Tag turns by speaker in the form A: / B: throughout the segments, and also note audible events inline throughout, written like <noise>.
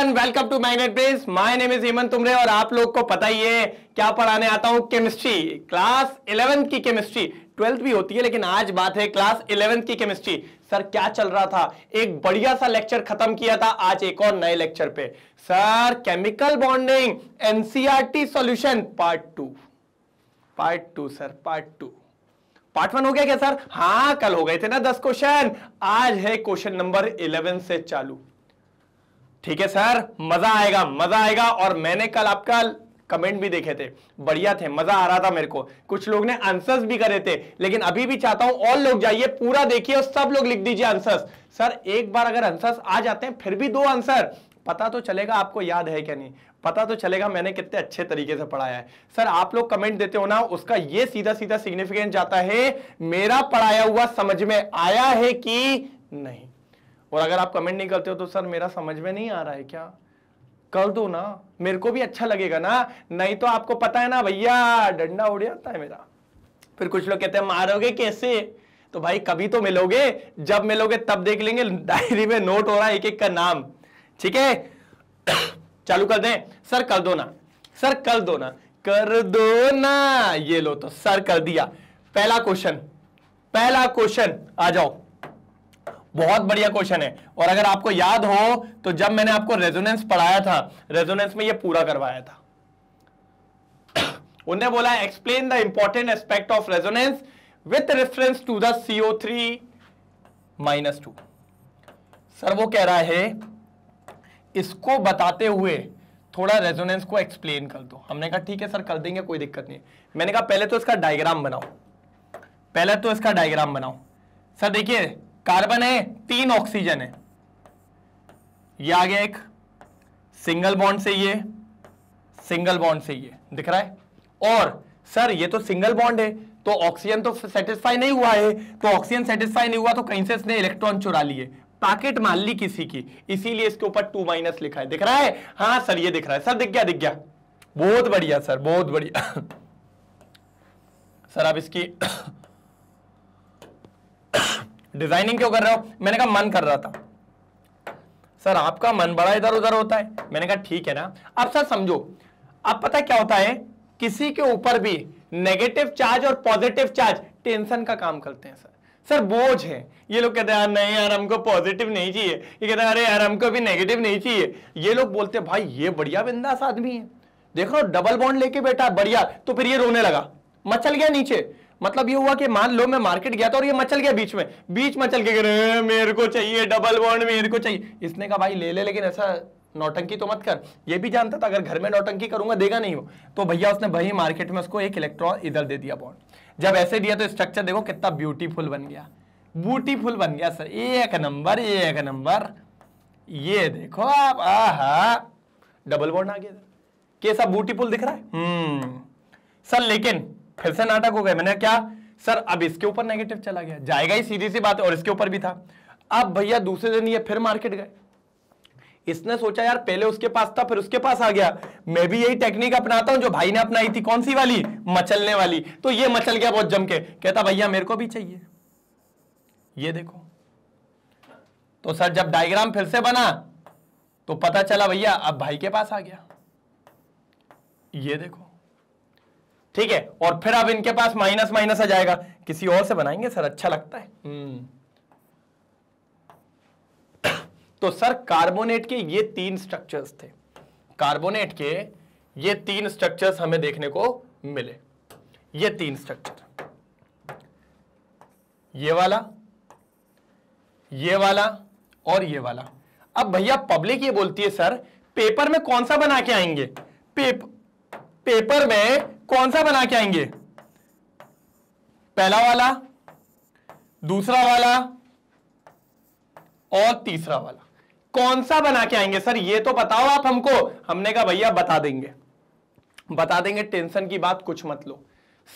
A: Everyone welcome to magnet place my name is Hemant तुमरे और आप लोग को पता ही है क्या पढ़ाने आता हूं केमिस्ट्री क्लास इलेवेंथ की केमिस्ट्री ट्वेल्थ भी होती है लेकिन आज बात है क्लास इलेवेंथ की केमिस्ट्री सर क्या चल रहा था एक बढ़िया सा लेक्चर खत्म किया था आज एक और नए लेक्चर पे sir chemical bonding NCERT solution part two part two sir part two part one हो गया क्या सर हाँ कल हो गए थे ना दस क्वेश्चन आज है क्वेश्चन नंबर इलेवन से चालू ठीक है सर मजा आएगा मजा आएगा और मैंने कल आपका कमेंट भी देखे थे बढ़िया थे मजा आ रहा था मेरे को कुछ लोग ने आंसर्स भी करे थे लेकिन अभी भी चाहता हूं और लोग जाइए पूरा देखिए और सब लोग लिख दीजिए आंसर्स सर एक बार अगर आंसर्स आ जाते हैं फिर भी दो आंसर पता तो चलेगा आपको याद है क्या नहीं पता तो चलेगा मैंने कितने अच्छे तरीके से पढ़ाया है सर आप लोग कमेंट देते हो ना उसका ये सीधा सीधा सिग्निफिकेंट जाता है मेरा पढ़ाया हुआ समझ में आया है कि नहीं और अगर आप कमेंट नहीं करते हो तो सर मेरा समझ में नहीं आ रहा है क्या कर दो ना मेरे को भी अच्छा लगेगा ना नहीं तो आपको पता है ना भैया डंडा उड़ जाता है मेरा फिर कुछ लोग कहते हैं मारोगे कैसे तो भाई कभी तो मिलोगे जब मिलोगे तब देख लेंगे डायरी में नोट हो रहा है एक एक का नाम ठीक है <coughs> चालू कर दें सर कर दो ना सर कर दो ना कर दो ना ये लो तो सर कर दिया पहला क्वेश्चन पहला क्वेश्चन आ जाओ बहुत बढ़िया क्वेश्चन है और अगर आपको याद हो तो जब मैंने आपको रेजोनेंस पढ़ाया था रेजोनेंस में ये पूरा करवाया था <coughs> उन्हें बोला explain the important aspect of resonance with reference to the CO three minus two sir वो कह रहा है इसको बताते हुए थोड़ा रेजोनेंस को एक्सप्लेन कर दो हमने कहा ठीक है सर कर देंगे कोई दिक्कत नहीं मैंने कहा पहले तो इसका डायग्राम बनाओ पहले तो इसका डायग्राम बनाओ सर देखिए कार्बन है तीन ऑक्सीजन है ये आ गया एक सिंगल बॉन्ड से ये सिंगल बॉन्ड से ये दिख रहा है और सर ये तो सिंगल बॉन्ड है तो ऑक्सीजन तो सेटिस्फाई नहीं हुआ है तो ऑक्सीजन सेटिस्फाई नहीं हुआ तो कहीं से इसने इलेक्ट्रॉन चुरा लिए पैकेट मान ली किसी की इसीलिए इसके ऊपर टू माइनस लिखा है दिख रहा है हाँ सर ये दिख रहा है सर दिख गया दिख गया बहुत बढ़िया सर बहुत बढ़िया सर आप इसकी डिजाइनिंग क्यों कर रहे हो मैंने कहा मन कर रहा था सर आपका मन बड़ा इधर उधर होता है मैंने कहा ठीक है ना अब सर समझो अब पता क्या होता है किसी के ऊपर भी नेगेटिव चार्ज और पॉजिटिव चार्ज टेंशन का काम करते हैं सर सर बोझ है ये लोग कहते हैं यार नहीं यार हमको पॉजिटिव नहीं चाहिए ये कहते हैं अरे यार हमको भी नेगेटिव नहीं चाहिए ये लोग बोलते हैं भाई ये बढ़िया बिंदास आदमी है देख रहा डबल बॉन्ड लेके बैठा बढ़िया तो फिर ये रोने लगा मचल गया नीचे मतलब ये हुआ कि मान लो मैं मार्केट गया था और ये मचल गया बीच में बीच मचल के मेरे को चाहिए डबल बॉन्ड मेरे को चाहिए इसने कहा भाई ले ले लेकिन ऐसा नौटंकी तो मत कर ये भी जानता था अगर घर में नौटंकी करूंगा देगा नहीं हो तो भैया उसने भाई मार्केट में उसको एक इलेक्ट्रॉन इधर दे दिया बॉन्ड जब ऐसे दिया तो स्ट्रक्चर देखो कितना ब्यूटीफुल बन गया ब्यूटीफुल बन गया सर एक नंबर एक नंबर ये देखो आप आहा डबल बॉन्ड आ गया कैसा ब्यूटीफुल दिख रहा है हम्म सर लेकिन फिर से नाटक हो गया मैंने क्या सर अब इसके ऊपर नेगेटिव चला गया जाएगा ही सीधी सी बात और इसके ऊपर भी था अब भैया दूसरे दिन ये फिर मार्केट गए इसने सोचा यार पहले उसके पास था फिर उसके पास आ गया मैं भी यही टेक्निक अपनाता हूं जो भाई ने अपनाई थी कौन सी वाली मचलने वाली तो ये मचल गया बहुत जम के कहता भैया मेरे को भी चाहिए ये देखो तो सर जब डायग्राम फिर से बना तो पता चला भैया अब भाई के पास आ गया ये देखो ठीक है और फिर अब इनके पास माइनस माइनस आ जाएगा किसी और से बनाएंगे सर अच्छा लगता है हम्म। तो सर कार्बोनेट के ये तीन स्ट्रक्चर्स थे कार्बोनेट के ये तीन स्ट्रक्चर्स हमें देखने को मिले ये तीन स्ट्रक्चर ये वाला ये वाला और ये वाला अब भैया पब्लिक ये बोलती है सर पेपर में कौन सा बना के आएंगे पेप, पेपर में कौन सा बना के आएंगे पहला वाला दूसरा वाला और तीसरा वाला कौन सा बना के आएंगे सर ये तो बताओ आप हमको हमने कहा भैया बता देंगे बता देंगे टेंशन की बात कुछ मत लो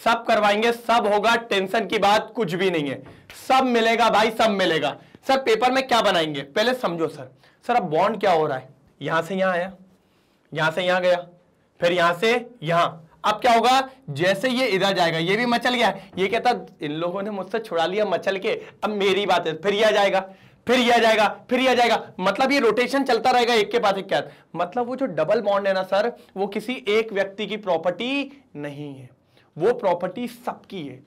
A: सब करवाएंगे सब होगा टेंशन की बात कुछ भी नहीं है सब मिलेगा भाई सब मिलेगा सर पेपर में क्या बनाएंगे पहले समझो सर सर अब बॉन्ड क्या हो रहा है यहां से यहां आया यहां से यहां गया फिर यहां से यहां अब क्या होगा जैसे ये इधर जाएगा ये भी मचल गया ये कहता इन लोगों ने मुझसे छुड़ा लिया मचल के अब मेरी बात है फिर यह जाएगा फिर यह जाएगा फिर यह जाएगा मतलब ये रोटेशन चलता रहेगा एक के बाद एक क्या मतलब वो जो डबल बॉन्ड है ना सर वो किसी एक व्यक्ति की प्रॉपर्टी नहीं है वो प्रॉपर्टी सबकी है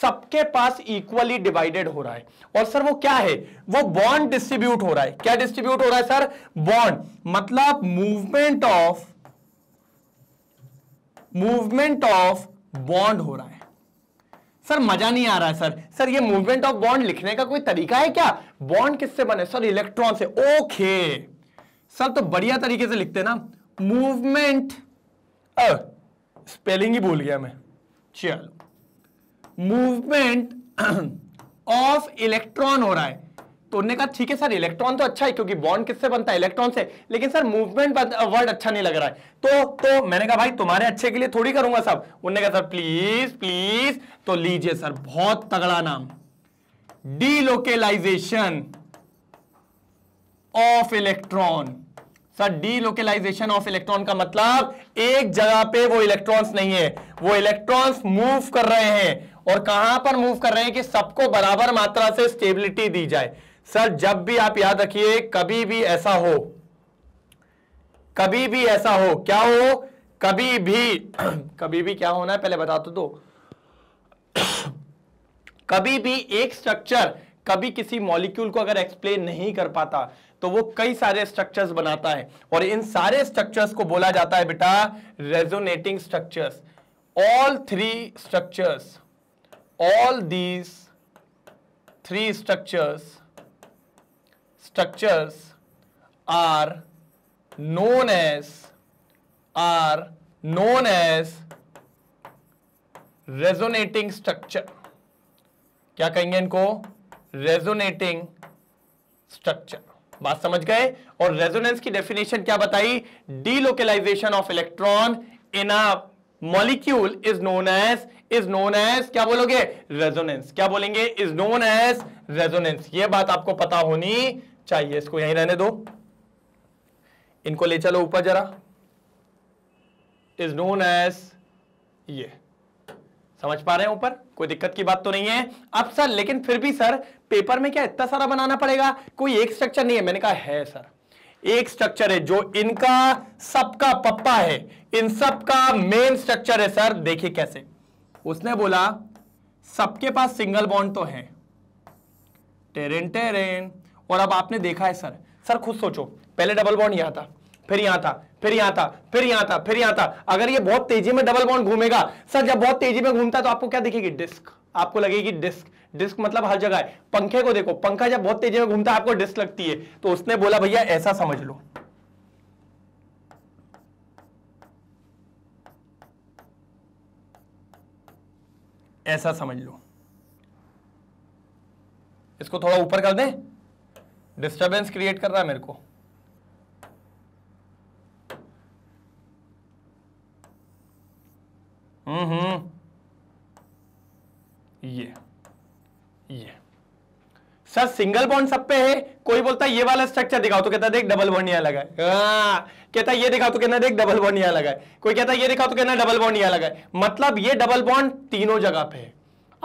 A: सबके पास इक्वली डिवाइडेड हो रहा है और सर वो क्या है वो बॉन्ड डिस्ट्रीब्यूट हो रहा है क्या डिस्ट्रीब्यूट हो रहा है सर बॉन्ड मतलब movement of movement of bond हो रहा है सर मजा नहीं आ रहा है सर सर ये मूवमेंट ऑफ बॉन्ड लिखने का कोई तरीका है क्या बॉन्ड किससे बने सर इलेक्ट्रॉन से ओके सर तो बढ़िया तरीके से लिखते ना मूवमेंट स्पेलिंग ही भूल गया मैं चलो मूवमेंट ऑफ इलेक्ट्रॉन हो रहा है तो उन्होंने कहा ठीक है सर इलेक्ट्रॉन तो अच्छा है क्योंकि बॉन्ड किससे बनता है इलेक्ट्रॉन से लेकिन सर मूवमेंट वर्ड अच्छा नहीं लग रहा है तो तो मैंने कहा भाई तुम्हारे अच्छे के लिए थोड़ी करूंगा सब उन्होंने कहा सर प्लीज प्लीज तो लीजिए सर बहुत तगड़ा नाम delocalization of electron sir delocalization of electron का मतलब एक जगह पे वो इलेक्ट्रॉन्स नहीं है वो इलेक्ट्रॉन्स मूव कर रहे हैं और कहां पर मूव कर रहे हैं कि सबको बराबर मात्रा से स्टेबिलिटी दी जाए सर जब भी आप याद रखिए कभी भी ऐसा हो कभी भी ऐसा हो क्या हो कभी भी <clears throat> कभी भी क्या होना है पहले बता तो दो <clears throat> कभी भी एक स्ट्रक्चर कभी किसी मॉलिक्यूल को अगर एक्सप्लेन नहीं कर पाता तो वो कई सारे स्ट्रक्चर्स बनाता है और इन सारे स्ट्रक्चर्स को बोला जाता है बेटा resonating structures all three structures all these three structures structures are known as are known as resonating structure क्या कहेंगे इनको रेजोनेटिंग स्ट्रक्चर बात समझ गए और रेजोनेंस की डेफिनेशन क्या बताई delocalization of electron in a molecule is known as is known as क्या बोलोगे रेजोनेंस क्या बोलेंगे इज नोन एज रेजोनेंस ये बात आपको पता होनी चाहिए इसको यहीं रहने दो इनको ले चलो ऊपर जरा इज नोन एज ये समझ पा रहे हैं ऊपर कोई दिक्कत की बात तो नहीं है अब सर लेकिन फिर भी सर पेपर में क्या इतना सारा बनाना पड़ेगा कोई एक स्ट्रक्चर नहीं है मैंने कहा है सर एक स्ट्रक्चर है जो इनका सबका पप्पा है इन सबका मेन स्ट्रक्चर है सर देखिए कैसे उसने बोला सबके पास सिंगल बॉन्ड तो है टेरेन टेरेन और अब आपने देखा है सर सर खुद सोचो पहले डबल बॉन्ड यहां था फिर यहां था फिर यहां था फिर यहां था फिर यहां था अगर ये बहुत तेजी में डबल बॉन्ड घूमेगा सर जब बहुत तेजी में घूमता है तो आपको क्या दिखेगी डिस्क आपको लगेगी डिस्क डिस्क मतलब हर जगह है पंखे को देखो पंखा जब बहुत तेजी में घूमता है आपको डिस्क लगती है तो उसने बोला भैया ऐसा समझ लो ऐसा समझ लो इसको थोड़ा ऊपर कर दें डिस्टर्बेंस क्रिएट कर रहा है मेरे को हम्म, हम्म। ये ये सर सिंगल बॉन्ड सब पे है कोई बोलता है ये वाला स्ट्रक्चर दिखाओ तो कहता है देख डबल बॉन्ड यहाँ है हाँ, कहता है ये दिखाओ तो कहना देख डबल बॉन्ड यहाँ है कोई कहता है ये दिखाओ तो कहना डबल बॉन्ड यहाँ है मतलब ये डबल बॉन्ड तीनों जगह पे है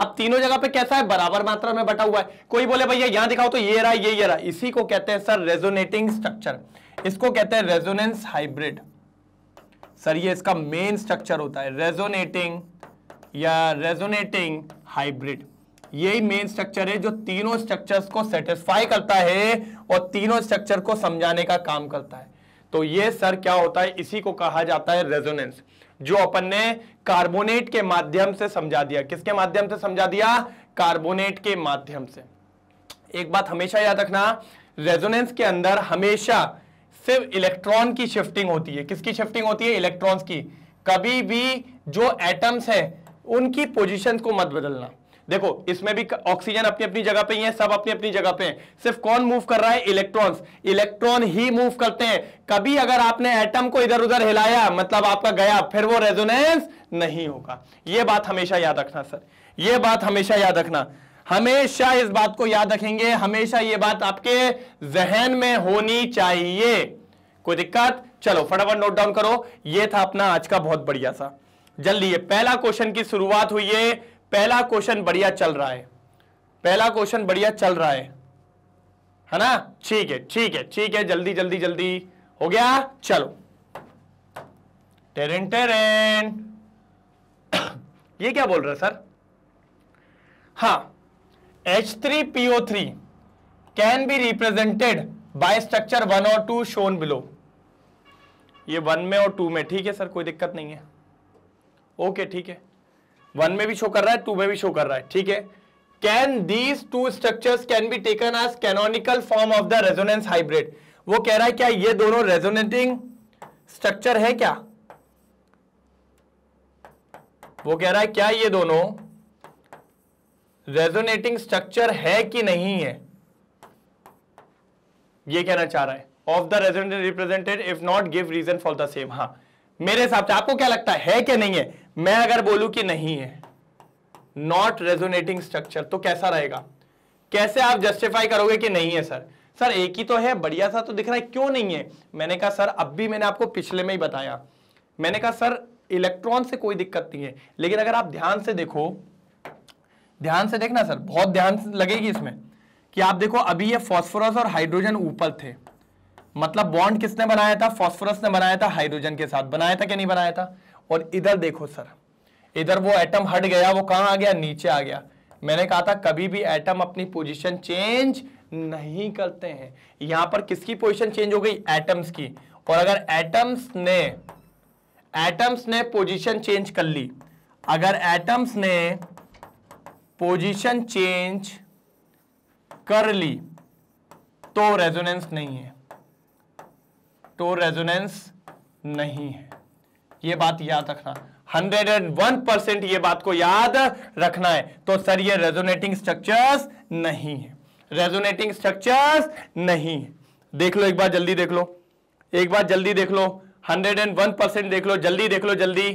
A: अब तीनों जगह पे कैसा है बराबर मात्रा में बटा हुआ है कोई बोले भैया यहां दिखाओ तो ये रहा ये ये रहा इसी को कहते हैं सर रेजोनेटिंग स्ट्रक्चर इसको कहते हैं रेजोनेंस हाइब्रिड सर ये इसका मेन स्ट्रक्चर होता है रेजोनेटिंग या रेजोनेटिंग हाइब्रिड यही मेन स्ट्रक्चर है जो तीनों स्ट्रक्चर्स को सेटिस्फाई करता है और तीनों स्ट्रक्चर को समझाने का काम करता है तो ये सर क्या होता है इसी को कहा जाता है रेजोनेंस जो अपन ने कार्बोनेट के माध्यम से समझा दिया किसके माध्यम से समझा दिया कार्बोनेट के माध्यम से एक बात हमेशा याद रखना रेजोनेंस के अंदर हमेशा सिर्फ इलेक्ट्रॉन की शिफ्टिंग होती है किसकी शिफ्टिंग होती है इलेक्ट्रॉन्स की कभी भी जो एटम्स हैं उनकी पोजीशंस को मत बदलना देखो इसमें भी ऑक्सीजन अपनी अपनी जगह पे ही है सब अपनी अपनी जगह पे है सिर्फ कौन मूव कर रहा है इलेक्ट्रॉन्स इलेक्ट्रॉन ही मूव करते हैं कभी अगर आपने एटम को इधर उधर हिलाया मतलब आपका गया फिर वो रेजोनेंस नहीं होगा यह बात हमेशा याद रखना सर यह बात हमेशा याद रखना हमेशा इस बात को याद रखेंगे हमेशा ये बात आपके जहन में होनी चाहिए कोई दिक्कत चलो फटाफट नोट डाउन करो ये था अपना आज का बहुत बढ़िया सा जल्दी पहला क्वेश्चन की शुरुआत हुई है पहला क्वेश्चन बढ़िया चल रहा है पहला क्वेश्चन बढ़िया चल रहा है है ना ठीक है ठीक है ठीक है जल्दी जल्दी जल्दी हो गया चलो टेरेन टेरेन <coughs> ये क्या बोल रहा है sir PO three can be represented by structure one और टू शोन बिलो ये वन में और टू में ठीक है सर कोई दिक्कत नहीं है ओके ठीक है वन में भी शो कर रहा है टू में भी शो कर रहा है ठीक है can these two structure can be taken as canonical form of the resonance hybrid वो कह रहा है क्या ये दोनों रेजोनेटिंग स्ट्रक्चर है क्या वो कह रहा है क्या ये दोनों रेजोनेटिंग स्ट्रक्चर है कि नहीं है ये कहना चाह रहा है of the resonate represented if not give reason for the same हा मेरे हिसाब से आपको क्या लगता है, है क्या नहीं है मैं अगर बोलूं कि नहीं है नॉट रेजोनेटिंग स्ट्रक्चर तो कैसा रहेगा कैसे आप जस्टिफाई करोगे कि नहीं है सर सर एक ही तो है बढ़िया सा तो दिख रहा है क्यों नहीं है मैंने कहा सर अब भी मैंने आपको पिछले में ही बताया मैंने कहा सर इलेक्ट्रॉन से कोई दिक्कत नहीं है लेकिन अगर आप ध्यान से देखो ध्यान से देखना सर बहुत ध्यान लगेगी इसमें कि आप देखो अभी ये फॉस्फोरस और हाइड्रोजन ऊपर थे मतलब बॉन्ड किसने बनाया था फॉस्फोरस ने बनाया था हाइड्रोजन के साथ बनाया था क्या नहीं बनाया था और इधर देखो सर इधर वो एटम हट गया वो कहाँ आ गया नीचे आ गया मैंने कहा था कभी भी एटम अपनी पोजीशन चेंज नहीं करते हैं यहां पर किसकी पोजीशन चेंज हो गई एटम्स की और अगर एटम्स ने एटम्स ने पोजीशन चेंज कर ली अगर एटम्स ने पोजीशन चेंज कर ली तो रेजोनेंस नहीं है तो रेजोनेंस नहीं है ये बात याद रखना 101 परसेंट ये बात को याद रखना है तो सर ये रेजोनेटिंग स्ट्रक्चर्स नहीं है रेजोनेटिंग स्ट्रक्चर्स नहीं है देख लो एक बार जल्दी देख लो एक बार जल्दी देख लो 101 परसेंट देख लो जल्दी देख लो जल्दी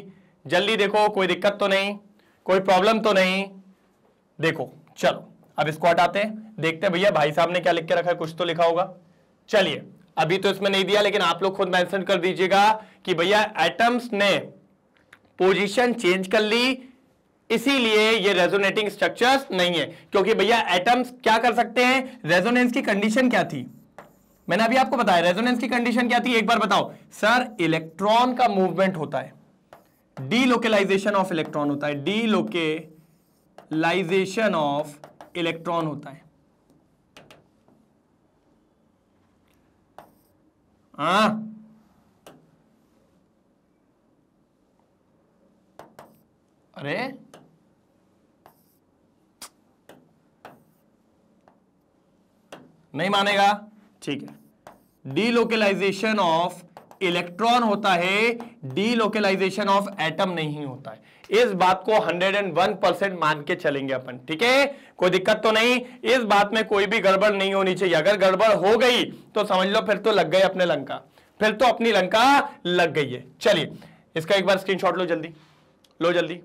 A: जल्दी देखो कोई दिक्कत तो नहीं कोई प्रॉब्लम तो नहीं देखो चलो अब इसको हटाते हैं देखते हैं भैया भाई साहब ने क्या लिख के रखा है कुछ तो लिखा होगा चलिए अभी तो इसमें नहीं दिया लेकिन आप लोग खुद मेंशन कर दीजिएगा कि भैया एटम्स ने पोजीशन चेंज कर ली इसीलिए ये रेजोनेटिंग स्ट्रक्चर्स नहीं है क्योंकि भैया एटम्स क्या कर सकते हैं रेजोनेंस की कंडीशन क्या थी मैंने अभी आपको बताया रेजोनेंस की कंडीशन क्या थी एक बार बताओ सर इलेक्ट्रॉन का मूवमेंट होता है डीलोकेलाइजेशन ऑफ इलेक्ट्रॉन होता है डीलोकेलाइजेशन ऑफ इलेक्ट्रॉन होता है आ? हाँ? अरे नहीं मानेगा ठीक है डीलोकलाइजेशन ऑफ इलेक्ट्रॉन होता है डीलोकलाइजेशन ऑफ एटम नहीं होता है इस बात को 101 परसेंट मान के चलेंगे अपन ठीक है कोई दिक्कत तो नहीं इस बात में कोई भी गड़बड़ नहीं होनी चाहिए अगर गड़बड़ हो गई तो समझ लो फिर तो लग गए अपने लंका फिर तो अपनी लंका लग गई है चलिए इसका एक बार स्क्रीनशॉट लो जल्दी लो जल्दी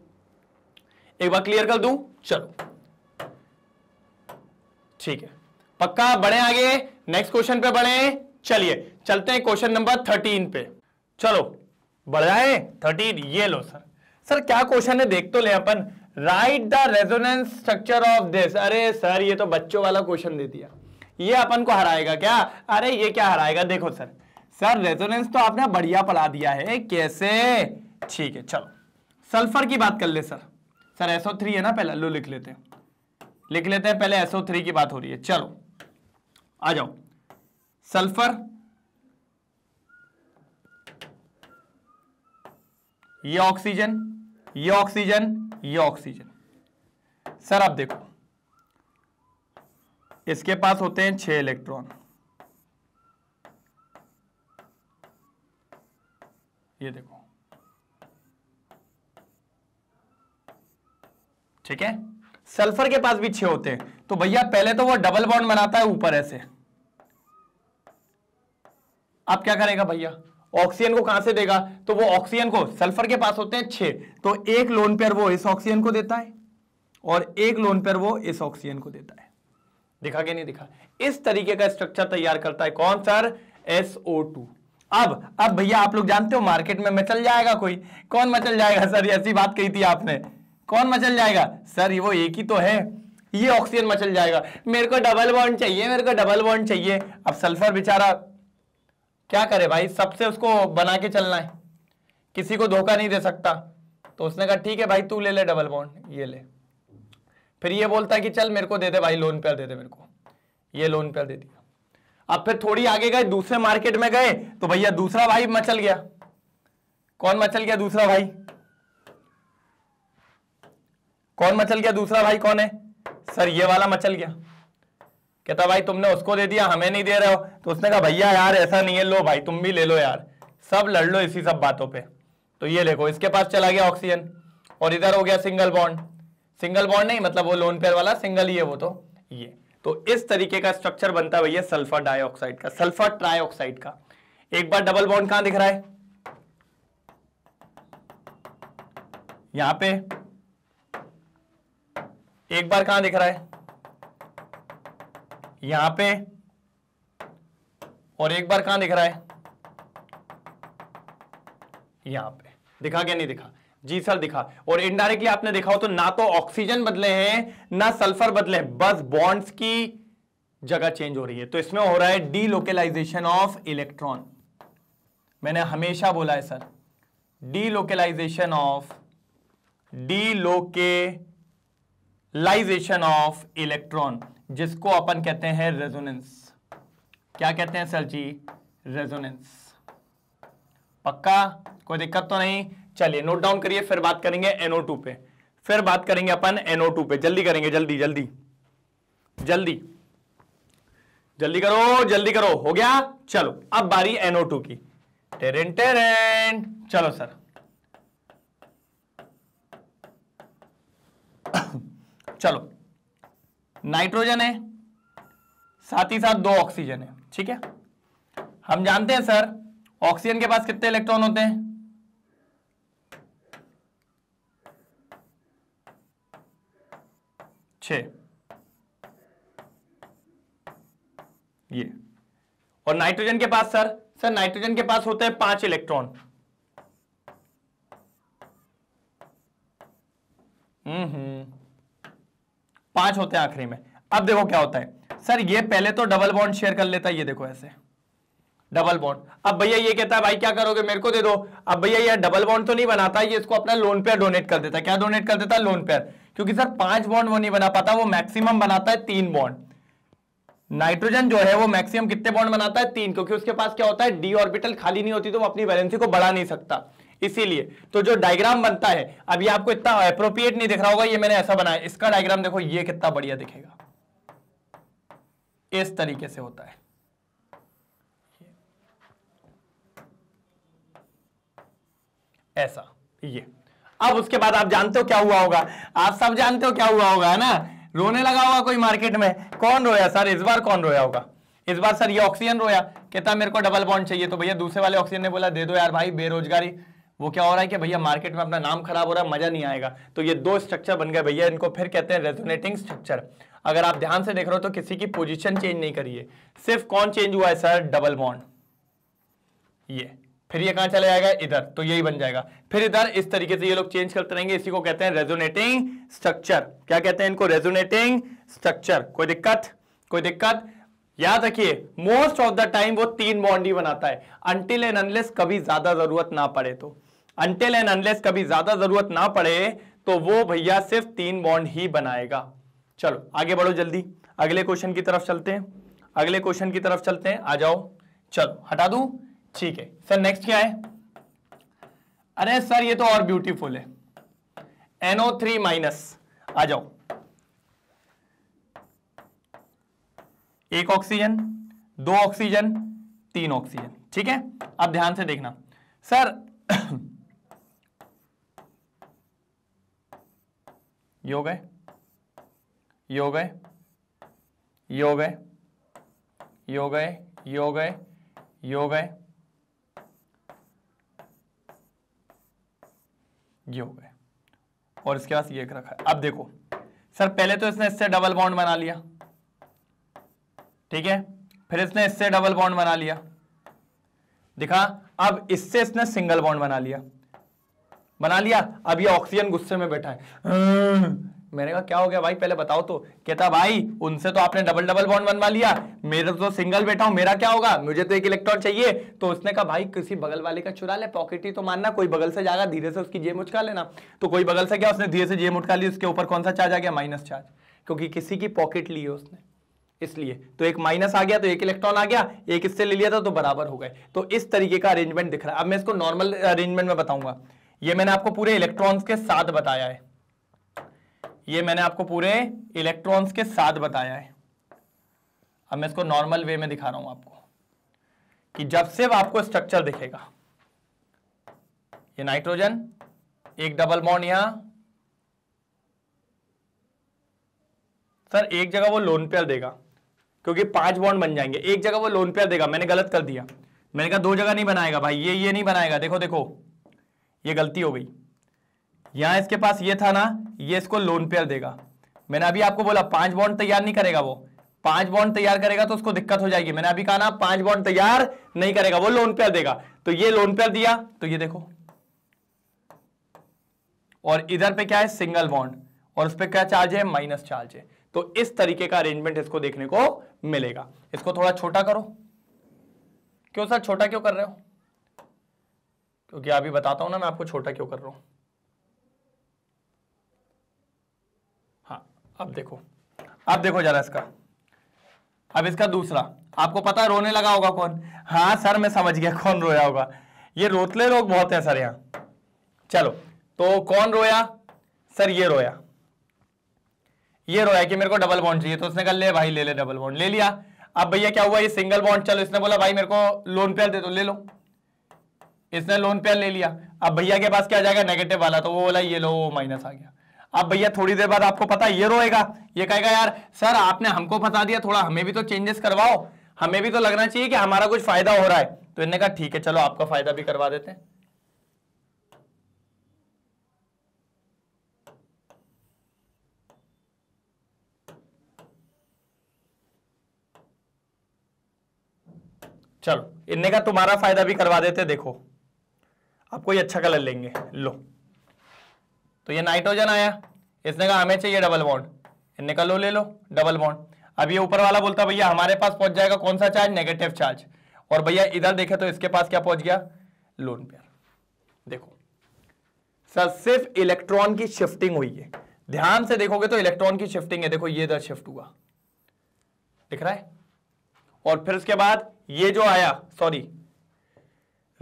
A: एक बार क्लियर कर दू चलो ठीक है पक्का बढ़े आगे नेक्स्ट क्वेश्चन पे बढ़े चलिए चलते हैं क्वेश्चन नंबर थर्टीन पे चलो बढ़ जाए थर्टीन ये लो सर सर क्या क्वेश्चन है देख तो ले अपन write the resonance structure of this अरे सर ये तो बच्चों वाला क्वेश्चन दे दिया ये अपन को हराएगा क्या अरे ये क्या हराएगा देखो सर सर रेजोनेंस तो आपने बढ़िया पढ़ा दिया है कैसे ठीक है चलो सल्फर की बात कर ले सर सर एसओ थ्री है ना पहला लो लिख लेते हैं लिख लेते हैं पहले एसओ थ्री की बात हो रही है चलो आ जाओ सल्फर ये ऑक्सीजन ये ऑक्सीजन ये ऑक्सीजन सर आप देखो इसके पास होते हैं छह इलेक्ट्रॉन ये देखो ठीक है सल्फर के पास भी छह होते हैं तो भैया पहले तो वो डबल बॉन्ड बनाता है ऊपर ऐसे अब क्या करेगा भैया ऑक्सीजन को कहां से देगा तो वो ऑक्सीजन को सल्फर के पास होते हैं छह तो एक लोन पेयर वो इस ऑक्सीजन को देता है और एक लोन पेयर वो इस ऑक्सीजन को देता है दिखा के नहीं दिखा इस तरीके का स्ट्रक्चर तैयार करता है कौन सर टू अब अब भैया आप लोग जानते हो मार्केट में मचल जाएगा कोई कौन मचल जाएगा सर ऐसी बात कही थी आपने कौन मचल जाएगा सर वो एक ही तो है ये ऑक्सीजन मचल जाएगा मेरे को डबल बॉन्ड चाहिए मेरे को डबल बॉन्ड चाहिए अब सल्फर बेचारा क्या करे भाई सबसे उसको बना के चलना है किसी को धोखा नहीं दे सकता तो उसने कहा ठीक है भाई तू ले ले डबल बॉन्ड ये ले फिर ये बोलता है कि चल मेरे को दे दे भाई लोन पे दे दे मेरे को ये लोन पे दे दिया अब फिर थोड़ी आगे गए दूसरे मार्केट में गए तो भैया दूसरा भाई मचल गया कौन मचल गया दूसरा भाई कौन मचल गया दूसरा भाई कौन है सर ये वाला मचल गया कहता भाई तुमने उसको दे दिया हमें नहीं दे रहे हो तो उसने कहा भैया यार ऐसा नहीं है लो भाई तुम भी ले लो यार सब लड़ लो इसी सब बातों पे तो ये देखो इसके पास चला गया ऑक्सीजन और इधर हो गया सिंगल बॉन्ड सिंगल बॉन्ड नहीं मतलब वो लोन पेयर वाला सिंगल ही है वो तो ये तो इस तरीके का स्ट्रक्चर बनता है भैया सल्फर डाइऑक्साइड का सल्फर ट्राइऑक्साइड का एक बार डबल बॉन्ड कहां दिख रहा है यहां पे एक बार कहां दिख रहा है यहां पे और एक बार कहां दिख रहा है यहां पे दिखा क्या नहीं दिखा जी सर दिखा और इनडायरेक्टली आपने देखा हो तो ना तो ऑक्सीजन बदले हैं ना सल्फर बदले हैं बस बॉन्ड्स की जगह चेंज हो रही है तो इसमें हो रहा है डीलोकेलाइजेशन ऑफ इलेक्ट्रॉन मैंने हमेशा बोला है sir delocalization of delocalization of electron जिसको अपन कहते हैं रेजोनेंस क्या कहते हैं सर जी रेजोनेंस पक्का कोई दिक्कत तो नहीं चलिए नोट डाउन करिए फिर बात करेंगे टू पे फिर बात करेंगे अपन टू पे जल्दी करेंगे जल्दी जल्दी जल्दी जल्दी करो जल्दी करो हो गया चलो अब बारी टू की टेरेंट टेरेंट चलो सर चलो नाइट्रोजन है साथ ही साथ दो ऑक्सीजन है ठीक है हम जानते हैं सर ऑक्सीजन के पास कितने इलेक्ट्रॉन होते हैं छ ये और नाइट्रोजन के पास सर सर नाइट्रोजन के पास होते हैं पांच इलेक्ट्रॉन हम्म हम्म पांच होते हैं आखिरी में अब देखो क्या होता है सर ये पहले तो डबल बॉन्ड शेयर कर लेता है ये देखो ऐसे डबल बॉन्ड अब भैया ये कहता है भाई क्या करोगे मेरे को दे दो अब भैया ये डबल बॉन्ड तो नहीं बनाता ये इसको अपना लोन पेयर डोनेट कर देता है क्या डोनेट कर देता है लोन पेयर क्योंकि सर पांच बॉन्ड वो नहीं बना पाता वो मैक्सिमम बनाता है तीन बॉन्ड नाइट्रोजन जो है वो मैक्सिमम कितने बॉन्ड बनाता है तीन क्योंकि उसके पास क्या होता है डी ऑर्बिटल खाली नहीं होती तो वो अपनी वैलेंसी को बढ़ा नहीं सकता इसीलिए तो जो डायग्राम बनता है अभी आपको इतना अप्रोप्रिएट नहीं दिख रहा होगा ये मैंने ऐसा बनाया इसका डायग्राम देखो ये कितना बढ़िया दिखेगा इस तरीके से होता है ऐसा ये अब उसके बाद आप जानते हो क्या हुआ होगा आप सब जानते हो क्या हुआ होगा है ना रोने लगा होगा कोई मार्केट में कौन रोया सर इस बार कौन रोया होगा इस बार सर ये ऑक्सीजन रोया कहता मेरे को डबल बॉन्ड चाहिए तो भैया दूसरे वाले ऑक्सीजन ने बोला दे दो यार भाई बेरोजगारी वो क्या हो रहा है कि भैया मार्केट में अपना नाम खराब हो रहा है मजा नहीं आएगा तो ये दो स्ट्रक्चर बन गए भैया इनको फिर कहते हैं रेजोनेटिंग स्ट्रक्चर अगर आप ध्यान से देख रहे हो तो किसी की पोजीशन चेंज नहीं करिए सिर्फ कौन चेंज हुआ है सर डबल बॉन्ड ये फिर ये कहां चला जाएगा इधर तो यही बन जाएगा फिर इधर इस तरीके से ये लोग चेंज करते रहेंगे इसी को कहते हैं रेजोनेटिंग स्ट्रक्चर क्या कहते हैं इनको रेजोनेटिंग स्ट्रक्चर कोई दिक्कत कोई दिक्कत याद रखिए मोस्ट ऑफ द टाइम वो तीन बॉन्ड ही बनाता है अनटिल एंड अनलेस कभी ज्यादा जरूरत ना पड़े तो अनटेल एंड अनलेस कभी ज्यादा जरूरत ना पड़े तो वो भैया सिर्फ तीन बॉन्ड ही बनाएगा चलो आगे बढ़ो जल्दी अगले क्वेश्चन की तरफ चलते हैं अगले क्वेश्चन की तरफ चलते हैं आ जाओ चलो हटा दू ठीक है सर नेक्स्ट क्या है अरे सर ये तो और ब्यूटीफुल है एनओ थ्री माइनस आ जाओ एक ऑक्सीजन दो ऑक्सीजन तीन ऑक्सीजन ठीक है अब ध्यान से देखना सर योग हो गए ये हो गए ये हो गए ये हो गए ये हो गए ये हो गए ये हो गए और इसके पास ये एक रखा है अब देखो सर पहले तो इसने इससे डबल बॉन्ड बना लिया ठीक है फिर इसने इससे डबल बॉन्ड बना लिया दिखा अब इससे इसने सिंगल बॉन्ड बना लिया बना लिया अब ये ऑक्सीजन गुस्से में बैठा है हम्म। मैंने कहा क्या हो गया भाई पहले बताओ तो कहता भाई उनसे तो आपने डबल डबल बॉन्ड बनवा लिया मेरे तो सिंगल बैठा हूं मेरा क्या होगा मुझे तो एक इलेक्ट्रॉन चाहिए तो उसने कहा भाई किसी बगल वाले का चुरा ले पॉकेट ही तो मानना कोई बगल से जाएगा धीरे से उसकी जेब उठका लेना तो कोई बगल से क्या उसने धीरे से जेब उठका ली उसके ऊपर कौन सा चार्ज आ गया माइनस चार्ज क्योंकि किसी की पॉकेट ली है उसने इसलिए तो एक माइनस आ गया तो एक इलेक्ट्रॉन आ गया एक इससे ले लिया था तो बराबर हो गए तो इस तरीके का अरेंजमेंट दिख रहा है अब मैं इसको नॉर्मल अरेंजमेंट में बताऊंगा ये मैंने आपको पूरे इलेक्ट्रॉन्स के साथ बताया है ये मैंने आपको पूरे इलेक्ट्रॉन्स के साथ बताया है अब मैं इसको नॉर्मल वे में दिखा रहा हूं आपको कि जब से आपको स्ट्रक्चर दिखेगा ये नाइट्रोजन एक डबल बॉन्ड यहां सर एक जगह वो लोन पेयर देगा क्योंकि पांच बॉन्ड बन जाएंगे एक जगह वो लोन पेयर देगा मैंने गलत कर दिया मैंने कहा दो जगह नहीं बनाएगा भाई ये ये नहीं बनाएगा देखो देखो ये गलती हो गई यहां इसके पास ये था ना ये इसको लोन पेयर देगा मैंने अभी आपको बोला पांच बॉन्ड तैयार नहीं करेगा वो पांच बॉन्ड तैयार करेगा तो उसको दिक्कत हो जाएगी मैंने अभी कहा ना पांच बॉन्ड तैयार नहीं करेगा वो लोन पेयर देगा तो ये लोन पेयर दिया तो ये देखो और इधर पे क्या है सिंगल बॉन्ड और उस पर क्या चार्ज है माइनस चार्ज है तो इस तरीके का अरेंजमेंट इसको देखने को मिलेगा इसको थोड़ा छोटा करो क्यों सर छोटा क्यों कर रहे हो क्योंकि अभी बताता हूं ना मैं आपको छोटा क्यों कर रहा हूं हाँ अब देखो अब देखो जरा इसका अब इसका दूसरा आपको पता है रोने लगा होगा कौन हाँ सर मैं समझ गया कौन रोया होगा ये रोतले लोग बहुत हैं सर यहाँ चलो तो कौन रोया सर ये रोया ये रोया कि मेरे को डबल बॉन्ड चाहिए तो उसने कहा ले भाई ले ले डबल बॉन्ड ले लिया अब भैया क्या हुआ ये सिंगल बॉन्ड चलो इसने बोला भाई मेरे को लोन पे दे दो ले लो इसने लोन पेयर ले लिया अब भैया के पास क्या जाएगा नेगेटिव वाला तो वो बोला ये लो माइनस आ गया अब भैया थोड़ी देर बाद आपको पता ये रोएगा ये कहेगा यार सर आपने हमको फंसा दिया थोड़ा हमें भी तो चेंजेस करवाओ हमें भी तो लगना चाहिए कि हमारा कुछ फायदा हो रहा है तो इन्हें कहा ठीक है चलो आपका फायदा भी करवा देते हैं चलो इनने का तुम्हारा फायदा भी करवा देते देखो अब कोई अच्छा कलर लेंगे लो तो ये नाइट्रोजन आया इसने कहा हमें चाहिए डबल बॉन्ड इनने कहा लो ले लो डबल बॉन्ड अब ये ऊपर वाला बोलता भैया हमारे पास पहुंच जाएगा कौन सा चार्ज नेगेटिव चार्ज और भैया इधर देखे तो इसके पास क्या पहुंच गया लोन पेयर देखो सर सिर्फ इलेक्ट्रॉन की शिफ्टिंग हुई है ध्यान से देखोगे तो इलेक्ट्रॉन की शिफ्टिंग है देखो ये इधर शिफ्ट हुआ दिख रहा है और फिर उसके बाद ये जो आया सॉरी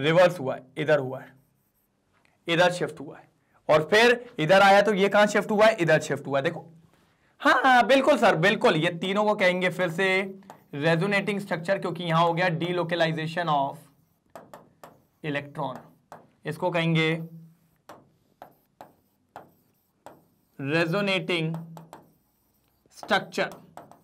A: रिवर्स हुआ है इधर हुआ है इधर शिफ्ट हुआ है और फिर इधर आया तो ये कहां शिफ्ट हुआ है इधर शिफ्ट हुआ है देखो हाँ, हाँ बिल्कुल सर बिल्कुल ये तीनों को कहेंगे फिर से रेजोनेटिंग स्ट्रक्चर क्योंकि यहां हो गया डीलोकलाइजेशन ऑफ इलेक्ट्रॉन इसको कहेंगे रेजोनेटिंग स्ट्रक्चर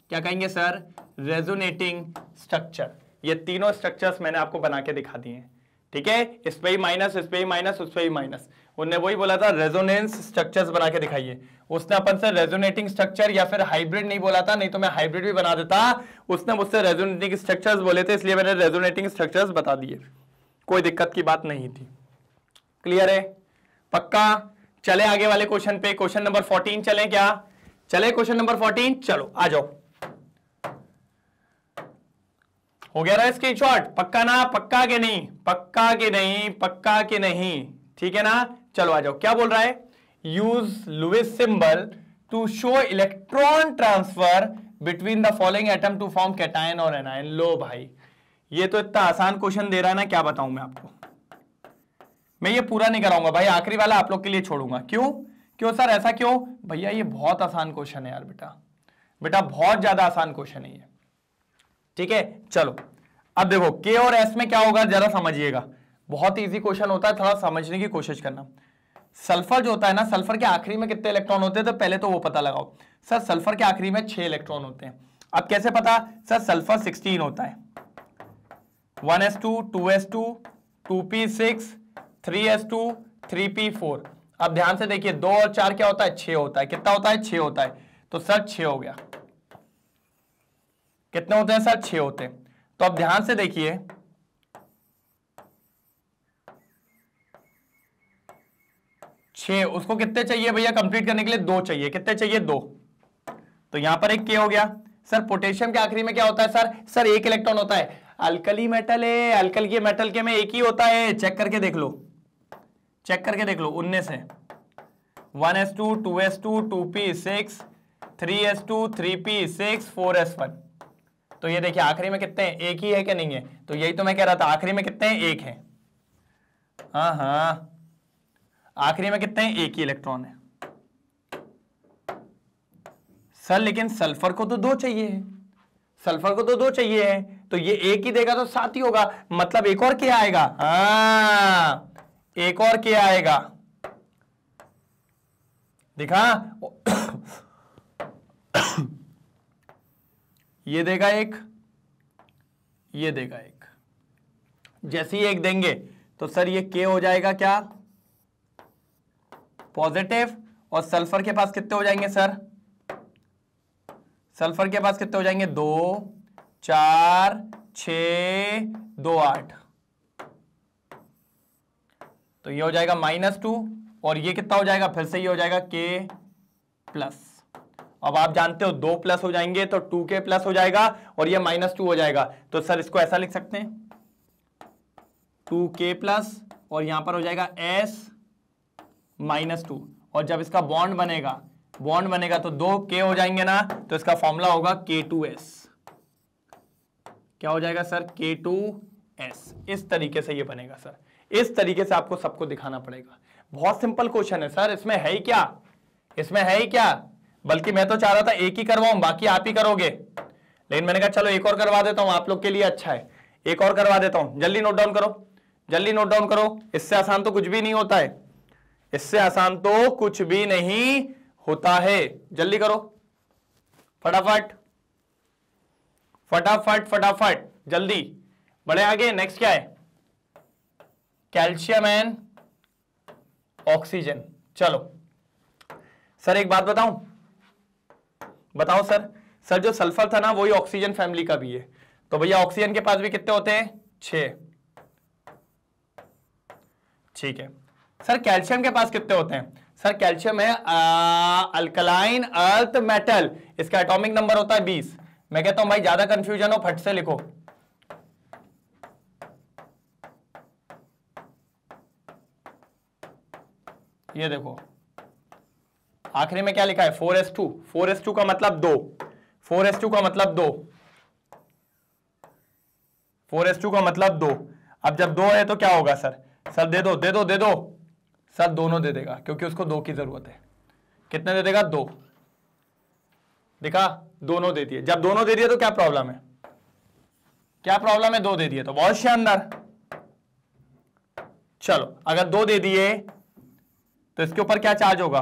A: क्या कहेंगे सर रेजोनेटिंग स्ट्रक्चर ये तीनों स्ट्रक्चर्स मैंने आपको बना के दिखा दिए हैं ठीक है इस पर ही माइनस इस पर ही माइनस उस पर ही माइनस उनने वही बोला था रेजोनेंस स्ट्रक्चर्स बना के दिखाइए उसने अपन से रेजोनेटिंग स्ट्रक्चर या फिर हाइब्रिड नहीं बोला था नहीं तो मैं हाइब्रिड भी बना देता उसने मुझसे रेजोनेटिंग स्ट्रक्चर्स बोले थे इसलिए मैंने रेजोनेटिंग स्ट्रक्चर्स बता दिए कोई दिक्कत की बात नहीं थी क्लियर है पक्का चले आगे वाले क्वेश्चन पे क्वेश्चन नंबर फोर्टीन चले क्या चले क्वेश्चन नंबर फोर्टीन चलो आ जाओ हो गया स्क्रीन शॉट पक्का ना पक्का के नहीं पक्का के नहीं पक्का के नहीं ठीक है ना चलो आ जाओ क्या बोल रहा है use Lewis symbol to show electron transfer between the following atom to form cation और एनायन लो भाई ये तो इतना आसान क्वेश्चन दे रहा है ना क्या बताऊं मैं आपको मैं ये पूरा नहीं कराऊंगा भाई आखिरी वाला आप लोग के लिए छोड़ूंगा क्यों क्यों सर ऐसा क्यों भैया ये बहुत आसान क्वेश्चन है यार बेटा बेटा बहुत ज्यादा आसान क्वेश्चन है ये ठीक है चलो अब देखो के और एस में क्या होगा जरा समझिएगा बहुत इजी क्वेश्चन होता है थोड़ा समझने की कोशिश करना सल्फर जो होता है ना सल्फर के आखिरी में कितने इलेक्ट्रॉन होते हैं तो पहले तो वो पता लगाओ सर सल्फर के आखिरी में छह इलेक्ट्रॉन होते हैं अब कैसे पता सर सल्फर सिक्सटीन होता है one s two two s two two p six three s two three p four अब ध्यान से देखिए दो और चार क्या होता है छ होता है कितना होता है छ होता है तो सर छ हो गया कितने होते हैं सर छे होते हैं तो अब ध्यान से देखिए छः उसको कितने चाहिए भैया कंप्लीट करने के लिए दो चाहिए कितने चाहिए दो तो यहां पर एक के हो गया सर पोटेशियम के आखिरी में क्या होता है सर सर एक इलेक्ट्रॉन होता है अल्कली मेटल है अल्कल के मेटल के में एक ही होता है चेक करके देख लो चेक करके देख लो उन्नीस है one s two two s two two p six three s two three p six four s one तो ये देखिए आखिरी में कितने हैं एक ही है कि नहीं है तो यही तो मैं कह रहा था आखिरी में कितने हैं एक है हाँ हाँ आखिरी में कितने हैं एक ही इलेक्ट्रॉन है सर लेकिन सल्फर को तो दो चाहिए है सल्फर को तो दो चाहिए है तो ये एक ही देगा तो सात ही होगा मतलब एक और क्या आएगा हाँ एक और क्या आएगा दिखा ये देगा एक ये देगा एक जैसे ही एक देंगे तो सर ये के हो जाएगा क्या पॉजिटिव और सल्फर के पास कितने हो जाएंगे सर सल्फर के पास कितने हो जाएंगे दो चार छ दो आठ तो ये हो जाएगा माइनस टू और ये कितना हो जाएगा फिर से ये हो जाएगा के प्लस अब आप जानते हो दो प्लस हो जाएंगे तो टू के प्लस हो जाएगा और ये माइनस टू हो जाएगा तो सर इसको ऐसा लिख सकते हैं टू के प्लस और यहां पर हो जाएगा एस माइनस टू और जब इसका बॉन्ड बनेगा बॉन्ड बनेगा तो दो के हो जाएंगे ना तो इसका फॉर्मूला होगा के टू एस क्या हो जाएगा सर के टू एस इस तरीके से ये बनेगा सर इस तरीके से आपको सबको दिखाना पड़ेगा बहुत सिंपल क्वेश्चन है सर इसमें है ही क्या इसमें है ही क्या बल्कि मैं तो चाह रहा था एक ही करवाऊं बाकी आप ही करोगे लेकिन मैंने कहा चलो एक और करवा देता हूं आप लोग के लिए अच्छा है एक और करवा देता हूं जल्दी नोट डाउन करो जल्दी नोट डाउन करो इससे आसान तो कुछ भी नहीं होता है इससे आसान तो कुछ भी नहीं होता है जल्दी करो फटाफट फटाफट फटाफट जल्दी बड़े आगे नेक्स्ट क्या है कैल्शियम एंड ऑक्सीजन चलो सर एक बात बताऊं बताओ सर सर जो सल्फर था ना वही ऑक्सीजन फैमिली का भी है तो भैया ऑक्सीजन के पास भी कितने होते हैं छ ठीक है सर कैल्शियम के पास कितने होते हैं सर कैल्शियम है अल्कलाइन अर्थ मेटल इसका एटॉमिक नंबर होता है बीस मैं कहता हूं भाई ज्यादा कंफ्यूजन हो फट से लिखो ये देखो आखिरी में क्या लिखा है four s two four s two का मतलब दो फोर एस टू का मतलब दो फोर एस टू का मतलब दो अब जब दो है तो क्या होगा सर सर दे दो दे दो दे दो सर दोनों दे देगा क्योंकि उसको दो की जरूरत है कितने दे देगा दो देखा दोनों दे दिए जब दोनों दे दिए तो क्या प्रॉब्लम है क्या प्रॉब्लम है दो दे दिए तो बहुत शानदार चलो अगर दो दे दिए तो इसके ऊपर क्या चार्ज होगा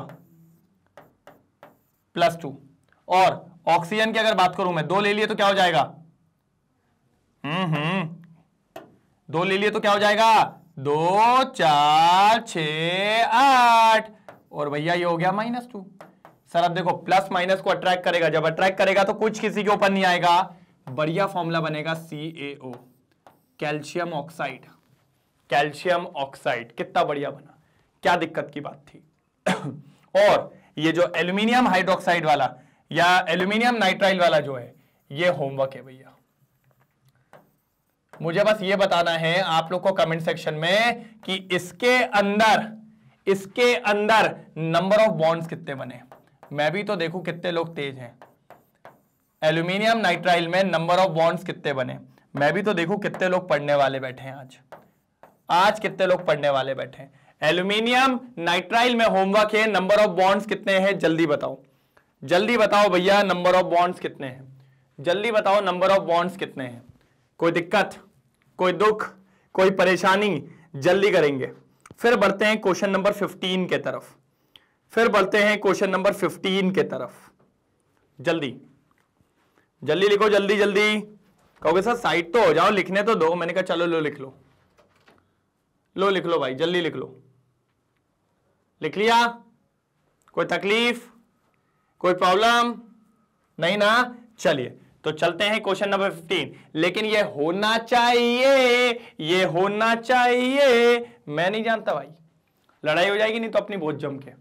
A: प्लस टू और ऑक्सीजन की अगर बात करूं मैं दो ले लिए तो क्या हो जाएगा हम्म हम्म दो ले लिए तो क्या हो जाएगा दो चार छ आठ और भैया ये हो गया माइनस टू सर अब देखो प्लस माइनस को अट्रैक्ट करेगा जब अट्रैक्ट करेगा तो कुछ किसी के ऊपर नहीं आएगा बढ़िया फॉर्मूला बनेगा CaO calcium oxide calcium oxide कितना बढ़िया बना क्या दिक्कत की बात थी <coughs> और ये जो एल्यूमिनियम हाइड्रोक्साइड वाला या एल्यूमिनियम नाइट्राइल वाला जो है ये होमवर्क है भैया मुझे बस ये बताना है आप लोग को कमेंट सेक्शन में कि इसके अंदर इसके अंदर नंबर ऑफ बॉन्ड्स कितने बने मैं भी तो देखूं कितने लोग तेज हैं एल्यूमिनियम नाइट्राइल में नंबर ऑफ बॉन्ड्स कितने बने मैं भी तो देखूं कितने लोग पढ़ने वाले बैठे हैं आज आज कितने लोग पढ़ने वाले बैठे हैं एल्यूमिनियम नाइट्राइल में होमवर्क है नंबर ऑफ बॉन्ड्स कितने हैं जल्दी बताओ जल्दी बताओ भैया नंबर ऑफ बॉन्ड्स कितने हैं जल्दी बताओ नंबर ऑफ बॉन्ड्स कितने हैं कोई दिक्कत कोई दुख कोई परेशानी जल्दी करेंगे फिर बढ़ते हैं क्वेश्चन नंबर 15 के तरफ फिर बढ़ते हैं क्वेश्चन नंबर 15 के तरफ जल्दी जल्दी लिखो जल्दी जल्दी कहोगे सर साइड तो हो जाओ लिखने तो दो मैंने कहा चलो लो लिख लो लो लिख लो भाई जल्दी लिख लो लिख लिया कोई तकलीफ कोई प्रॉब्लम नहीं ना चलिए तो चलते हैं क्वेश्चन नंबर फिफ्टीन लेकिन ये होना चाहिए ये होना चाहिए मैं नहीं जानता भाई लड़ाई हो जाएगी नहीं तो अपनी बहुत जम के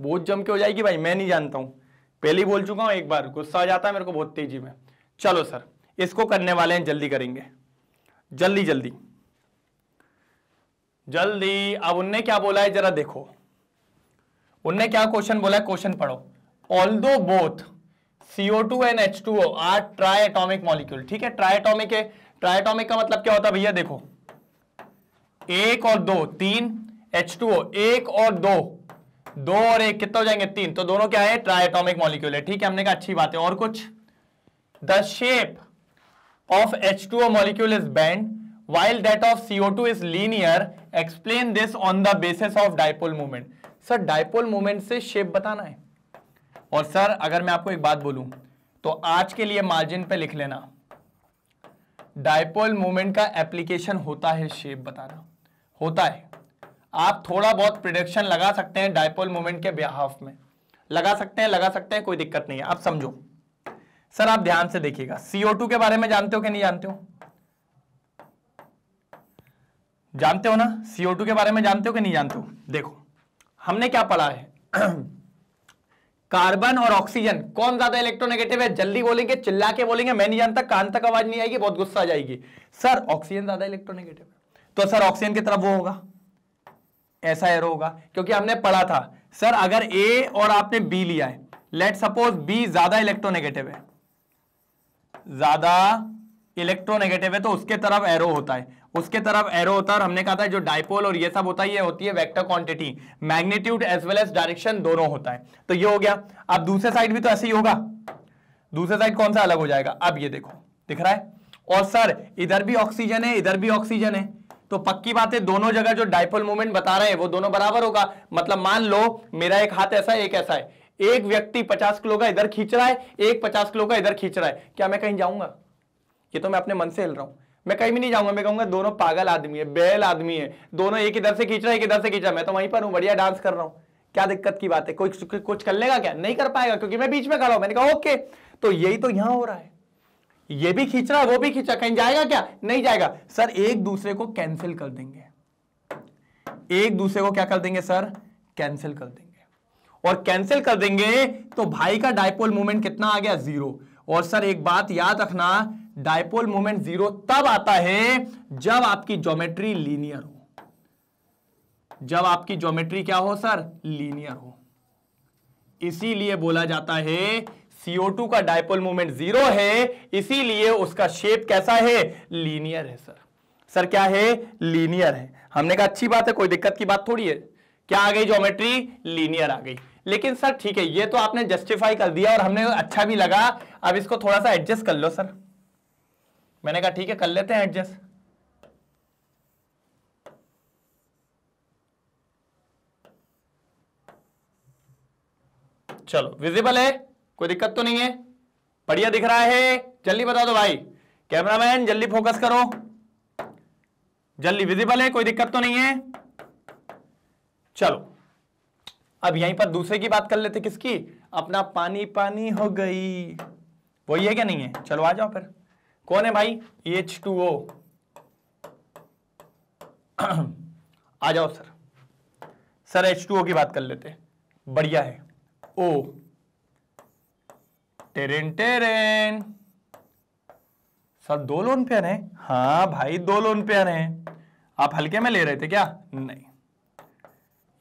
A: बहुत जम के हो जाएगी भाई मैं नहीं जानता हूं पहले बोल चुका हूं एक बार गुस्सा आ जाता है मेरे को बहुत तेजी में चलो सर इसको करने वाले हैं जल्दी करेंगे जल्दी जल्दी जल्दी अब उनने क्या बोला है जरा देखो उनने क्या क्वेश्चन बोला है क्वेश्चन पढ़ो although both CO two and H two O are triatomic molecule ठीक है ट्राई एटोमिक है ट्राई एटोमिक का मतलब क्या होता है भैया देखो एक और दो तीन एच टू ओ एक और दो दो और एक कितना हो जाएंगे तीन तो दोनों क्या है ट्राई एटोमिक मॉलिक्यूल है ठीक है हमने कहा अच्छी बात है और कुछ the shape of H two O molecule is bent while that of CO two is linear explain this on the basis of dipole movement sir dipole movement से शेप बताना है और सर अगर मैं आपको एक बात बोलूं तो आज के लिए मार्जिन पे लिख लेना डायपोल मूवमेंट का एप्लीकेशन होता है शेप बताना होता है आप थोड़ा बहुत प्रिडक्शन लगा सकते हैं डायपोल मूवमेंट के बिहाफ में लगा सकते हैं लगा सकते हैं कोई दिक्कत नहीं है आप समझो सर आप ध्यान से देखिएगा सीओ के बारे में जानते हो कि नहीं जानते हो जानते हो ना CO2 के बारे में जानते हो कि नहीं जानते हो देखो हमने क्या पढ़ा है <clears throat> कार्बन और ऑक्सीजन कौन ज्यादा इलेक्ट्रोनेगेटिव है जल्दी बोलेंगे चिल्ला के बोलेंगे मैं नहीं जानता कान तक आवाज नहीं आएगी बहुत गुस्सा आ जाएगी सर ऑक्सीजन ज्यादा इलेक्ट्रोनेगेटिव है तो सर ऑक्सीजन की तरफ वो होगा ऐसा एरो होगा क्योंकि हमने पढ़ा था सर अगर ए और आपने बी लिया है लेट सपोज बी ज्यादा इलेक्ट्रोनेगेटिव है ज्यादा इलेक्ट्रोनेगेटिव है तो उसके तरफ एरो होता है उसके तरफ एरो होता है और हमने कहा था जो डायपोल और ये सब होता है ये होती है vector quantity magnitude as well as direction दोनों होता है तो ये हो गया अब दूसरे साइड भी तो ऐसे ही होगा दूसरे साइड कौन सा अलग हो जाएगा अब ये देखो दिख रहा है और सर इधर भी ऑक्सीजन है इधर भी ऑक्सीजन है तो पक्की बात है दोनों जगह जो डायपोल मूवमेंट बता रहे हैं वो दोनों बराबर होगा मतलब मान लो मेरा एक हाथ ऐसा है एक ऐसा है एक व्यक्ति पचास किलो का इधर खींच रहा है एक पचास किलो का इधर खींच रहा है क्या मैं कहीं जाऊंगा ये तो मैं अपने मन से हिल रहा हूं मैं कहीं भी नहीं जाऊंगा मैं कहूंगा दोनों पागल आदमी है बैल आदमी है दोनों एक इधर से खींच रहा है एक इधर से खींचा मैं तो वहीं पर हूं बढ़िया डांस कर रहा हूं क्या दिक्कत की बात है कोई कुछ कर लेगा क्या नहीं कर पाएगा क्योंकि मैं बीच में खड़ा हूं मैंने कहा ओके तो यही तो यहां हो रहा है ये भी खींच रहा है वो भी खींचा कहीं जाएगा क्या नहीं जाएगा सर एक दूसरे को कैंसिल कर देंगे एक दूसरे को क्या कर देंगे सर कैंसिल कर देंगे और कैंसिल कर देंगे तो भाई का डायपोल मूवमेंट कितना आ गया जीरो और सर एक बात याद रखना डायपोल मोमेंट जीरो तब आता है जब आपकी ज्योमेट्री लीनियर हो जब आपकी ज्योमेट्री क्या हो सर लीनियर हो इसीलिए बोला जाता है CO2 का डायपोल मोमेंट जीरो है इसीलिए उसका शेप कैसा है लीनियर है सर सर क्या है लीनियर है हमने कहा अच्छी बात है कोई दिक्कत की बात थोड़ी है क्या आ गई ज्योमेट्री लीनियर आ गई लेकिन सर ठीक है ये तो आपने जस्टिफाई कर दिया और हमने अच्छा भी लगा अब इसको थोड़ा सा एडजस्ट कर लो सर मैंने कहा ठीक है कर लेते हैं एडजस्ट चलो विजिबल है कोई दिक्कत तो नहीं है बढ़िया दिख रहा है जल्दी बता दो भाई कैमरामैन जल्दी फोकस करो जल्दी विजिबल है कोई दिक्कत तो नहीं है चलो अब यहीं पर दूसरे की बात कर लेते किसकी अपना पानी पानी हो गई वही है क्या नहीं है चलो आ जाओ फिर कौन है भाई एच टू ओ आ जाओ sir sir H two O की बात कर लेते बढ़िया है ओ टेरेन टेरेन सर दो लोन पेयर है हाँ भाई दो लोन पेयर है आप हल्के में ले रहे थे क्या नहीं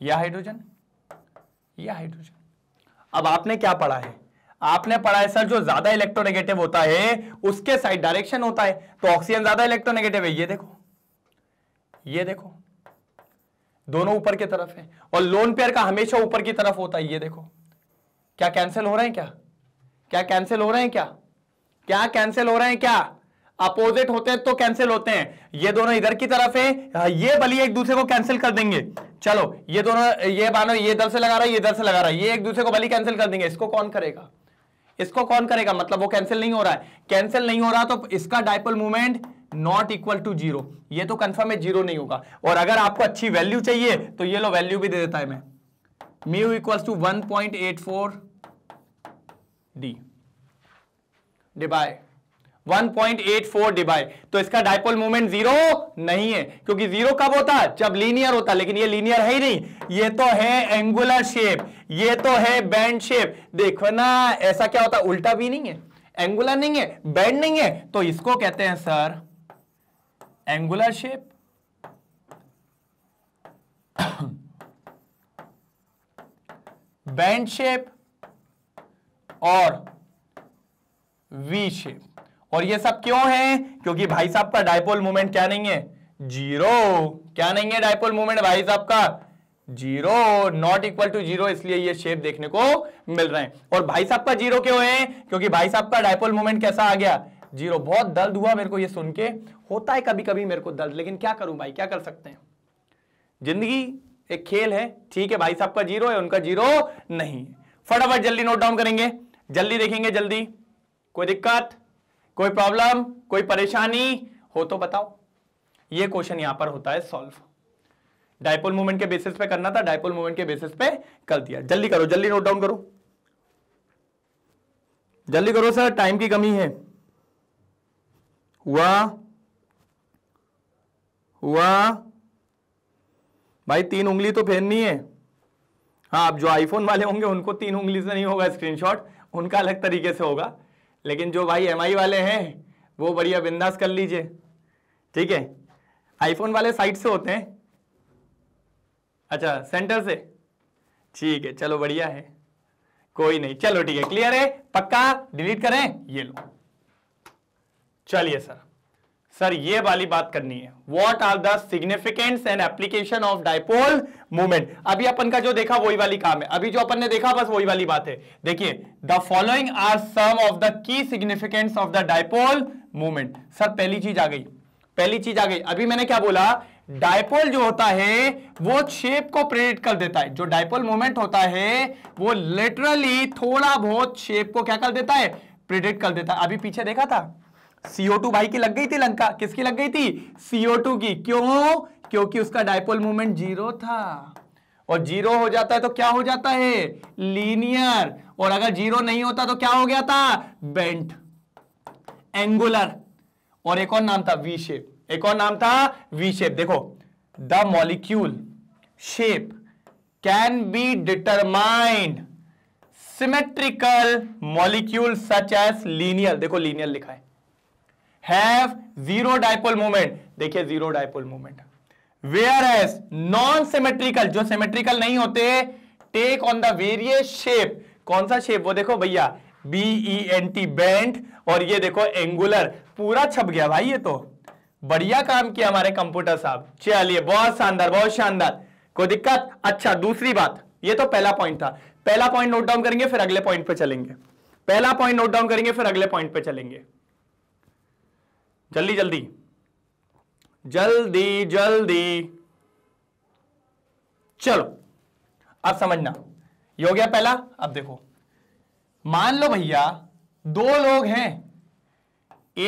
A: यह हाइड्रोजन यह हाइड्रोजन अब आपने क्या पढ़ा है आपने पढ़ा है सर जो ज्यादा इलेक्ट्रोनेगेटिव होता है उसके साइड डायरेक्शन होता है तो ऑक्सीजन ज्यादा इलेक्ट्रोनेगेटिव है ये देखो ये देखो दोनों ऊपर की तरफ है और लोन पेयर का हमेशा ऊपर की तरफ होता है ये देखो क्या कैंसिल हो रहे हैं क्या क्या कैंसिल हो रहे हैं क्या क्या कैंसिल हो रहे हैं क्या अपोजिट होते हैं तो कैंसिल होते हैं ये दोनों इधर की तरफ है हाँ, ये भली एक दूसरे को कैंसिल कर देंगे चलो ये दोनों ये बानो ये इधर से लगा रहा है ये इधर से लगा रहा है ये एक दूसरे को भली कैंसिल कर देंगे इसको कौन करेगा इसको कौन करेगा मतलब वो कैंसिल नहीं हो रहा है कैंसिल नहीं हो रहा तो इसका dipole movement not equal to zero ये तो कंफर्म है जीरो नहीं होगा और अगर आपको अच्छी वैल्यू चाहिए तो ये लो वैल्यू भी दे देता है मैं mu equal to one point eight four D divide 1.84 divide तो इसका डायपोल मूवमेंट जीरो नहीं है क्योंकि जीरो कब होता जब लीनियर होता लेकिन ये लीनियर है ही नहीं ये तो है एंगुलर शेप ये तो है बैंड शेप देखो ना ऐसा क्या होता उल्टा भी नहीं है एंगुलर नहीं है बैंड नहीं है तो इसको कहते हैं sir angular shape bent shape और वी शेप और ये सब क्यों है क्योंकि भाई साहब का डायपोल मूवमेंट क्या नहीं है जीरो क्या नहीं है डायपोल मूवमेंट भाई साहब का zero not equal to zero इसलिए ये शेप देखने को मिल रहे हैं और भाई साहब का जीरो क्यों है क्योंकि भाई साहब का डायपोल मूवमेंट कैसा आ गया जीरो बहुत दर्द हुआ मेरे को ये सुन के होता है कभी कभी मेरे को दर्द लेकिन क्या करूं भाई क्या कर सकते हैं जिंदगी एक खेल है ठीक है भाई साहब का जीरो है उनका जीरो नहीं फटाफट जल्दी नोट डाउन करेंगे जल्दी देखेंगे जल्दी कोई दिक्कत कोई प्रॉब्लम कोई परेशानी हो तो बताओ ये क्वेश्चन यहां पर होता है सॉल्व डायपोल मूवमेंट के बेसिस पे करना था डायपोल मूवमेंट के बेसिस पे कर दिया जल्दी करो जल्दी नोट डाउन करो जल्दी करो सर टाइम की कमी है हुआ हुआ भाई तीन उंगली तो फेरनी है हाँ आप जो आईफोन वाले होंगे उनको तीन उंगली से नहीं होगा स्क्रीनशॉट उनका अलग तरीके से होगा लेकिन जो भाई एम वाले हैं वो बढ़िया बिंदास कर लीजिए ठीक है आईफोन वाले साइड से होते हैं अच्छा सेंटर से ठीक है चलो बढ़िया है कोई नहीं चलो ठीक है क्लियर है पक्का डिलीट करें ये लो चलिए सर सर ये वाली बात करनी है what are the significance and application of dipole movement अभी अपन का जो देखा वही वाली काम है अभी जो अपन ने देखा बस वही वाली बात है देखिए the following are some of the key significance of the dipole movement sir पहली चीज आ गई पहली चीज आ गई अभी मैंने क्या बोला डायपोल जो होता है वो शेप को प्रेडिक्ट कर देता है जो डायपोल मूवमेंट होता है वो लिटरली थोड़ा बहुत शेप को क्या कर देता है प्रेडिक्ट कर देता है अभी पीछे देखा था CO2 भाई की लग गई थी लंका किसकी लग गई थी CO2 की क्यों क्योंकि उसका डायपोल मूवमेंट जीरो था और जीरो हो जाता है तो क्या हो जाता है लीनियर और अगर जीरो नहीं होता तो क्या हो गया था बेंट एंगुलर और एक और नाम था वी शेप एक और नाम था वी शेप देखो the molecule shape can be determined symmetrical molecule such as linear देखो लीनियर लिखा है हैव जीरो डायपोल मूवमेंट देखिए zero dipole movement whereas non symmetrical जो सिमेट्रिकल नहीं होते take on the various shape कौन सा शेप वो देखो भैया B E N T bent और ये देखो एंगुलर पूरा छप गया भाई ये तो बढ़िया काम किया हमारे कंप्यूटर साहब चलिए बहुत शानदार बहुत शानदार कोई दिक्कत अच्छा दूसरी बात ये तो पहला पॉइंट था पहला पॉइंट नोट डाउन करेंगे फिर अगले पॉइंट पे चलेंगे पहला पॉइंट नोट डाउन करेंगे फिर अगले पॉइंट पे चलेंगे जल्दी जल्दी जल्दी जल्दी चलो अब समझना ये हो गया पहला अब देखो मान लो भैया दो लोग हैं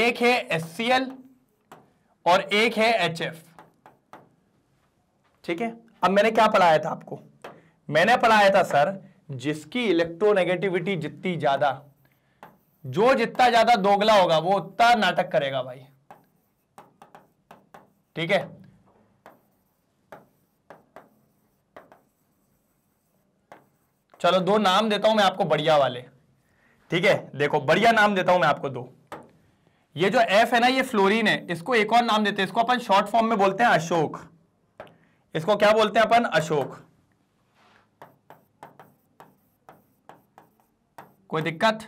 A: एक है एस और एक है एच ठीक है अब मैंने क्या पढ़ाया था आपको मैंने पढ़ाया था सर जिसकी इलेक्ट्रोनेगेटिविटी जितनी ज्यादा जो जितना ज्यादा दोगला होगा वो उतना नाटक करेगा भाई ठीक है चलो दो नाम देता हूं मैं आपको बढ़िया वाले ठीक है देखो बढ़िया नाम देता हूं मैं आपको दो ये जो एफ है ना ये फ्लोरीन है इसको एक और नाम देते हैं इसको अपन शॉर्ट फॉर्म में बोलते हैं अशोक इसको क्या बोलते हैं अपन अशोक कोई दिक्कत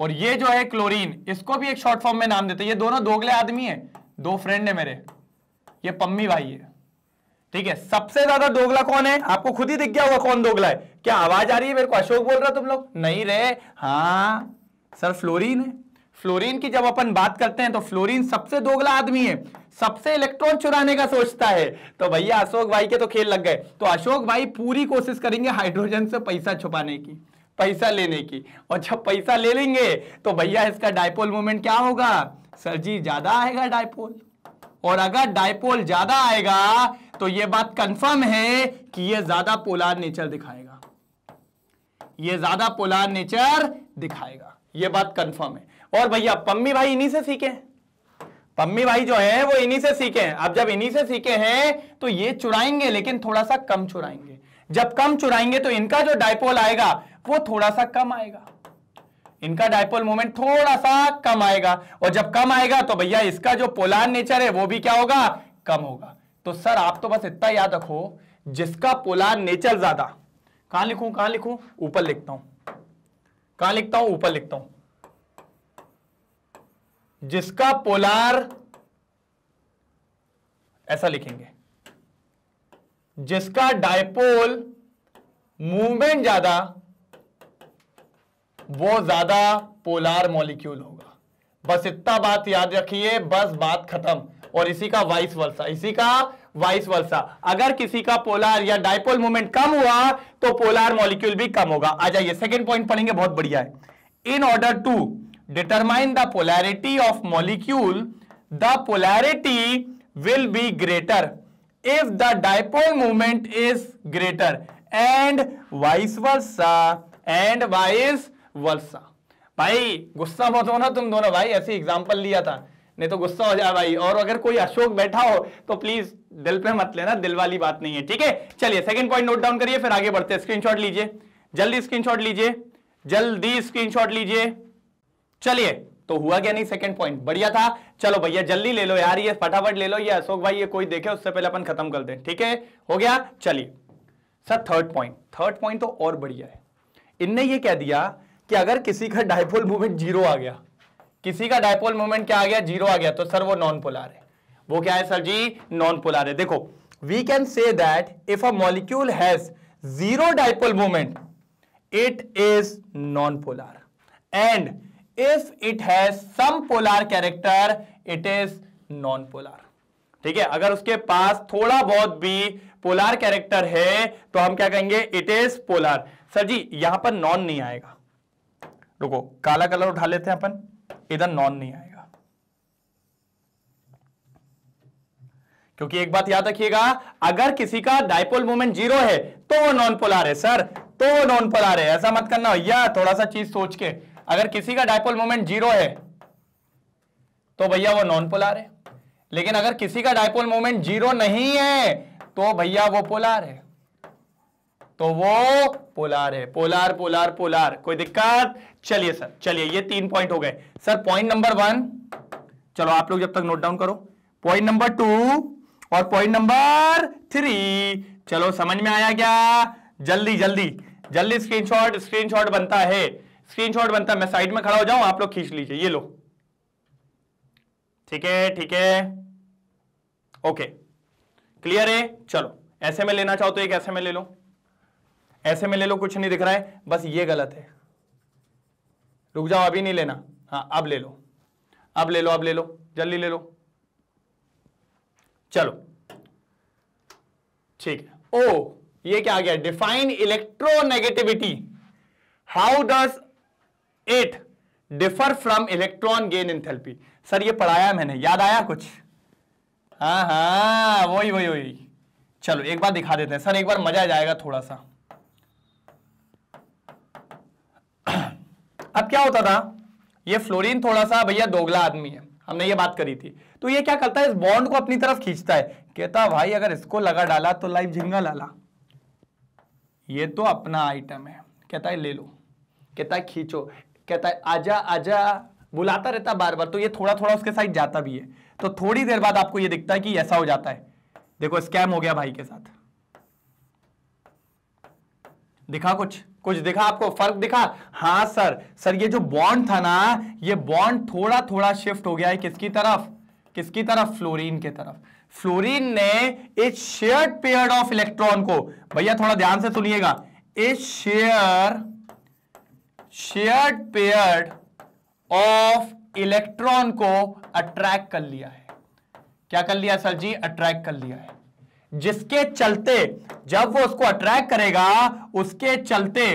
A: और ये जो है क्लोरीन इसको भी एक शॉर्ट फॉर्म में नाम देते हैं ये दोनों दोगले आदमी है दो फ्रेंड है मेरे ये पम्मी भाई है ठीक है सबसे ज्यादा दोगला कौन है आपको खुद ही दिख गया होगा कौन दोगला है क्या आवाज आ रही है मेरे को अशोक बोल रहा तुम लोग नहीं रे हाँ सर फ्लोरीन है फ्लोरीन की जब अपन बात करते हैं तो फ्लोरीन सबसे दोगला आदमी है सबसे इलेक्ट्रॉन चुराने का सोचता है तो भैया अशोक भाई के तो खेल लग गए तो अशोक भाई पूरी कोशिश करेंगे हाइड्रोजन से पैसा छुपाने की पैसा लेने की और जब पैसा ले लेंगे तो भैया इसका डायपोल मूवमेंट क्या होगा सर जी ज्यादा आएगा डायपोल और अगर डायपोल ज्यादा आएगा तो यह बात कंफर्म है कि यह ज्यादा पोलार नेचर दिखाएगा यह ज्यादा पोलार नेचर दिखाएगा यह बात कंफर्म है और भैया पम्मी भाई इन्हीं से सीखे पम्मी भाई जो है वो इन्हीं से सीखे हैं अब जब इन्हीं से सीखे हैं तो ये चुराएंगे लेकिन थोड़ा सा कम चुराएंगे जब कम चुराएंगे तो इनका जो डायपोल आएगा वो थोड़ा सा कम आएगा इनका डायपोल मोमेंट थोड़ा सा कम आएगा और जब कम आएगा तो भैया इसका जो पोलार नेचर है वो भी क्या होगा कम होगा तो सर आप तो बस इतना याद रखो जिसका पोलार नेचर ज्यादा कहा लिखू कहा लिखू ऊपर लिखता हूं कहा लिखता हूं ऊपर लिखता हूं जिसका पोलार ऐसा लिखेंगे जिसका डायपोल मूवमेंट ज्यादा वो ज्यादा पोलार मॉलिक्यूल होगा बस इतना बात याद रखिए बस बात खत्म और इसी का वाइस वर्षा इसी का वाइस वर्षा अगर किसी का पोलार या डायपोल मूवमेंट कम हुआ तो पोलार मॉलिक्यूल भी कम होगा आ जाइए सेकेंड पॉइंट पढ़ेंगे बहुत बढ़िया है in order to determine the polarity of molecule the polarity will be greater if the dipole movement is greater and vice versa and vice versa भाई गुस्सा मत होना तुम दोनों भाई ऐसे एग्जाम्पल लिया था नहीं तो गुस्सा हो जाए भाई और अगर कोई अशोक बैठा हो तो प्लीज दिल पे मत लेना दिल वाली बात नहीं है ठीक है चलिए सेकंड पॉइंट नोट डाउन करिए फिर आगे बढ़ते हैं स्क्रीनशॉट लीजिए जल्दी स्क्रीनशॉट लीजिए जल्दी स्क्रीनशॉट लीजिए चलिए तो हुआ क्या नहीं सेकंड पॉइंट बढ़िया था चलो भैया जल्दी ले लो यार ये फटाफट ले लो ये अशोक भाई ये कोई देखे उससे पहले अपन खत्म कर दे ठीक है हो गया चलिए sir third point third point तो और बढ़िया है इनने ये कह दिया कि अगर किसी का डायपोल मूवमेंट जीरो आ गया किसी का डायपोल मूवमेंट क्या आ गया जीरो आ गया तो सर वो नॉन पोलार है वो क्या है सर जी नॉन पोलार है देखो we can say that if a molecule has zero dipole movement it is non polar and if it has some polar character it is non polar ठीक है अगर उसके पास थोड़ा बहुत भी पोलार कैरेक्टर है तो हम क्या कहेंगे it is polar sir ji यहां पर नॉन नहीं आएगा रुको काला कलर उठा लेते हैं अपन इधर नॉन नहीं आएगा क्योंकि एक बात याद रखिएगा अगर किसी का डायपोल मोमेंट जीरो है तो वो नॉन पोलार है सर तो वो नॉन पोलार है ऐसा मत करना भैया थोड़ा सा चीज सोच के अगर किसी का डायपोल मोमेंट जीरो है तो भैया वो नॉन पोलार है लेकिन अगर किसी का डायपोल मोमेंट जीरो नहीं है तो भैया वो पोलार है तो वो पोलार है पोलार पोलार पोलार कोई दिक्कत चलिए सर चलिए ये तीन पॉइंट हो गए सर पॉइंट नंबर वन चलो आप लोग जब तक नोट डाउन करो पॉइंट नंबर टू और पॉइंट नंबर थ्री चलो समझ में आया क्या जल्दी जल्दी जल्दी स्क्रीनशॉट स्क्रीनशॉट बनता है स्क्रीनशॉट बनता है मैं साइड में खड़ा हो जाऊं आप लोग खींच लीजिए ये लो ठीक है ठीक है ओके क्लियर है चलो ऐसे में लेना चाहो तो एक ऐसे में ले लो ऐसे में ले लो कुछ नहीं दिख रहा है बस ये गलत है रुक जाओ अभी नहीं लेना हाँ अब ले लो अब ले लो अब ले लो जल्दी ले लो चलो ठीक है ओ ये क्या आ गया define electronegativity how does it differ from electron gain enthalpy sir ये पढ़ाया मैंने याद आया कुछ हाँ हाँ वही वही वही चलो एक बार दिखा देते हैं सर एक बार मजा आ जाएगा थोड़ा सा अब क्या होता था ये फ्लोरीन थोड़ा सा भैया दोगला आदमी है हमने ये बात करी थी तो ये क्या करता है इस बॉन्ड को अपनी तरफ खींचता है कहता भाई अगर इसको लगा डाला तो लाइफ झिंगा लाला ये तो अपना आइटम है कहता है ले लो कहता है खींचो कहता है आजा आजा बुलाता रहता बार बार तो ये थोड़ा थोड़ा उसके साथ जाता भी है तो थोड़ी देर बाद आपको ये दिखता है कि ऐसा हो जाता है देखो स्कैम हो गया भाई के साथ दिखा कुछ कुछ दिखा आपको फर्क दिखा हाँ सर सर ये जो बॉन्ड था ना ये बॉन्ड थोड़ा थोड़ा शिफ्ट हो गया है किसकी तरफ किसकी तरफ फ्लोरीन के तरफ फ्लोरीन ने इस शेयर पेयर ऑफ इलेक्ट्रॉन को भैया थोड़ा ध्यान से सुनिएगा इस share share pair of electron को अट्रैक्ट कर लिया है क्या कर लिया सर जी अट्रैक्ट कर लिया है जिसके चलते जब वो उसको अट्रैक्ट करेगा उसके चलते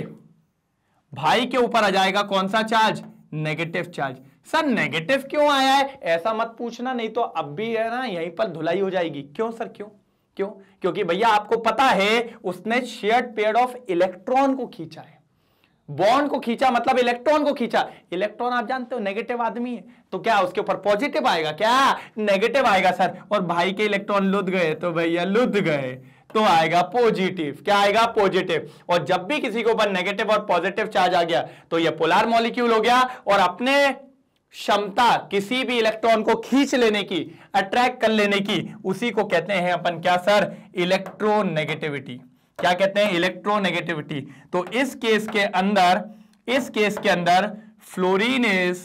A: भाई के ऊपर आ जाएगा कौन सा charge negative charge sir negative क्यों आया है ऐसा मत पूछना नहीं तो अब भी है ना यहीं पर धुलाई हो जाएगी क्यों सर क्यों क्यों क्योंकि भैया आपको पता है उसने शेयर पेयर ऑफ इलेक्ट्रॉन को खींचा है बॉन्ड को खींचा मतलब इलेक्ट्रॉन को खींचा इलेक्ट्रॉन आप जानते हो नेगेटिव आदमी है तो क्या उसके ऊपर पॉजिटिव आएगा क्या नेगेटिव आएगा सर और भाई के इलेक्ट्रॉन लुद गए तो भैया लुद गए तो आएगा पॉजिटिव क्या आएगा पॉजिटिव और जब भी किसी के ऊपर नेगेटिव और पॉजिटिव चार्ज आ गया तो यह पोलार मॉलिक्यूल हो गया और अपने क्षमता किसी भी इलेक्ट्रॉन को खींच लेने की अट्रैक्ट कर लेने की उसी को कहते हैं अपन क्या सर इलेक्ट्रोनेगेटिविटी क्या कहते हैं इलेक्ट्रोनेगेटिविटी तो इस केस के अंदर इस केस के अंदर fluorine is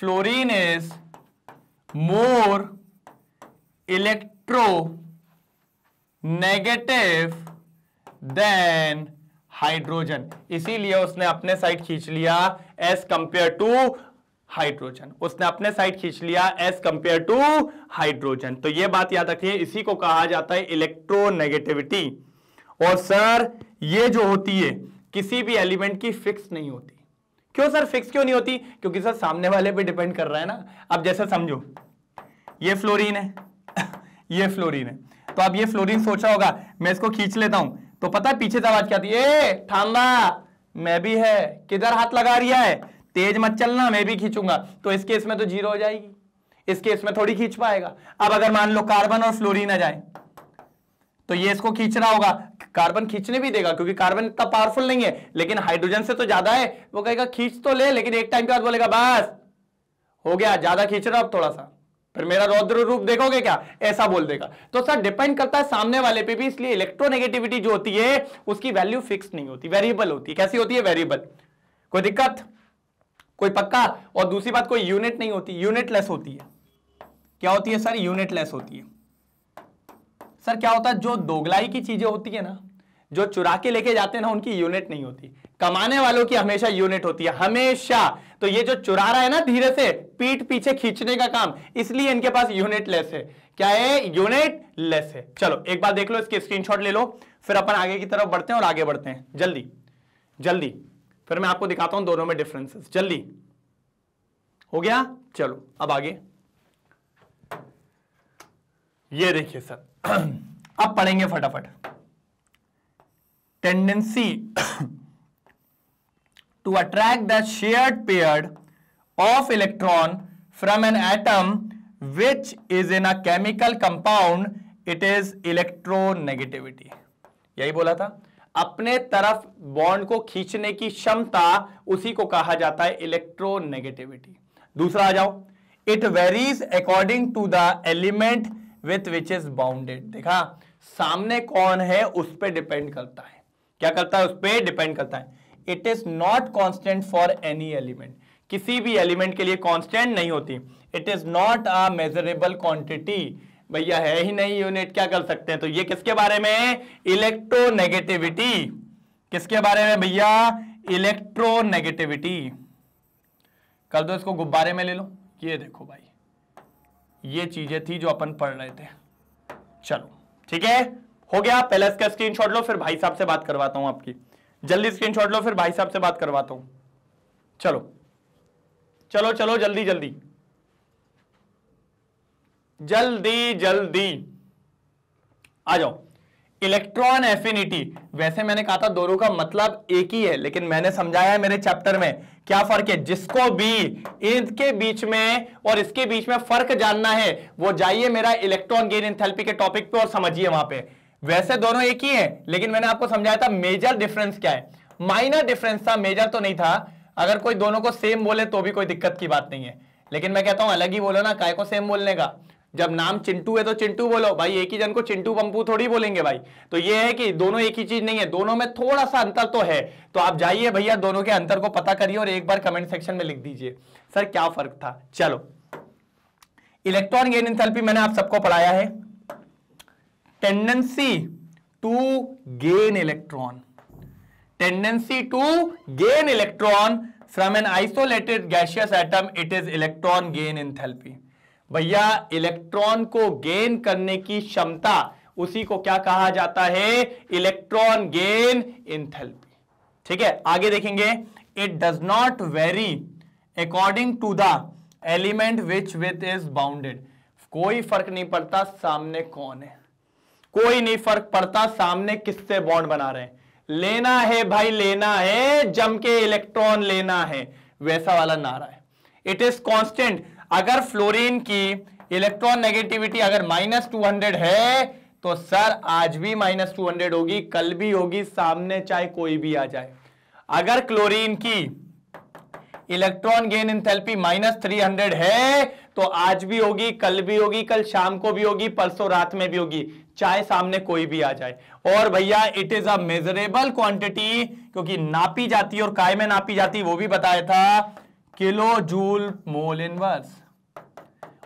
A: fluorine is more electronegative than hydrogen इसीलिए उसने अपने साइड खींच लिया एज कंपेयर टू हाइड्रोजन उसने अपने साइड खींच लिया एस कंपेयर टू हाइड्रोजन तो यह बात याद रखिए इसी को कहा जाता है इलेक्ट्रोनेगेटिविटी और सर ये जो होती है किसी भी एलिमेंट की फिक्स नहीं होती क्यों सर फिक्स क्यों नहीं होती क्योंकि सर सामने वाले पे डिपेंड कर रहा है ना अब जैसे समझो ये फ्लोरीन है <laughs> ये फ्लोरीन है तो अब ये फ्लोरीन सोचा होगा मैं इसको खींच लेता हूं तो पता है पीछे से आवाज क्या थी ए ठांडा मैं भी है किधर हाथ लगा रिया है तेज मत चलना मैं भी खींचूंगा तो इस केस में तो जीरो हो जाएगी इस केस में थोड़ी खींच पाएगा अब अगर मान लो कार्बन और फ्लोरीन आ जाए तो ये इसको खींच रहा होगा कार्बन खींचने भी देगा क्योंकि कार्बन इतना पावरफुल नहीं है लेकिन हाइड्रोजन से तो ज्यादा है वो कहेगा खींच तो ले लेकिन एक टाइम के बाद बोलेगा बस हो गया ज्यादा खींच रहा अब थोड़ा सा फिर मेरा रौद्र रूप देखोगे क्या ऐसा बोल देगा तो सर डिपेंड करता है सामने वाले पे भी इसलिए इलेक्ट्रोनेगेटिविटी जो होती है उसकी वैल्यू फिक्स नहीं होती वेरिएबल होती है कैसी होती है वेरिएबल कोई दिक्कत कोई पक्का और दूसरी बात कोई यूनिट नहीं होती यूनिटलेस होती है क्या होती है सर यूनिटलेस होती है सर क्या होता है जो दोगलाई की चीजें होती है ना जो चुरा के लेके जाते हैं ना उनकी यूनिट नहीं होती कमाने वालों की हमेशा यूनिट होती है हमेशा तो ये जो चुरा रहा है ना धीरे से पीठ पीछे खींचने का काम इसलिए इनके पास यूनिट लेस है क्या है यूनिट लेस है चलो एक बार देख लो इसके स्क्रीनशॉट ले लो फिर अपन आगे की तरफ बढ़ते हैं और आगे बढ़ते हैं जल्दी जल्दी फिर मैं आपको दिखाता हूं दोनों में डिफरेंसेस जल्दी हो गया चलो अब आगे ये देखिए सर <clears throat> अब पढ़ेंगे फटाफट tendency to attract the shared pair of electron from an atom which is in a chemical compound it is electronegativity यही बोला था अपने तरफ बॉन्ड को खींचने की क्षमता उसी को कहा जाता है इलेक्ट्रोनेगेटिविटी दूसरा आ जाओ it varies according to the element with which is bounded देखा सामने कौन है उस पर डिपेंड करता है क्या करता है उस पर डिपेंड करता है it is not constant for any element किसी भी एलिमेंट के लिए कॉन्स्टेंट नहीं होती it is not a measurable quantity भैया है ही नहीं यूनिट क्या कर सकते हैं तो ये किसके बारे में इलेक्ट्रोनेगेटिविटी किसके बारे में भैया इलेक्ट्रोनेगेटिविटी कर दो इसको गुब्बारे में ले लो ये देखो भाई ये चीजें थी जो अपन पढ़ रहे थे चलो ठीक है हो गया पहले इसका स्क्रीनशॉट लो फिर भाई साहब से बात करवाता हूं आपकी जल्दी स्क्रीनशॉट लो फिर भाई साहब से बात करवाता हूं चलो चलो चलो जल्दी जल्दी जल्दी जल्दी आ जाओ इलेक्ट्रॉन एफिनिटी वैसे मैंने कहा था दोनों का मतलब एक ही है लेकिन मैंने समझाया है मेरे चैप्टर में क्या फर्क है जिसको भी इनके बीच में और इसके बीच में फर्क जानना है वो जाइए मेरा इलेक्ट्रॉन गेन इन के टॉपिक पे और समझिए वहां पे वैसे दोनों एक ही है लेकिन मैंने आपको समझाया था मेजर डिफरेंस क्या है माइनर डिफरेंस था मेजर तो नहीं था अगर कोई दोनों को सेम बोले तो भी कोई दिक्कत की बात नहीं है लेकिन मैं कहता हूं अलग ही बोलो ना काय को सेम बोलने का जब नाम चिंटू है तो चिंटू बोलो भाई एक ही जन को चिंटू पंपू थोड़ी बोलेंगे भाई तो ये है कि दोनों एक ही चीज नहीं है दोनों में थोड़ा सा अंतर तो है तो आप जाइए भैया दोनों के अंतर को पता करिए और एक बार कमेंट सेक्शन में लिख दीजिए सर क्या फर्क था चलो इलेक्ट्रॉन गेन इंथेल्पी मैंने आप सबको पढ़ाया है tendency to gain electron tendency to gain electron from an isolated gaseous atom it is electron gain enthalpy भैया इलेक्ट्रॉन को गेन करने की क्षमता उसी को क्या कहा जाता है इलेक्ट्रॉन गेन इंथेल्पी ठीक है आगे देखेंगे it does not vary according to the element which with is bounded कोई फर्क नहीं पड़ता सामने कौन है कोई नहीं फर्क पड़ता सामने किससे बॉन्ड बना रहे हैं लेना है भाई लेना है जम के इलेक्ट्रॉन लेना है वैसा वाला नारा है इट इज कांस्टेंट अगर फ्लोरीन की इलेक्ट्रॉन नेगेटिविटी अगर माइनस टू हंड्रेड है तो सर आज भी माइनस टू हंड्रेड होगी कल भी होगी सामने चाहे कोई भी आ जाए अगर क्लोरीन की electron gain enthalpy minus three hundred है तो आज भी होगी कल भी होगी कल शाम को भी होगी परसों रात में भी होगी चाहे सामने कोई भी आ जाए और भैया it is a measurable quantity क्योंकि नापी जाती है और काय में नापी जाती वो भी बताया था किलो जूल मोल इनवर्स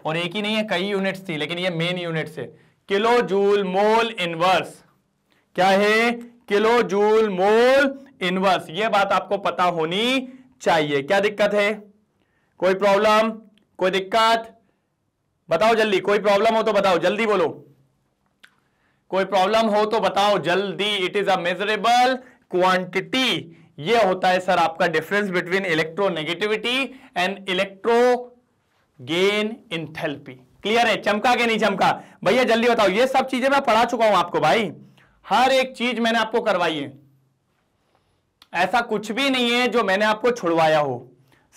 A: और एक ही नहीं है कई यूनिट्स थी लेकिन ये मेन यूनिट से किलो जूल मोल इनवर्स क्या है किलो जूल मोल इनवर्स ये बात आपको पता होनी चाहिए क्या दिक्कत है कोई प्रॉब्लम कोई दिक्कत बताओ जल्दी कोई प्रॉब्लम हो तो बताओ जल्दी बोलो कोई प्रॉब्लम हो तो बताओ जल्दी it is a measurable quantity ये होता है सर आपका difference between electronegativity and electro gain enthalpy clear है चमका के नहीं चमका भैया जल्दी बताओ ये सब चीजें मैं पढ़ा चुका हूं आपको भाई हर एक चीज मैंने आपको करवाई है ऐसा कुछ भी नहीं है जो मैंने आपको छुड़वाया हो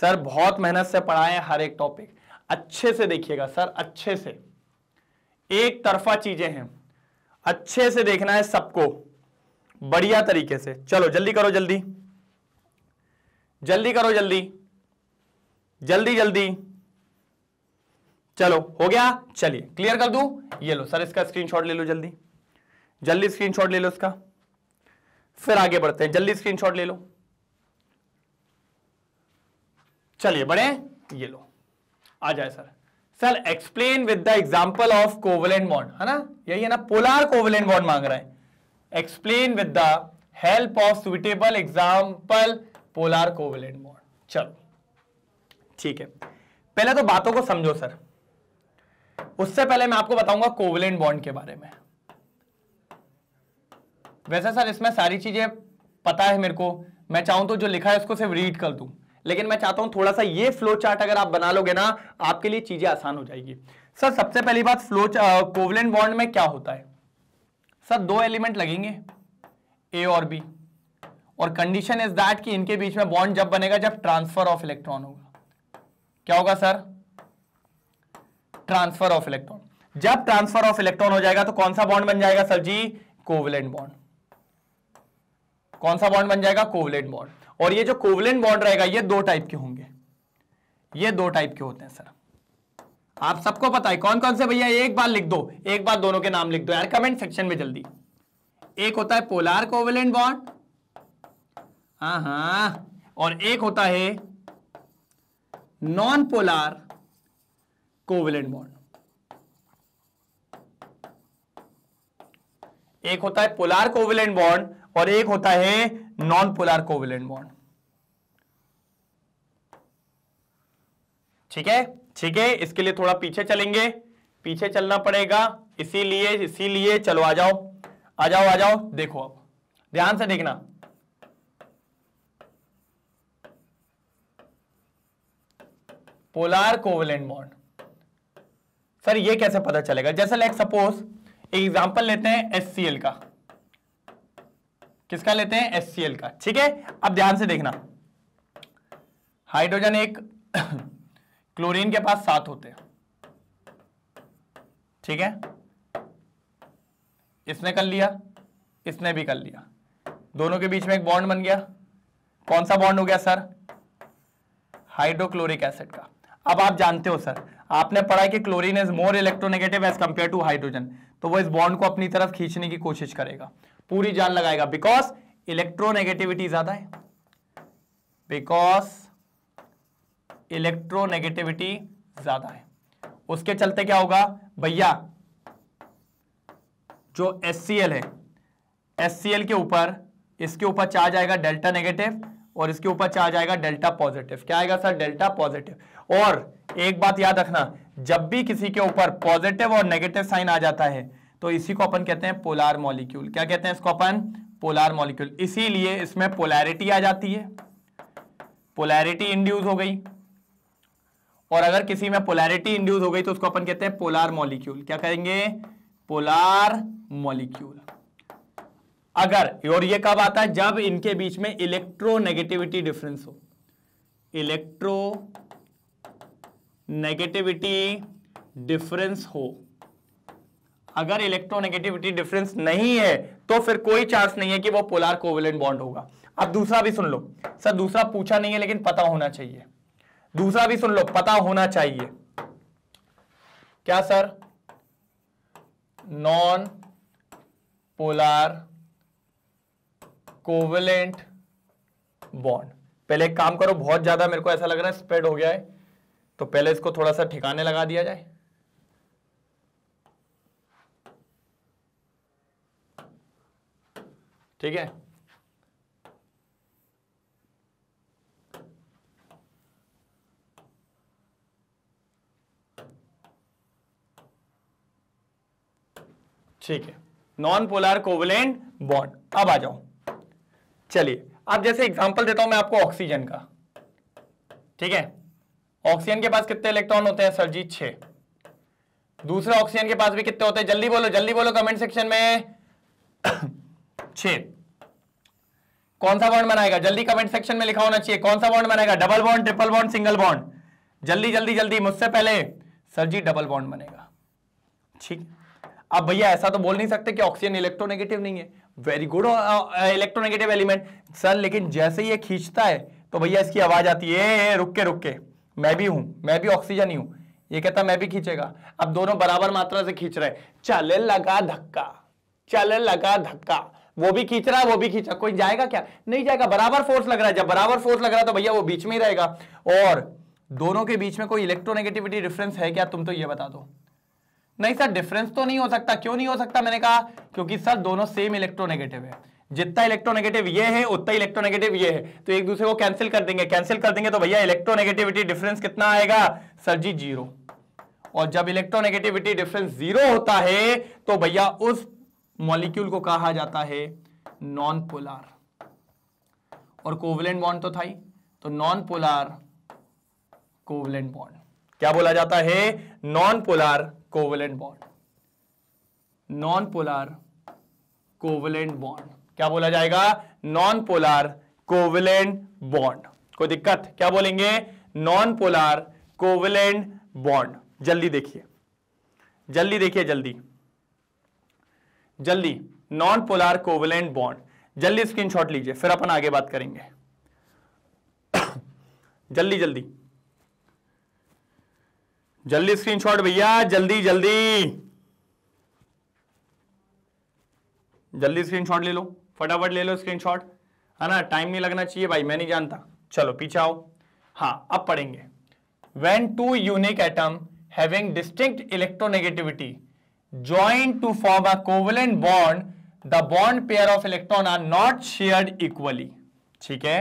A: सर बहुत मेहनत से पढ़ाए हर एक टॉपिक अच्छे से देखिएगा सर अच्छे से एक तरफा चीजें हैं अच्छे से देखना है सबको बढ़िया तरीके से चलो जल्दी करो जल्दी जल्दी करो जल्दी जल्दी जल्दी चलो हो गया चलिए क्लियर कर दू ये लो सर इसका स्क्रीनशॉट ले लो जल्दी जल्दी स्क्रीनशॉट ले लो इसका फिर आगे बढ़ते हैं जल्दी स्क्रीनशॉट ले लो चलिए बढ़े ये लो आ जाए sir sir explain with the example of covalent bond है ना यही है ना पोलार कोवलेंट बॉन्ड मांग रहा है explain with the help of suitable example polar covalent bond चलो ठीक है पहले तो बातों को समझो सर उससे पहले मैं आपको बताऊंगा कोवलेंट बॉन्ड के बारे में वैसे सर इसमें सारी चीजें पता है मेरे को मैं चाहूं तो जो लिखा है उसको सिर्फ रीड कर दू लेकिन मैं चाहता हूं थोड़ा सा ये फ्लो चार्ट अगर आप बना लोगे ना आपके लिए चीजें आसान हो जाएगी सर सबसे पहली बात फ्लो कोवलेंट बॉन्ड में क्या होता है सर दो एलिमेंट लगेंगे ए और बी और कंडीशन इज दैट कि इनके बीच में बॉन्ड जब बनेगा जब ट्रांसफर ऑफ इलेक्ट्रॉन होगा क्या होगा सर ट्रांसफर ऑफ इलेक्ट्रॉन जब ट्रांसफर ऑफ इलेक्ट्रॉन हो जाएगा तो कौन सा बॉन्ड बन जाएगा सर जी कोवलेंट बॉन्ड कौन सा बॉन्ड बन जाएगा कोवलेंट बॉन्ड और ये जो कोवलेंट बॉन्ड रहेगा ये दो टाइप के होंगे ये दो टाइप के होते हैं सर आप सबको पता है कौन कौन से भैया एक बार लिख दो एक बार दोनों के नाम लिख दो यार कमेंट सेक्शन में जल्दी एक होता है पोलार कोवलेंट बॉन्ड हाँ और एक होता है नॉन पोलार कोविलेंट बॉन्ड एक होता है पोलार कोविलेंट बॉन्ड और एक होता है नॉन पोलार कोविलेंट बॉन्ड ठीक है ठीक है इसके लिए थोड़ा पीछे चलेंगे पीछे चलना पड़ेगा इसीलिए इसीलिए चलो आ जाओ आ जाओ आ जाओ देखो अब ध्यान से देखना पोलार कोवेलेंट बॉन्ड सर ये कैसे पता चलेगा जैसे लाइक सपोज एक एग्जाम्पल लेते हैं एस का किसका लेते हैं एस का ठीक है अब ध्यान से देखना हाइड्रोजन एक <coughs> क्लोरीन के पास सात होते हैं ठीक है इसने कर लिया इसने भी कर लिया दोनों के बीच में एक बॉन्ड बन गया कौन सा बॉन्ड हो गया सर हाइड्रोक्लोरिक एसिड का अब आप जानते हो सर आपने पढ़ा है कि chlorine is more electronegative as compare to hydrogen तो वो इस बॉन्ड को अपनी तरफ खींचने की कोशिश करेगा पूरी जान लगाएगा बिकॉज इलेक्ट्रोनेगेटिविटी ज्यादा है बिकॉज इलेक्ट्रोनेगेटिविटी ज्यादा है उसके चलते क्या होगा भैया जो एस है एस के ऊपर इसके ऊपर चार्ज आएगा डेल्टा नेगेटिव और इसके ऊपर चार्ज आएगा डेल्टा पॉजिटिव क्या आएगा सर डेल्टा पॉजिटिव और एक बात याद रखना जब भी किसी के ऊपर पॉजिटिव और नेगेटिव साइन आ जाता है तो इसी को अपन कहते हैं पोलार मॉलिक्यूल क्या कहते हैं इसको अपन पोलार मॉलिक्यूल इसीलिए इसमें पोलैरिटी आ जाती है पोलैरिटी इंड्यूस हो गई और अगर किसी में पोलैरिटी इंड्यूस हो गई तो उसको अपन कहते हैं पोलार मॉलिक्यूल क्या कहेंगे पोलार मॉलिक्यूल अगर और ये कब आता है जब इनके बीच में इलेक्ट्रोनेगेटिविटी डिफरेंस हो इलेक्ट्रो नेगेटिविटी डिफरेंस हो अगर इलेक्ट्रोनेगेटिविटी डिफरेंस नहीं है तो फिर कोई चांस नहीं है कि वो पोलार कोवेलेंट बॉन्ड होगा अब दूसरा भी सुन लो सर दूसरा पूछा नहीं है लेकिन पता होना चाहिए दूसरा भी सुन लो पता होना चाहिए क्या sir non polar covalent bond पहले एक काम करो बहुत ज्यादा मेरे को ऐसा लग रहा है स्प्रेड हो गया है तो पहले इसको थोड़ा सा ठिकाने लगा दिया जाए ठीक है ठीक है नॉन पोलर कोवलेंट बॉन्ड अब आ जाओ चलिए अब जैसे एग्जांपल देता हूं मैं आपको ऑक्सीजन का ठीक है ऑक्सीजन के पास कितने इलेक्ट्रॉन होते हैं सर जी छे दूसरा ऑक्सीजन के पास भी कितने होते हैं जल्दी बोलो जल्दी बोलो कमेंट सेक्शन में <coughs> छ कौन सा बॉन्ड बनाएगा जल्दी कमेंट सेक्शन में लिखा होना चाहिए कौन सा बॉन्ड बनाएगा double bond triple bond single bond जल्दी जल्दी जल्दी मुझसे पहले सर जी डबल बॉन्ड बनेगा ठीक अब भैया ऐसा तो बोल नहीं सकते कि ऑक्सीजन इलेक्ट्रोनेगेटिव नहीं है very good electronegative element sir लेकिन जैसे ही ये खींचता है तो भैया इसकी आवाज आती है रुक के रुक के मैं भी हूं मैं भी ऑक्सीजन ही हूं ये कहता मैं भी खींचेगा अब दोनों बराबर मात्रा से खींच रहे चल लगा धक्का चल लगा धक्का वो भी खींच रहा है वो भी खींचा कोई जाएगा क्या नहीं जाएगा बराबर फोर्स लग रहा है जब बराबर फोर्स लग रहा है तो भैया वो बीच में ही रहेगा और दोनों के बीच में कोई इलेक्ट्रोनेगेटिविटी डिफरेंस है क्या तुम तो ये बता दो नहीं सर डिफरेंस तो नहीं हो सकता क्यों नहीं हो सकता मैंने कहा क्योंकि सर दोनों सेम इलेक्ट्रोनेगेटिव है जितना इलेक्ट्रोनेगेटिव ये है उतना इलेक्ट्रोनेगेटिव ये है तो एक दूसरे को कैंसिल कर देंगे कैंसिल कर देंगे तो भैया इलेक्ट्रोनेगेटिविटी डिफरेंस कितना आएगा सर जी जीरो और जब इलेक्ट्रोनेगेटिविटी डिफरेंस जीरो होता है तो भैया उस मॉलिक्यूल को कहा जाता है नॉन पोलार और कोवलेंट बॉन्ड तो था ही तो नॉन पोलार कोवलेंट बॉन्ड क्या बोला जाता है non polar covalent bond non polar covalent bond क्या बोला जाएगा नॉन पोलार कोवलेंट बॉन्ड कोई दिक्कत क्या बोलेंगे नॉन पोलार कोवलेंट बॉन्ड जल्दी देखिए जल्दी देखिए जल्दी जल्दी नॉन पोलार कोवलेंट बॉन्ड जल्दी स्क्रीनशॉट लीजिए फिर अपन आगे बात करेंगे <coughs> जल्दी जल्दी जल्दी स्क्रीनशॉट भैया जल्दी जल्दी जल्दी स्क्रीनशॉट ले लो फटाफट ले लो स्क्रीनशॉट है ना टाइम नहीं लगना चाहिए भाई मैं नहीं जानता चलो पीछे आओ हाँ अब पढ़ेंगे when two unique atom having distinct electronegativity join to form a covalent bond the bond pair of electron are not share equally ठीक है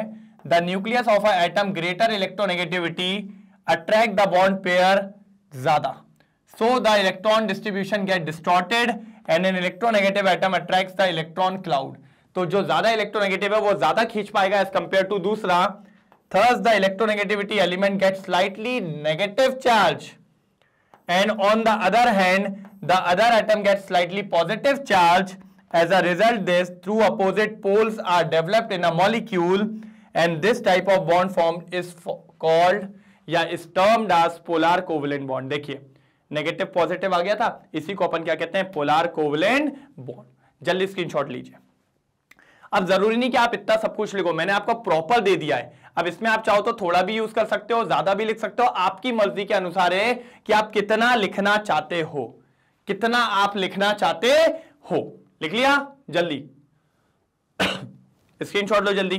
A: the nucleus of atom greater electronegativity attract the bond pair ज्यादा so the electron distribution get distorted and an electronegative atom attract the electron cloud तो जो ज्यादा electronegative है वो ज्यादा खींच पाएगा एज कंपेयर टू दूसरा thus the electronegativity element get slightly negative charge and on the other hand the other atom get slightly positive charge as a result this through opposite poles are developed in a molecule and this type of bond form is called या is termed as polar covalent bond देखिए negative positive आ गया था इसी को अपन क्या कहते हैं पोलार कोवलेंट बॉन्ड जल्दी स्क्रीनशॉट लीजिए अब जरूरी नहीं कि आप इतना सब कुछ लिखो मैंने आपको प्रॉपर दे दिया है अब इसमें आप चाहो तो थोड़ा भी यूज कर सकते हो ज्यादा भी लिख सकते हो आपकी मर्जी के अनुसार है कि आप कितना लिखना चाहते हो कितना आप लिखना चाहते हो लिख लिया जल्दी शॉट <coughs> लो जल्दी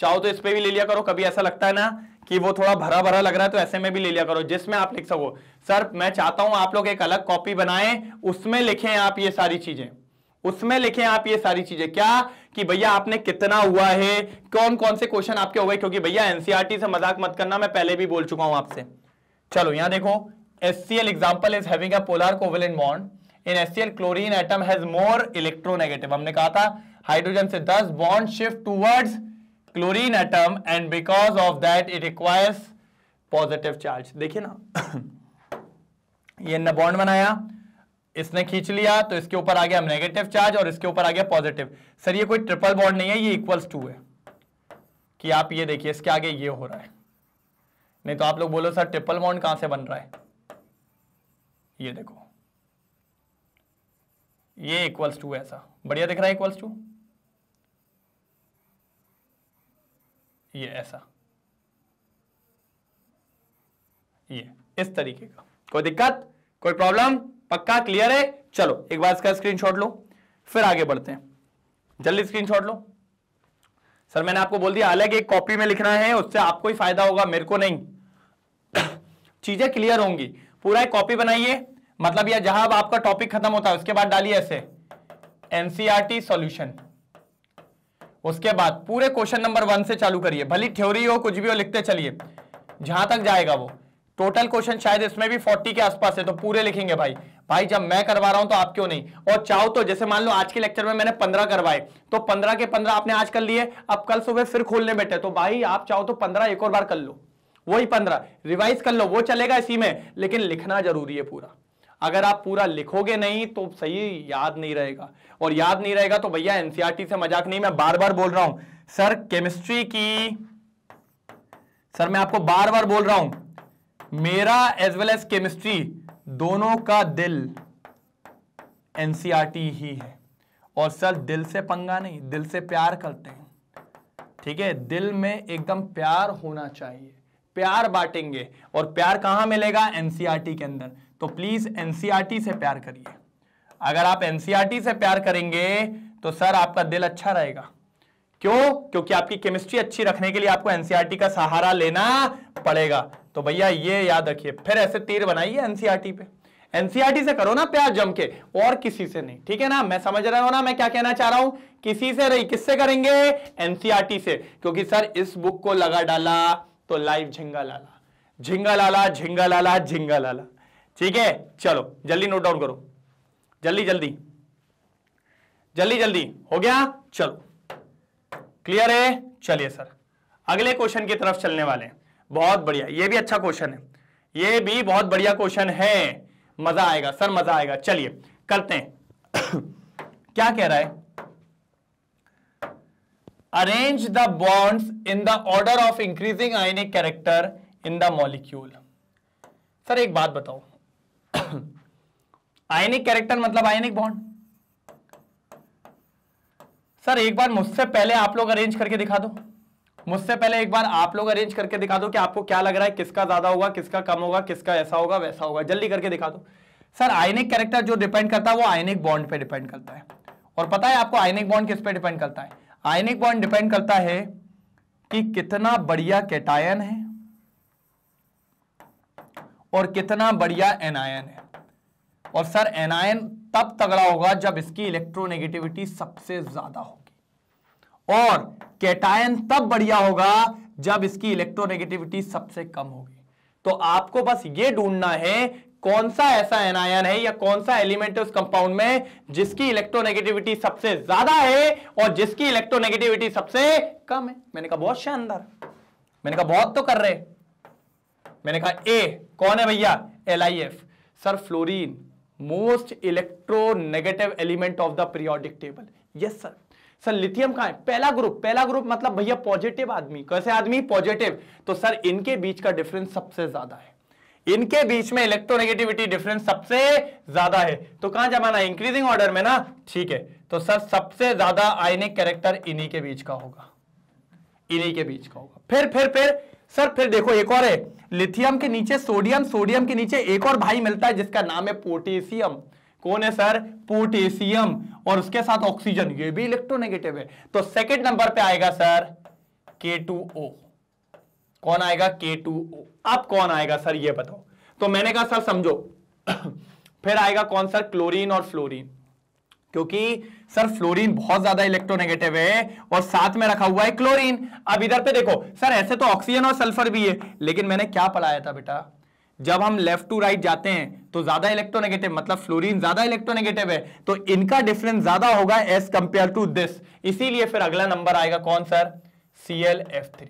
A: चाहो तो इस पर भी ले लिया करो कभी ऐसा लगता है ना कि वो थोड़ा भरा भरा लग रहा है तो ऐसे में भी ले लिया करो जिसमें आप लिख सको सर मैं चाहता हूं आप लोग एक अलग कॉपी बनाएं उसमें लिखें आप ये सारी चीजें उसमें लिखें आप ये सारी चीजें क्या कि भैया आपने कितना हुआ है कौन कौन से क्वेश्चन आपके हुए क्योंकि भैया एनसीआरटी e से मजाक मत करना मैं पहले भी बोल चुका हूं आपसे चलो यहां देखो S C L example is है polar covalent bond in S C L chlorine atom has more electronegative हमने कहा था हाइड्रोजन से thus bond shift towards chlorine atom and because of that it requires positive charge देखिए ना <coughs> ये bond बनाया इसने खींच लिया तो इसके ऊपर आ गया नेगेटिव चार्ज और इसके ऊपर आ गया पॉजिटिव सर ये कोई ट्रिपल बॉन्ड नहीं है ये इक्वल्स टू है कि आप ये देखिए इसके आगे ये हो रहा है नहीं तो आप लोग बोलो सर ट्रिपल बॉन्ड कहां से बन रहा है ये देखो ये इक्वल्स टू ऐसा बढ़िया दिख रहा है इक्वल्स टू ये ऐसा ये इस तरीके का कोई दिक्कत कोई प्रॉब्लम पक्का क्लियर है चलो एक बार इसका स्क्रीनशॉट लो फिर आगे बढ़ते हैं जल्दी स्क्रीनशॉट लो सर मैंने आपको बोल दिया अलग एक कॉपी में लिखना है उससे आपको ही फायदा होगा मेरे को नहीं <coughs> चीजें क्लियर होंगी पूरा एक कॉपी बनाइए मतलब या जहां आपका टॉपिक खत्म होता है उसके बाद डालिए ऐसे एनसीआरटी सॉल्यूशन e उसके बाद पूरे क्वेश्चन नंबर वन से चालू करिए भली थ्योरी हो कुछ भी हो लिखते चलिए जहां तक जाएगा वो टोटल क्वेश्चन शायद इसमें भी फोर्टी के आसपास है तो पूरे लिखेंगे भाई भाई जब मैं करवा रहा हूं तो आप क्यों नहीं और चाहो तो जैसे मान लो आज के लेक्चर में मैंने पंद्रह करवाए तो पंद्रह के पंद्रह आपने आज कर लिए अब कल सुबह फिर खोलने बैठे तो भाई आप चाहो तो पंद्रह एक और बार कर लो वही पंद्रह रिवाइज कर लो वो चलेगा इसी में लेकिन लिखना जरूरी है पूरा अगर आप पूरा लिखोगे नहीं तो सही याद नहीं रहेगा और याद नहीं रहेगा तो भैया एनसीआरटी e से मजाक नहीं मैं बार बार बोल रहा हूं सर केमिस्ट्री की सर मैं आपको बार बार बोल रहा हूं मेरा एज वेल एज केमिस्ट्री दोनों का दिल एनसीईआरटी ही है और सर दिल से पंगा नहीं दिल से प्यार करते हैं ठीक है दिल में एकदम प्यार होना चाहिए प्यार बांटेंगे और प्यार कहां मिलेगा एनसीईआरटी के अंदर तो प्लीज एनसीआरटी से प्यार करिए अगर आप एनसीईआरटी से प्यार करेंगे तो सर आपका दिल अच्छा रहेगा क्यों क्योंकि आपकी केमिस्ट्री अच्छी रखने के लिए आपको एनसीआरटी का सहारा लेना पड़ेगा तो भैया ये याद रखिए फिर ऐसे तीर बनाइए एनसीआरटी e पे एनसीआरटी e से करो ना प्यार जम के और किसी से नहीं ठीक है ना मैं समझ रहा हूं ना मैं क्या कहना चाह रहा हूं किसी से नहीं किससे करेंगे एनसीआरटी e से क्योंकि सर इस बुक को लगा डाला तो लाइव झिंगा लाला झिंगा लाला झिंगा लाला झिंगा लाला ठीक है चलो जल्दी नोट डाउन करो जल्दी जल्दी जल्दी जल्दी हो गया चलो क्लियर है चलिए सर अगले क्वेश्चन की तरफ चलने वाले हैं बहुत बढ़िया ये भी अच्छा क्वेश्चन है ये भी बहुत बढ़िया क्वेश्चन है मजा आएगा सर मजा आएगा चलिए करते हैं <coughs> क्या कह रहा है arrange the bonds in the order of increasing ionic character in the molecule sir एक बात बताओ आयनिक <coughs> कैरेक्टर मतलब आयनिक बॉन्ड सर एक बार मुझसे पहले आप लोग अरेंज करके दिखा दो मुझसे पहले एक बार आप लोग अरेंज करके दिखा दो कि आपको क्या लग रहा है किसका ज्यादा होगा किसका कम होगा किसका ऐसा होगा वैसा होगा जल्दी करके दिखा दो सर आयनिक कैरेक्टर जो डिपेंड करता है वो आयनिक बॉन्ड पे डिपेंड करता है और पता है आपको आयनिक बॉन्ड किस पे डिपेंड करता है आयनिक बॉन्ड डिपेंड करता है कि कितना बढ़िया कैटायन है और कितना बढ़िया एनायन है और सर एनायन तब तगड़ा होगा जब इसकी इलेक्ट्रोनेगेटिविटी सबसे ज्यादा हो और कैटायन तब बढ़िया होगा जब इसकी इलेक्ट्रोनेगेटिविटी सबसे कम होगी तो आपको बस ये ढूंढना है कौन सा ऐसा एनायन है या कौन सा एलिमेंट है उस कंपाउंड में जिसकी इलेक्ट्रोनेगेटिविटी सबसे ज्यादा है और जिसकी इलेक्ट्रोनेगेटिविटी सबसे कम है मैंने कहा बहुत शानदार मैंने कहा बहुत तो कर रहे मैंने कहा ए कौन है भैया L I F sir fluorine most electronegative element of the periodic table yes sir sir lithium कहा है पहला ग्रुप पहला ग्रुप मतलब भैया पॉजिटिव आदमी कैसे आदमी पॉजिटिव तो सर इनके बीच का डिफरेंस सबसे ज्यादा है इनके बीच में इलेक्ट्रोनेगेटिविटी डिफरेंस सबसे ज्यादा है तो कहां जमाना इंक्रीजिंग ऑर्डर में ना ठीक है तो सर सबसे ज्यादा आयनिक कैरेक्टर इन्हीं के बीच का होगा इन्हीं के बीच का होगा फिर फिर फिर सर फिर देखो एक और है लिथियम के नीचे सोडियम सोडियम के नीचे एक और भाई मिलता है जिसका नाम है पोटेशियम कौन है सर पोटेशियम और उसके साथ ऑक्सीजन ये भी इलेक्ट्रोनेगेटिव है तो सेकेंड नंबर पे आएगा सर के टू ओ कौन आएगा के टू ओ अब कौन आएगा सर ये बताओ तो मैंने कहा सर समझो <coughs> फिर आएगा कौन सर क्लोरीन और फ्लोरीन क्योंकि सर फ्लोरीन बहुत ज्यादा इलेक्ट्रोनेगेटिव है और साथ में रखा हुआ है क्लोरीन अब इधर पे देखो सर ऐसे तो ऑक्सीजन और सल्फर भी है लेकिन मैंने क्या पढ़ाया था बेटा जब हम लेफ्ट टू राइट जाते हैं तो ज्यादा इलेक्ट्रोनेगेटिव मतलब फ्लोरीन ज्यादा इलेक्ट्रोनेगेटिव है तो इनका डिफरेंस ज्यादा होगा एस कंपेयर टू दिस इसीलिए फिर अगला नंबर आएगा कौन sir C L F three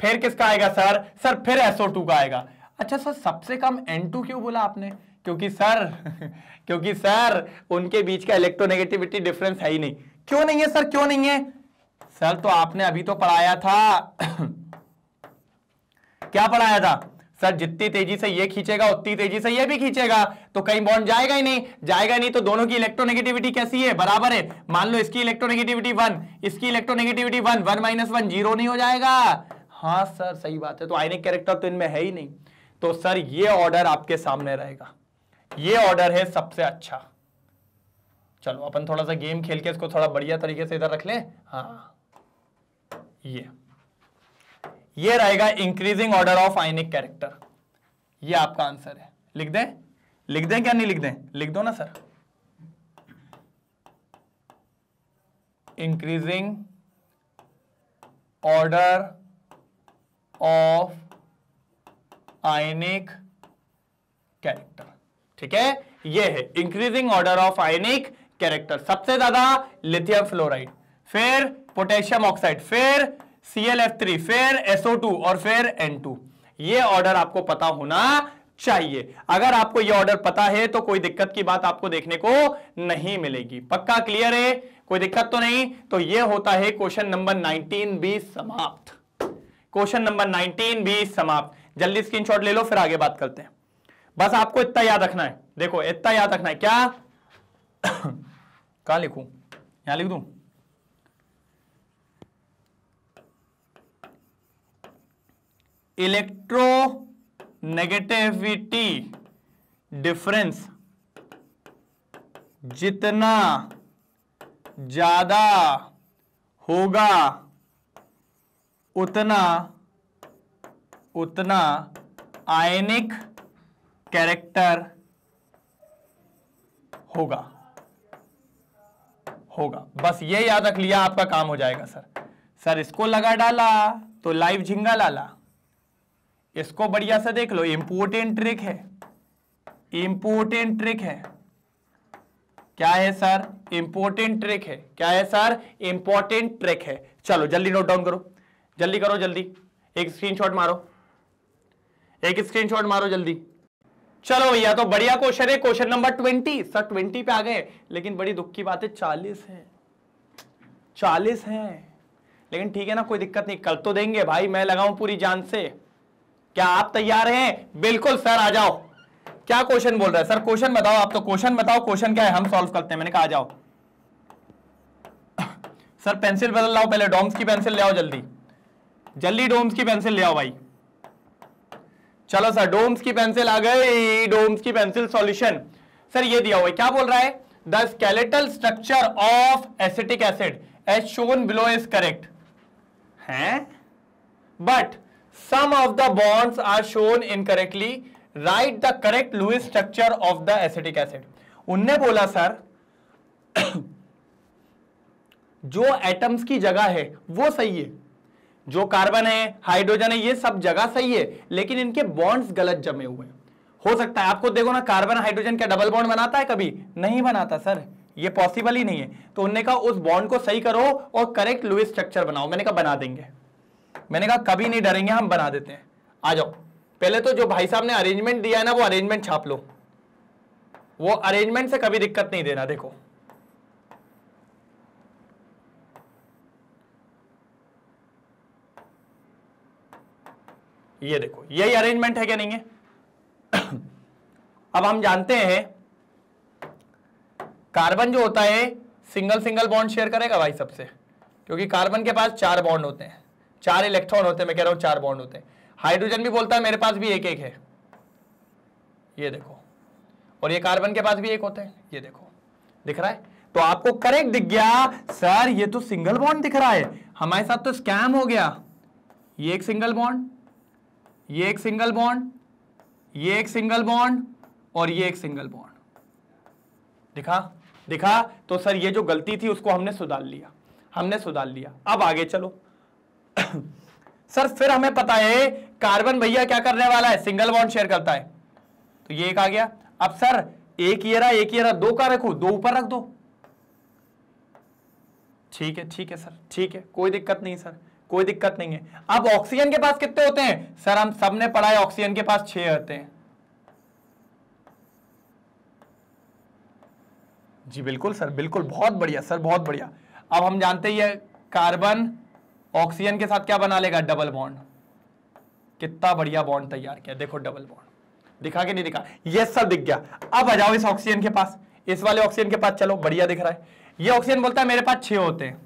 A: फिर किसका आएगा सर सर फिर एसओ टू का आएगा अच्छा सर सबसे कम एन टू क्यों बोला आपने क्योंकि सर <laughs> क्योंकि सर उनके बीच का इलेक्ट्रोनेगेटिविटी डिफरेंस है ही नहीं क्यों नहीं है सर क्यों नहीं है सर तो आपने अभी तो पढ़ाया था <coughs> क्या पढ़ाया था सर जितनी तेजी से ये खींचेगा उतनी तेजी से ये भी खींचेगा तो कहीं बॉन्ड जाएगा ही नहीं जाएगा नहीं तो दोनों की इलेक्ट्रोनेगेटिविटी कैसी है बराबर है मान लो इसकी इलेक्ट्रोनेगेटिविटी वन इसकी electronegativity one one minus one zero नहीं हो जाएगा हाँ सर सही बात है तो आयनिक कैरेक्टर तो इनमें है ही नहीं तो सर ये ऑर्डर आपके सामने रहेगा ये ऑर्डर है सबसे अच्छा चलो अपन थोड़ा सा गेम खेल के इसको थोड़ा बढ़िया तरीके से इधर रख लें हाँ ये ये रहेगा increasing order of ionic character ये आपका आंसर है लिख दें लिख दें क्या नहीं लिख दें लिख दो ना sir increasing order of ionic character ठीक है ये है increasing order of ionic character सबसे ज्यादा लिथियम फ्लोराइड फिर पोटेशियम ऑक्साइड फिर सी एल एफ थ्री फिर एसओ टू और फिर एन टू ये ऑर्डर आपको पता होना चाहिए अगर आपको यह ऑर्डर पता है तो कोई दिक्कत की बात आपको देखने को नहीं मिलेगी पक्का क्लियर है कोई दिक्कत तो नहीं तो यह होता है क्वेश्चन नंबर 19 भी समाप्त क्वेश्चन नंबर 19 भी समाप्त जल्दी स्क्रीनशॉट ले लो फिर आगे बात करते हैं बस आपको इतना याद रखना है देखो इतना याद रखना है क्या <coughs> कहा लिखू यहां लिख दू इलेक्ट्रोनेगेटिविटी डिफरेंस जितना ज़्यादा होगा उतना उतना आयनिक कैरेक्टर होगा होगा बस ये याद रख लिया आपका काम हो जाएगा सर सर इसको लगा डाला तो लाइव झिंगा लाला इसको बढ़िया से देख लो इंपोर्टेंट ट्रिक है इंपोर्टेंट ट्रिक है क्या है सर इंपोर्टेंट ट्रिक है क्या है सर इंपोर्टेंट ट्रिक है चलो जल्दी नोट डाउन करो जल्दी करो जल्दी एक स्क्रीनशॉट मारो एक स्क्रीनशॉट मारो जल्दी चलो भैया तो बढ़िया क्वेश्चन है question number twenty sir twenty पे आ गए लेकिन बड़ी दुख की बात है चालीस है चालीस है लेकिन ठीक है ना कोई दिक्कत नहीं कल तो देंगे भाई मैं लगाऊ पूरी जान से क्या आप तैयार हैं बिल्कुल सर आ जाओ क्या क्वेश्चन बोल रहे हैं सर क्वेश्चन बताओ आप तो क्वेश्चन बताओ क्वेश्चन क्या है हम सॉल्व करते हैं मैंने कहा आ जाओ सर पेंसिल बदल लाओ पहले डोम्स की पेंसिल ले आओ जल्दी जल्दी डोम्स की पेंसिल ले आओ भाई चलो सर डोम्स की पेंसिल आ गई डोम्स की पेंसिल सॉल्यूशन सर ये दिया हुआ है क्या बोल रहा है the skeletal structure of acetic acid as shown below is correct है but of the bonds are shown incorrectly right the correct Lewis structure of the acetic acid उनने बोला सर <coughs> जो एटम्स की जगह है वो सही है जो कार्बन है हाइड्रोजन है ये सब जगह सही है लेकिन इनके बॉन्ड्स गलत जमे हुए हैं हो सकता है आपको देखो ना कार्बन हाइड्रोजन क्या डबल बॉन्ड बनाता है कभी नहीं बनाता सर ये पॉसिबल ही नहीं है तो उनने कहा उस बॉन्ड को सही करो और करेक्ट लुइस स्ट्रक्चर बनाओ मैंने कहा बना देंगे मैंने कहा कभी नहीं डरेंगे हम बना देते हैं आ जाओ पहले तो जो भाई साहब ने अरेंजमेंट दिया है ना वो अरेंजमेंट छाप लो वो अरेंजमेंट से कभी दिक्कत नहीं देना देखो ये देखो यही अरेंजमेंट है क्या नहीं है <coughs> अब हम जानते हैं कार्बन जो होता है सिंगल सिंगल बॉन्ड शेयर करेगा भाई सबसे क्योंकि कार्बन के पास चार बॉन्ड होते हैं चार इलेक्ट्रॉन होते हैं मैं कह रहा हूं चार बॉन्ड होते हैं हाइड्रोजन भी बोलता है मेरे पास भी एक एक है ये देखो और ये कार्बन के पास भी एक होता है ये देखो दिख रहा है तो आपको करेक्ट दिख गया सर ये तो सिंगल बॉन्ड दिख रहा है हमारे साथ तो स्कैम हो गया ये एक सिंगल बॉन्ड ये एक सिंगल बॉन्ड ये एक सिंगल बॉन्ड और ये एक सिंगल बॉन्ड दिखा दिखा तो सर ये जो गलती थी उसको हमने सुधार लिया हमने सुधार लिया अब आगे चलो सर फिर हमें पता है कार्बन भैया क्या करने वाला है सिंगल बॉन्ड शेयर करता है तो ये एक आ गया अब सर एक ये रहा एक ये रहा दो का रखो दो ऊपर रख दो ठीक है ठीक है सर ठीक है कोई दिक्कत नहीं सर कोई दिक्कत नहीं है अब ऑक्सीजन के पास कितने होते हैं सर हम सबने पढ़ा है ऑक्सीजन के पास छह होते हैं जी बिल्कुल सर बिल्कुल बहुत बढ़िया सर बहुत बढ़िया अब हम जानते ही है कार्बन ऑक्सीजन के साथ क्या बना लेगा डबल बॉन्ड कितना बढ़िया बॉन्ड तैयार किया देखो डबल बॉन्ड दिखा के नहीं दिखा ये सब दिख गया अब आ जाओ इस ऑक्सीजन के पास इस वाले ऑक्सीजन के पास चलो बढ़िया दिख रहा है ये ऑक्सीजन बोलता है मेरे पास छह होते हैं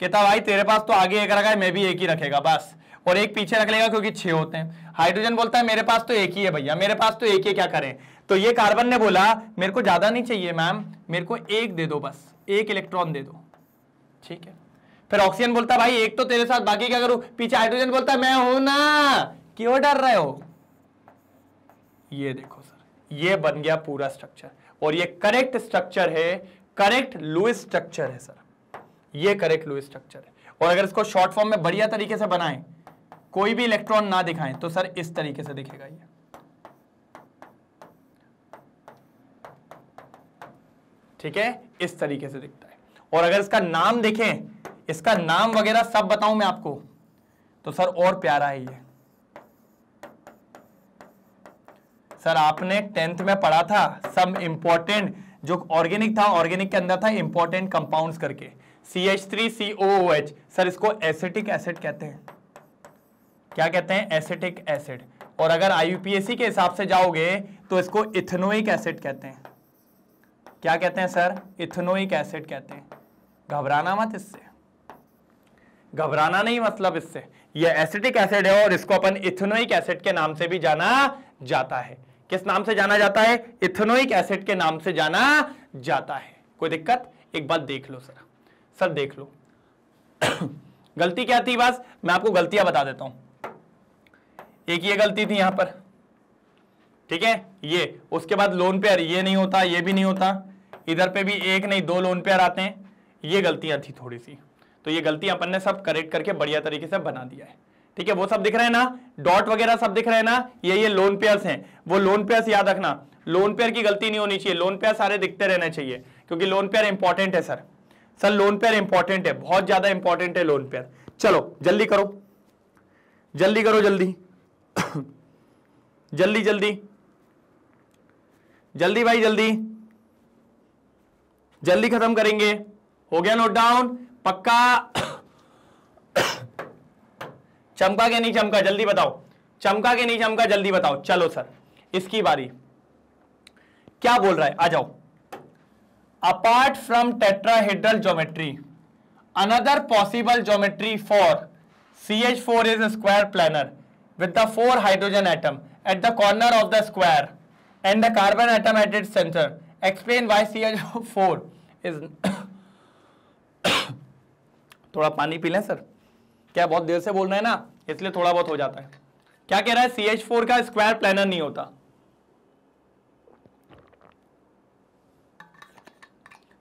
A: कहता भाई तेरे पास तो आगे एक रखा है मैं भी एक ही रखेगा बस और एक पीछे रख लेगा क्योंकि छह होते हैं हाइड्रोजन बोलता है मेरे पास तो एक ही है भैया मेरे पास तो एक ही क्या करें तो ये कार्बन ने बोला मेरे को ज्यादा नहीं चाहिए मैम मेरे को एक दे दो बस एक इलेक्ट्रॉन दे दो ठीक है फिर ऑक्सीजन बोलता है भाई एक तो तेरे साथ बाकी क्या करूं पीछे हाइड्रोजन बोलता है मैं हूं ना क्यों डर रहे हो ये देखो सर ये बन गया पूरा स्ट्रक्चर और ये करेक्ट स्ट्रक्चर है करेक्ट लुइस स्ट्रक्चर है सर ये करेक्ट लुइस स्ट्रक्चर है और अगर इसको शॉर्ट फॉर्म में बढ़िया तरीके से बनाएं कोई भी इलेक्ट्रॉन ना दिखाएं तो सर इस तरीके से दिखेगा ये ठीक है इस तरीके से दिखता और अगर इसका नाम देखें इसका नाम वगैरह सब बताऊं मैं आपको तो सर और प्यारा है ये सर आपने टेंथ में पढ़ा था सब इंपॉर्टेंट जो ऑर्गेनिक था ऑर्गेनिक के अंदर था इंपॉर्टेंट कंपाउंड्स करके C H three C O H sir इसको एसिटिक एसिड कहते हैं क्या कहते हैं एसिटिक एसिड और अगर आईयूपीएसी के हिसाब से जाओगे तो इसको इथेनोइक एसिड कहते हैं क्या कहते हैं सर इथेनोइक एसिड कहते हैं घबराना मत इससे घबराना नहीं मतलब इससे ये एसिटिक एसिड है और इसको अपन इथेनोइक एसिड के नाम से भी जाना जाता है किस नाम से जाना जाता है इथेनोइक एसिड के नाम से जाना जाता है कोई दिक्कत एक बार देख लो सर सर देख लो <coughs> गलती क्या थी बस मैं आपको गलतियां बता देता हूं एक ये गलती थी यहां पर ठीक है ये उसके बाद लोन पेयर ये नहीं होता ये भी नहीं होता इधर पे भी एक नहीं दो लोन पेयर आते हैं ये गलतियां थी थोड़ी सी तो ये गलती अपन ने सब करेक्ट करके बढ़िया तरीके से बना दिया है ठीक है वो सब दिख रहे हैं ना डॉट वगैरह सब दिख रहे हैं ना ये ये लोन पेयर्स हैं वो लोन पेयर्स याद रखना लोन पेयर की गलती नहीं होनी चाहिए लोन पेयर सारे दिखते रहना चाहिए क्योंकि लोन पेयर इंपॉर्टेंट है sir sir lone pair important है बहुत ज्यादा इंपॉर्टेंट है लोन पेयर चलो जल्दी करो जल्दी करो जल्दी <coughs> जल्दी जल्दी जल्दी भाई जल्दी जल्दी खत्म करेंगे हो गया नोट डाउन पक्का चमका के नहीं चमका जल्दी बताओ चमका के नहीं चमका जल्दी बताओ चलो सर इसकी बारी क्या बोल रहा है आ जाओ apart from tetrahedral geometry another possible geometry for C H four is square planar with four hydrogen atom at the corner of the square and the carbon atom at it centre explain why C H four is थोड़ा पानी P लें sir क्या बहुत देर से बोल रहे हैं ना इसलिए थोड़ा बहुत हो जाता है क्या कह रहा है सी एच फोर का स्क्वायर प्लानर नहीं होता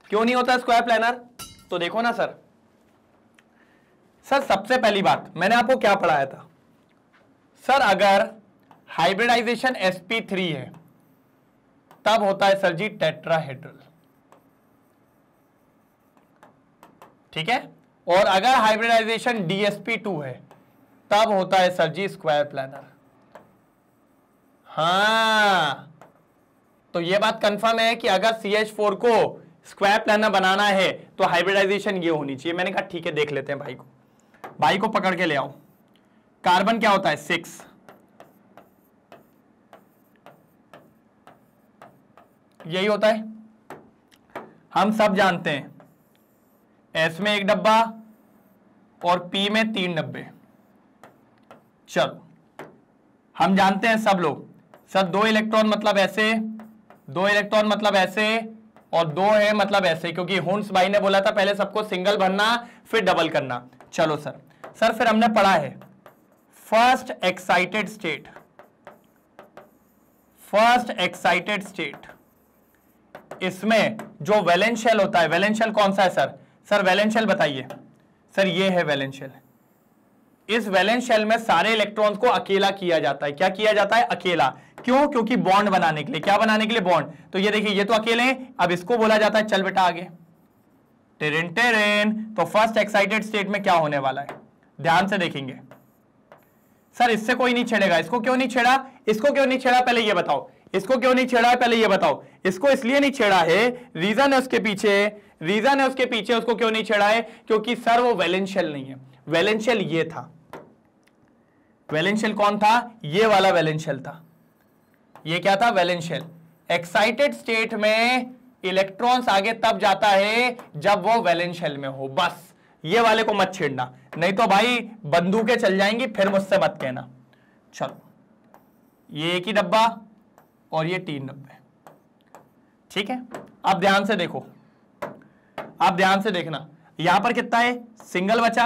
A: क्यों नहीं होता स्क्वायर प्लानर तो देखो ना सर सर सबसे पहली बात मैंने आपको क्या पढ़ाया था सर अगर हाइब्रिडाइजेशन sp3 है तब होता है सर जी टेट्राहेड्रल ठीक है और अगर हाइब्रिडाइजेशन डीएसपी टू है तब होता है सर जी स्क्वायर प्लानर हाँ तो यह बात कंफर्म है कि अगर सी एच फोर को स्क्वायर प्लानर बनाना है तो हाइब्रिडाइजेशन ये होनी चाहिए मैंने कहा ठीक है देख लेते हैं भाई को भाई को पकड़ के ले आओ कार्बन क्या होता है सिक्स यही होता है हम सब जानते हैं एस में एक डब्बा और पी में तीन डब्बे चलो हम जानते हैं सब लोग सर दो इलेक्ट्रॉन मतलब ऐसे दो इलेक्ट्रॉन मतलब ऐसे और दो है मतलब ऐसे क्योंकि होन्स भाई ने बोला था पहले सबको सिंगल भरना फिर डबल करना चलो सर सर फिर हमने पढ़ा है first excited state first excited state इसमें जो वेलेंशियल होता है वेलेंशियल कौन सा है सर सर वैलेंशियल बताइए सर ये है वैलेंशियल इस वैलेंस शेल में सारे इलेक्ट्रॉन्स को अकेला किया जाता है क्या किया जाता है अकेला क्यों क्योंकि बॉन्ड बनाने के लिए क्या बनाने के लिए बॉन्ड तो ये देखिए ये तो अकेले हैं अब इसको बोला जाता है चल बेटा आगे टेरेन टेरेन तो फर्स्ट एक्साइटेड स्टेट में क्या होने वाला है ध्यान से देखेंगे सर इससे कोई नहीं छेड़ेगा इसको क्यों नहीं छेड़ा इसको क्यों नहीं छेड़ा पहले ये बताओ इसको क्यों नहीं छेड़ा है पहले ये बताओ इसको इसलिए नहीं छेड़ा है रीजन है उसके पीछे रीजन है उसके पीछे उसको क्यों नहीं छेड़ा है क्योंकि सर वो वैलेंशियल नहीं है वैलेंशियल ये था वैलेंशियल कौन था ये वाला वैलेंशियल था ये क्या था वैलेंशियल एक्साइटेड स्टेट में इलेक्ट्रॉन्स आगे तब जाता है जब वो वैलेंशियल में हो बस ये वाले को मत छेड़ना नहीं तो भाई बंदूकें चल जाएंगी फिर मुझसे मत कहना चलो ये एक ही डब्बा और ये तीन डब्बे ठीक है अब ध्यान से देखो आप ध्यान से देखना यहां पर कितना है सिंगल बचा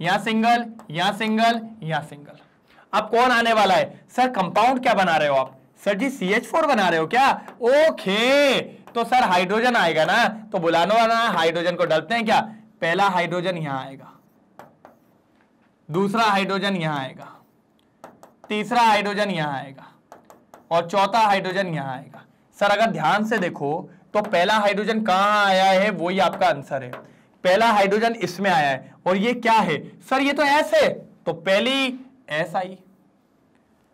A: यहां सिंगल यहां सिंगल यहां सिंगल अब कौन आने वाला है सर कंपाउंड क्या बना रहे हो आप sir ji C H four बना रहे हो क्या ओके तो सर हाइड्रोजन आएगा ना तो बुलाने आना हाइड्रोजन को डलते हैं क्या पहला हाइड्रोजन यहां आएगा दूसरा हाइड्रोजन यहां आएगा तीसरा हाइड्रोजन यहां आएगा और चौथा हाइड्रोजन यहां आएगा सर अगर ध्यान से देखो तो पहला हाइड्रोजन कहां आया है वही आपका आंसर है पहला हाइड्रोजन इसमें आया है और ये क्या है सर ये तो एस है तो पहली एस आई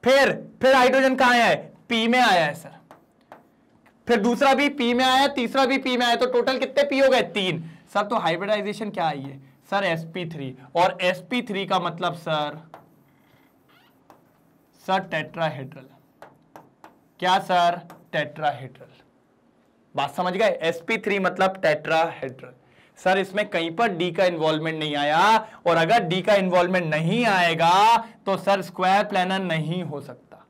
A: फिर फिर हाइड्रोजन कहां आया है पी में आया है सर फिर दूसरा भी पी में आया तीसरा भी पी में आया तो टोटल कितने पी हो गए तीन सर तो हाइब्रिडाइजेशन क्या आई है सर sp3 और sp3 का मतलब सर सर टेट्राहेड्रल क्या सर टेट्राहेड्रल बात समझ गए sp3 मतलब टेट्राहेड्रल सर इसमें कहीं पर डी का इन्वॉल्वमेंट नहीं आया और अगर डी का इन्वॉल्वमेंट नहीं आएगा तो सर स्क्वायर प्लानर नहीं हो सकता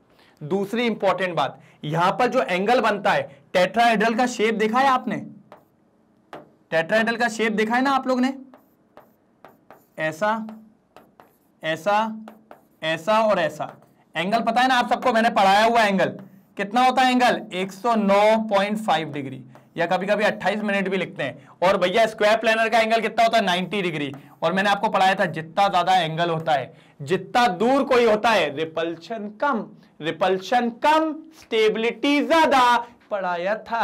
A: दूसरी इंपॉर्टेंट बात यहां पर जो एंगल बनता है टेट्राहेड्रल का शेप देखा है आपने टेट्राहेड्रल का शेप देखा है ना आप लोग ने ऐसा ऐसा ऐसा और ऐसा एंगल पता है ना आप सबको मैंने पढ़ाया हुआ एंगल कितना होता है एंगल 109.5 डिग्री या कभी कभी 28 मिनट भी लिखते हैं और भैया स्क्वायर प्लानर का एंगल कितना होता है 90 डिग्री और मैंने आपको पढ़ाया था जितना ज्यादा एंगल होता है जितना दूर कोई होता है रिपल्शन कम रिपल्शन कम स्टेबिलिटी ज्यादा पढ़ाया था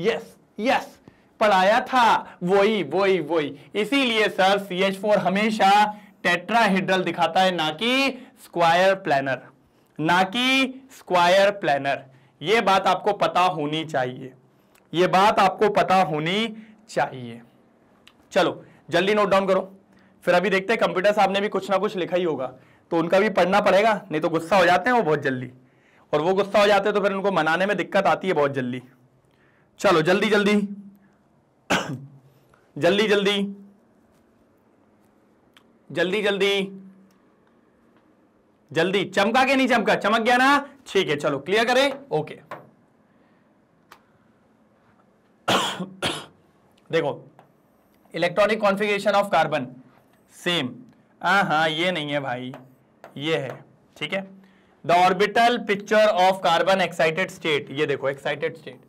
A: यस यस पढ़ाया था वही वही वही इसीलिए सर सी हमेशा टेट्राहेड्रल दिखाता है ना कि स्क्वायर प्लानर ना कि स्क्वायर प्लानर यह बात आपको पता होनी चाहिए यह बात आपको पता होनी चाहिए चलो जल्दी नोट डाउन करो फिर अभी देखते हैं कंप्यूटर साहब ने भी कुछ ना कुछ लिखा ही होगा तो उनका भी पढ़ना पड़ेगा नहीं तो गुस्सा हो जाते हैं वो बहुत जल्दी और वो गुस्सा हो जाते हैं तो फिर उनको मनाने में दिक्कत आती है बहुत जल्दी चलो जल्दी जल्दी <coughs> जल्दी जल्दी जल्दी जल्दी, जल्दी जल्दी चमका के नहीं चमका चमक गया ना ठीक है चलो क्लियर करें ओके <coughs> देखो electronic configuration of carbon same हाँ हाँ ये नहीं है भाई ये है ठीक है the orbital picture of carbon excited state ये देखो excited state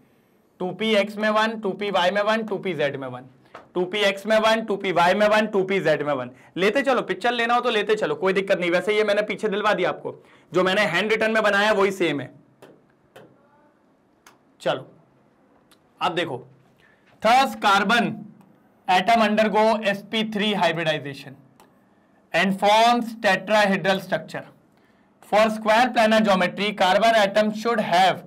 A: two P X में वन टू पी वाई में वन टू पी जेड में वन टू पी एक्स में वन टू पी वाई में वन टू पी जेड में one लेते चलो पिक्चर लेना हो तो लेते चलो कोई दिक्कत नहीं वैसे ये मैंने पीछे दिलवा दिया आपको जो मैंने हैंड रिटर्न में बनाया वही सेम है चलो अब देखो thus carbon atom undergo three hybridisation and forms tetrahedral structure for square planar geometry carbon atom should have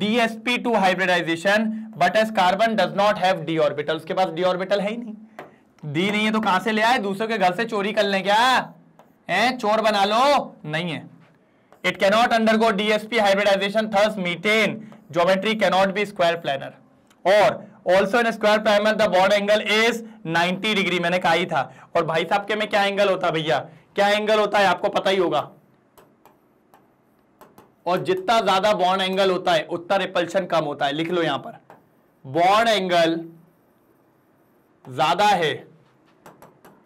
A: DsP2 hybridisation but as carbon does not have D orbital उसके पास D orbital है ही नहीं दी नहीं है तो कहां से ले आए दूसरों के घर से चोरी कर ले क्या है चोर बना लो नहीं है it cannot go DSP hybridisation thus methane geometry cannot be square planar और also in square planar the bond angle is 90 degree मैंने कहा ही था और भाई साहब के में क्या एंगल होता है भैया क्या एंगल होता है आपको पता ही होगा और जितना ज्यादा बॉन्ड एंगल होता है उतना रिपल्शन कम होता है लिख लो यहां पर बॉन्ड एंगल ज्यादा है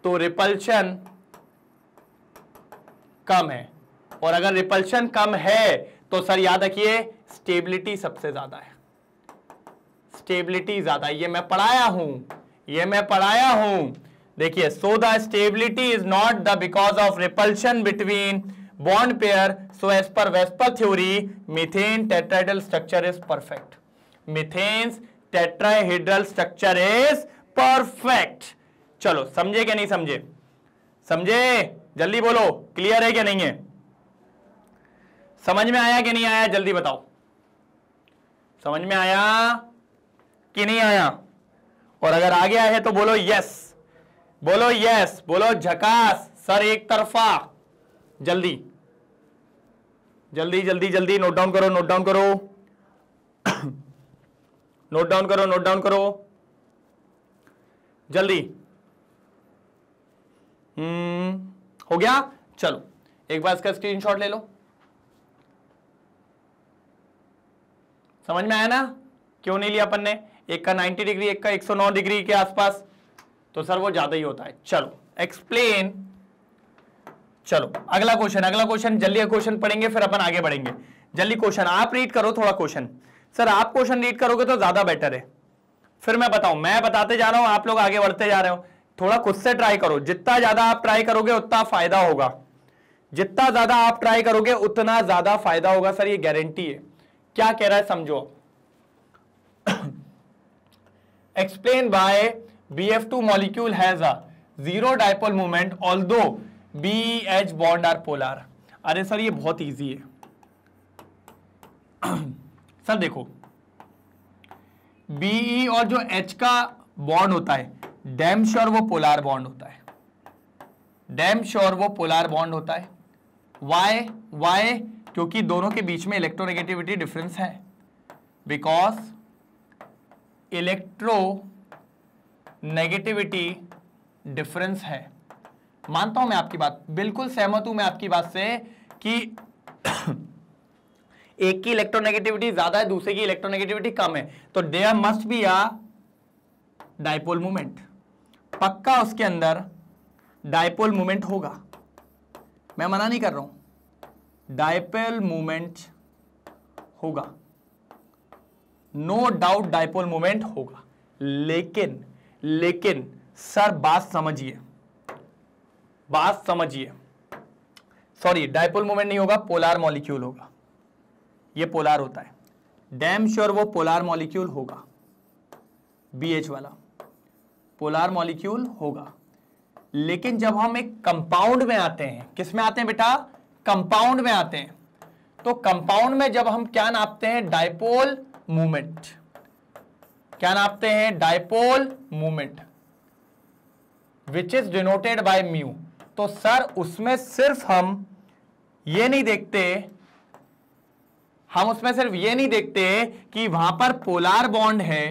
A: तो रिपल्शन कम है और अगर रिपल्शन कम है तो सर याद रखिए स्टेबिलिटी सबसे ज्यादा है स्टेबिलिटी ज्यादा ये मैं पढ़ाया हूं ये मैं पढ़ाया हूं देखिए so the stability is not the because of repulsion between bond pair so as per VSEPR theory methane tetrahedral structure is perfect methane tetrahedral structure is perfect चलो समझे क्या नहीं समझे समझे जल्दी बोलो क्लियर है क्या नहीं है समझ में आया कि नहीं आया जल्दी बताओ समझ में आया कि नहीं आया और अगर आ गया है तो बोलो यस बोलो यस बोलो झकास सर एक तरफा जल्दी जल्दी जल्दी जल्दी नोट डाउन करो नोट डाउन करो नोट डाउन करो नोट डाउन करो जल्दी हम्म हो गया चलो एक बार इसका स्क्रीनशॉट ले लो समझ में आया ना क्यों नहीं लिया अपन ने एक का 90 डिग्री एक का 109 डिग्री के आसपास तो सर वो ज्यादा ही होता है चलो एक्सप्लेन चलो अगला क्वेश्चन अगला क्वेश्चन जल्दी क्वेश्चन पढ़ेंगे फिर अपन आगे बढ़ेंगे जल्दी क्वेश्चन आप रीड करो थोड़ा क्वेश्चन सर आप क्वेश्चन रीड करोगे तो ज्यादा बेटर है फिर मैं बताऊं मैं बताते जा रहा हूं आप लोग आगे बढ़ते जा रहे हो थोड़ा खुद से ट्राई करो जितना ज्यादा आप ट्राई करोगे उतना फायदा होगा जितना ज्यादा आप ट्राई करोगे उतना ज्यादा फायदा होगा सर ये गारंटी है क्या कह रहा है समझो explain by B F two molecule has a zero dipole movement all B H bond are polar अरे सर ये बहुत ईजी है <clears throat> सर देखो बीई और जो एच का बॉन्ड होता है डैम श्योर वो पोलार बॉन्ड होता है डैम श्योर वो पोलार बॉन्ड होता है वाई वाई क्योंकि दोनों के बीच में इलेक्ट्रोनेगेटिविटी डिफरेंस है बिकॉज इलेक्ट्रो नेगेटिविटी डिफरेंस है मानता हूं मैं आपकी बात बिल्कुल सहमत हूं मैं आपकी बात से कि <coughs> एक की इलेक्ट्रोनेगेटिविटी ज्यादा है दूसरे की इलेक्ट्रोनेगेटिविटी कम है तो there must be a dipole movement पक्का उसके अंदर डायपोल मूवमेंट होगा मैं मना नहीं कर रहा हूं डायपोल मूवमेंट होगा नो डाउट डायपोल मूवमेंट होगा लेकिन लेकिन सर बात समझिए बात समझिए सॉरी डायपोल मोमेंट नहीं होगा पोलार मॉलिक्यूल होगा ये पोलार होता है डैम श्योर वो पोलार मॉलिक्यूल होगा बीएच वाला पोलार मॉलिक्यूल होगा लेकिन जब हम एक कंपाउंड में आते हैं किस में आते हैं बेटा कंपाउंड में आते हैं तो कंपाउंड में जब हम क्या नापते हैं डायपोल मूवमेंट क्या नापते हैं dipole movement which is denoted by mu तो सर उसमें सिर्फ हम ये नहीं देखते हम उसमें सिर्फ ये नहीं देखते कि वहां पर पोलार बॉन्ड है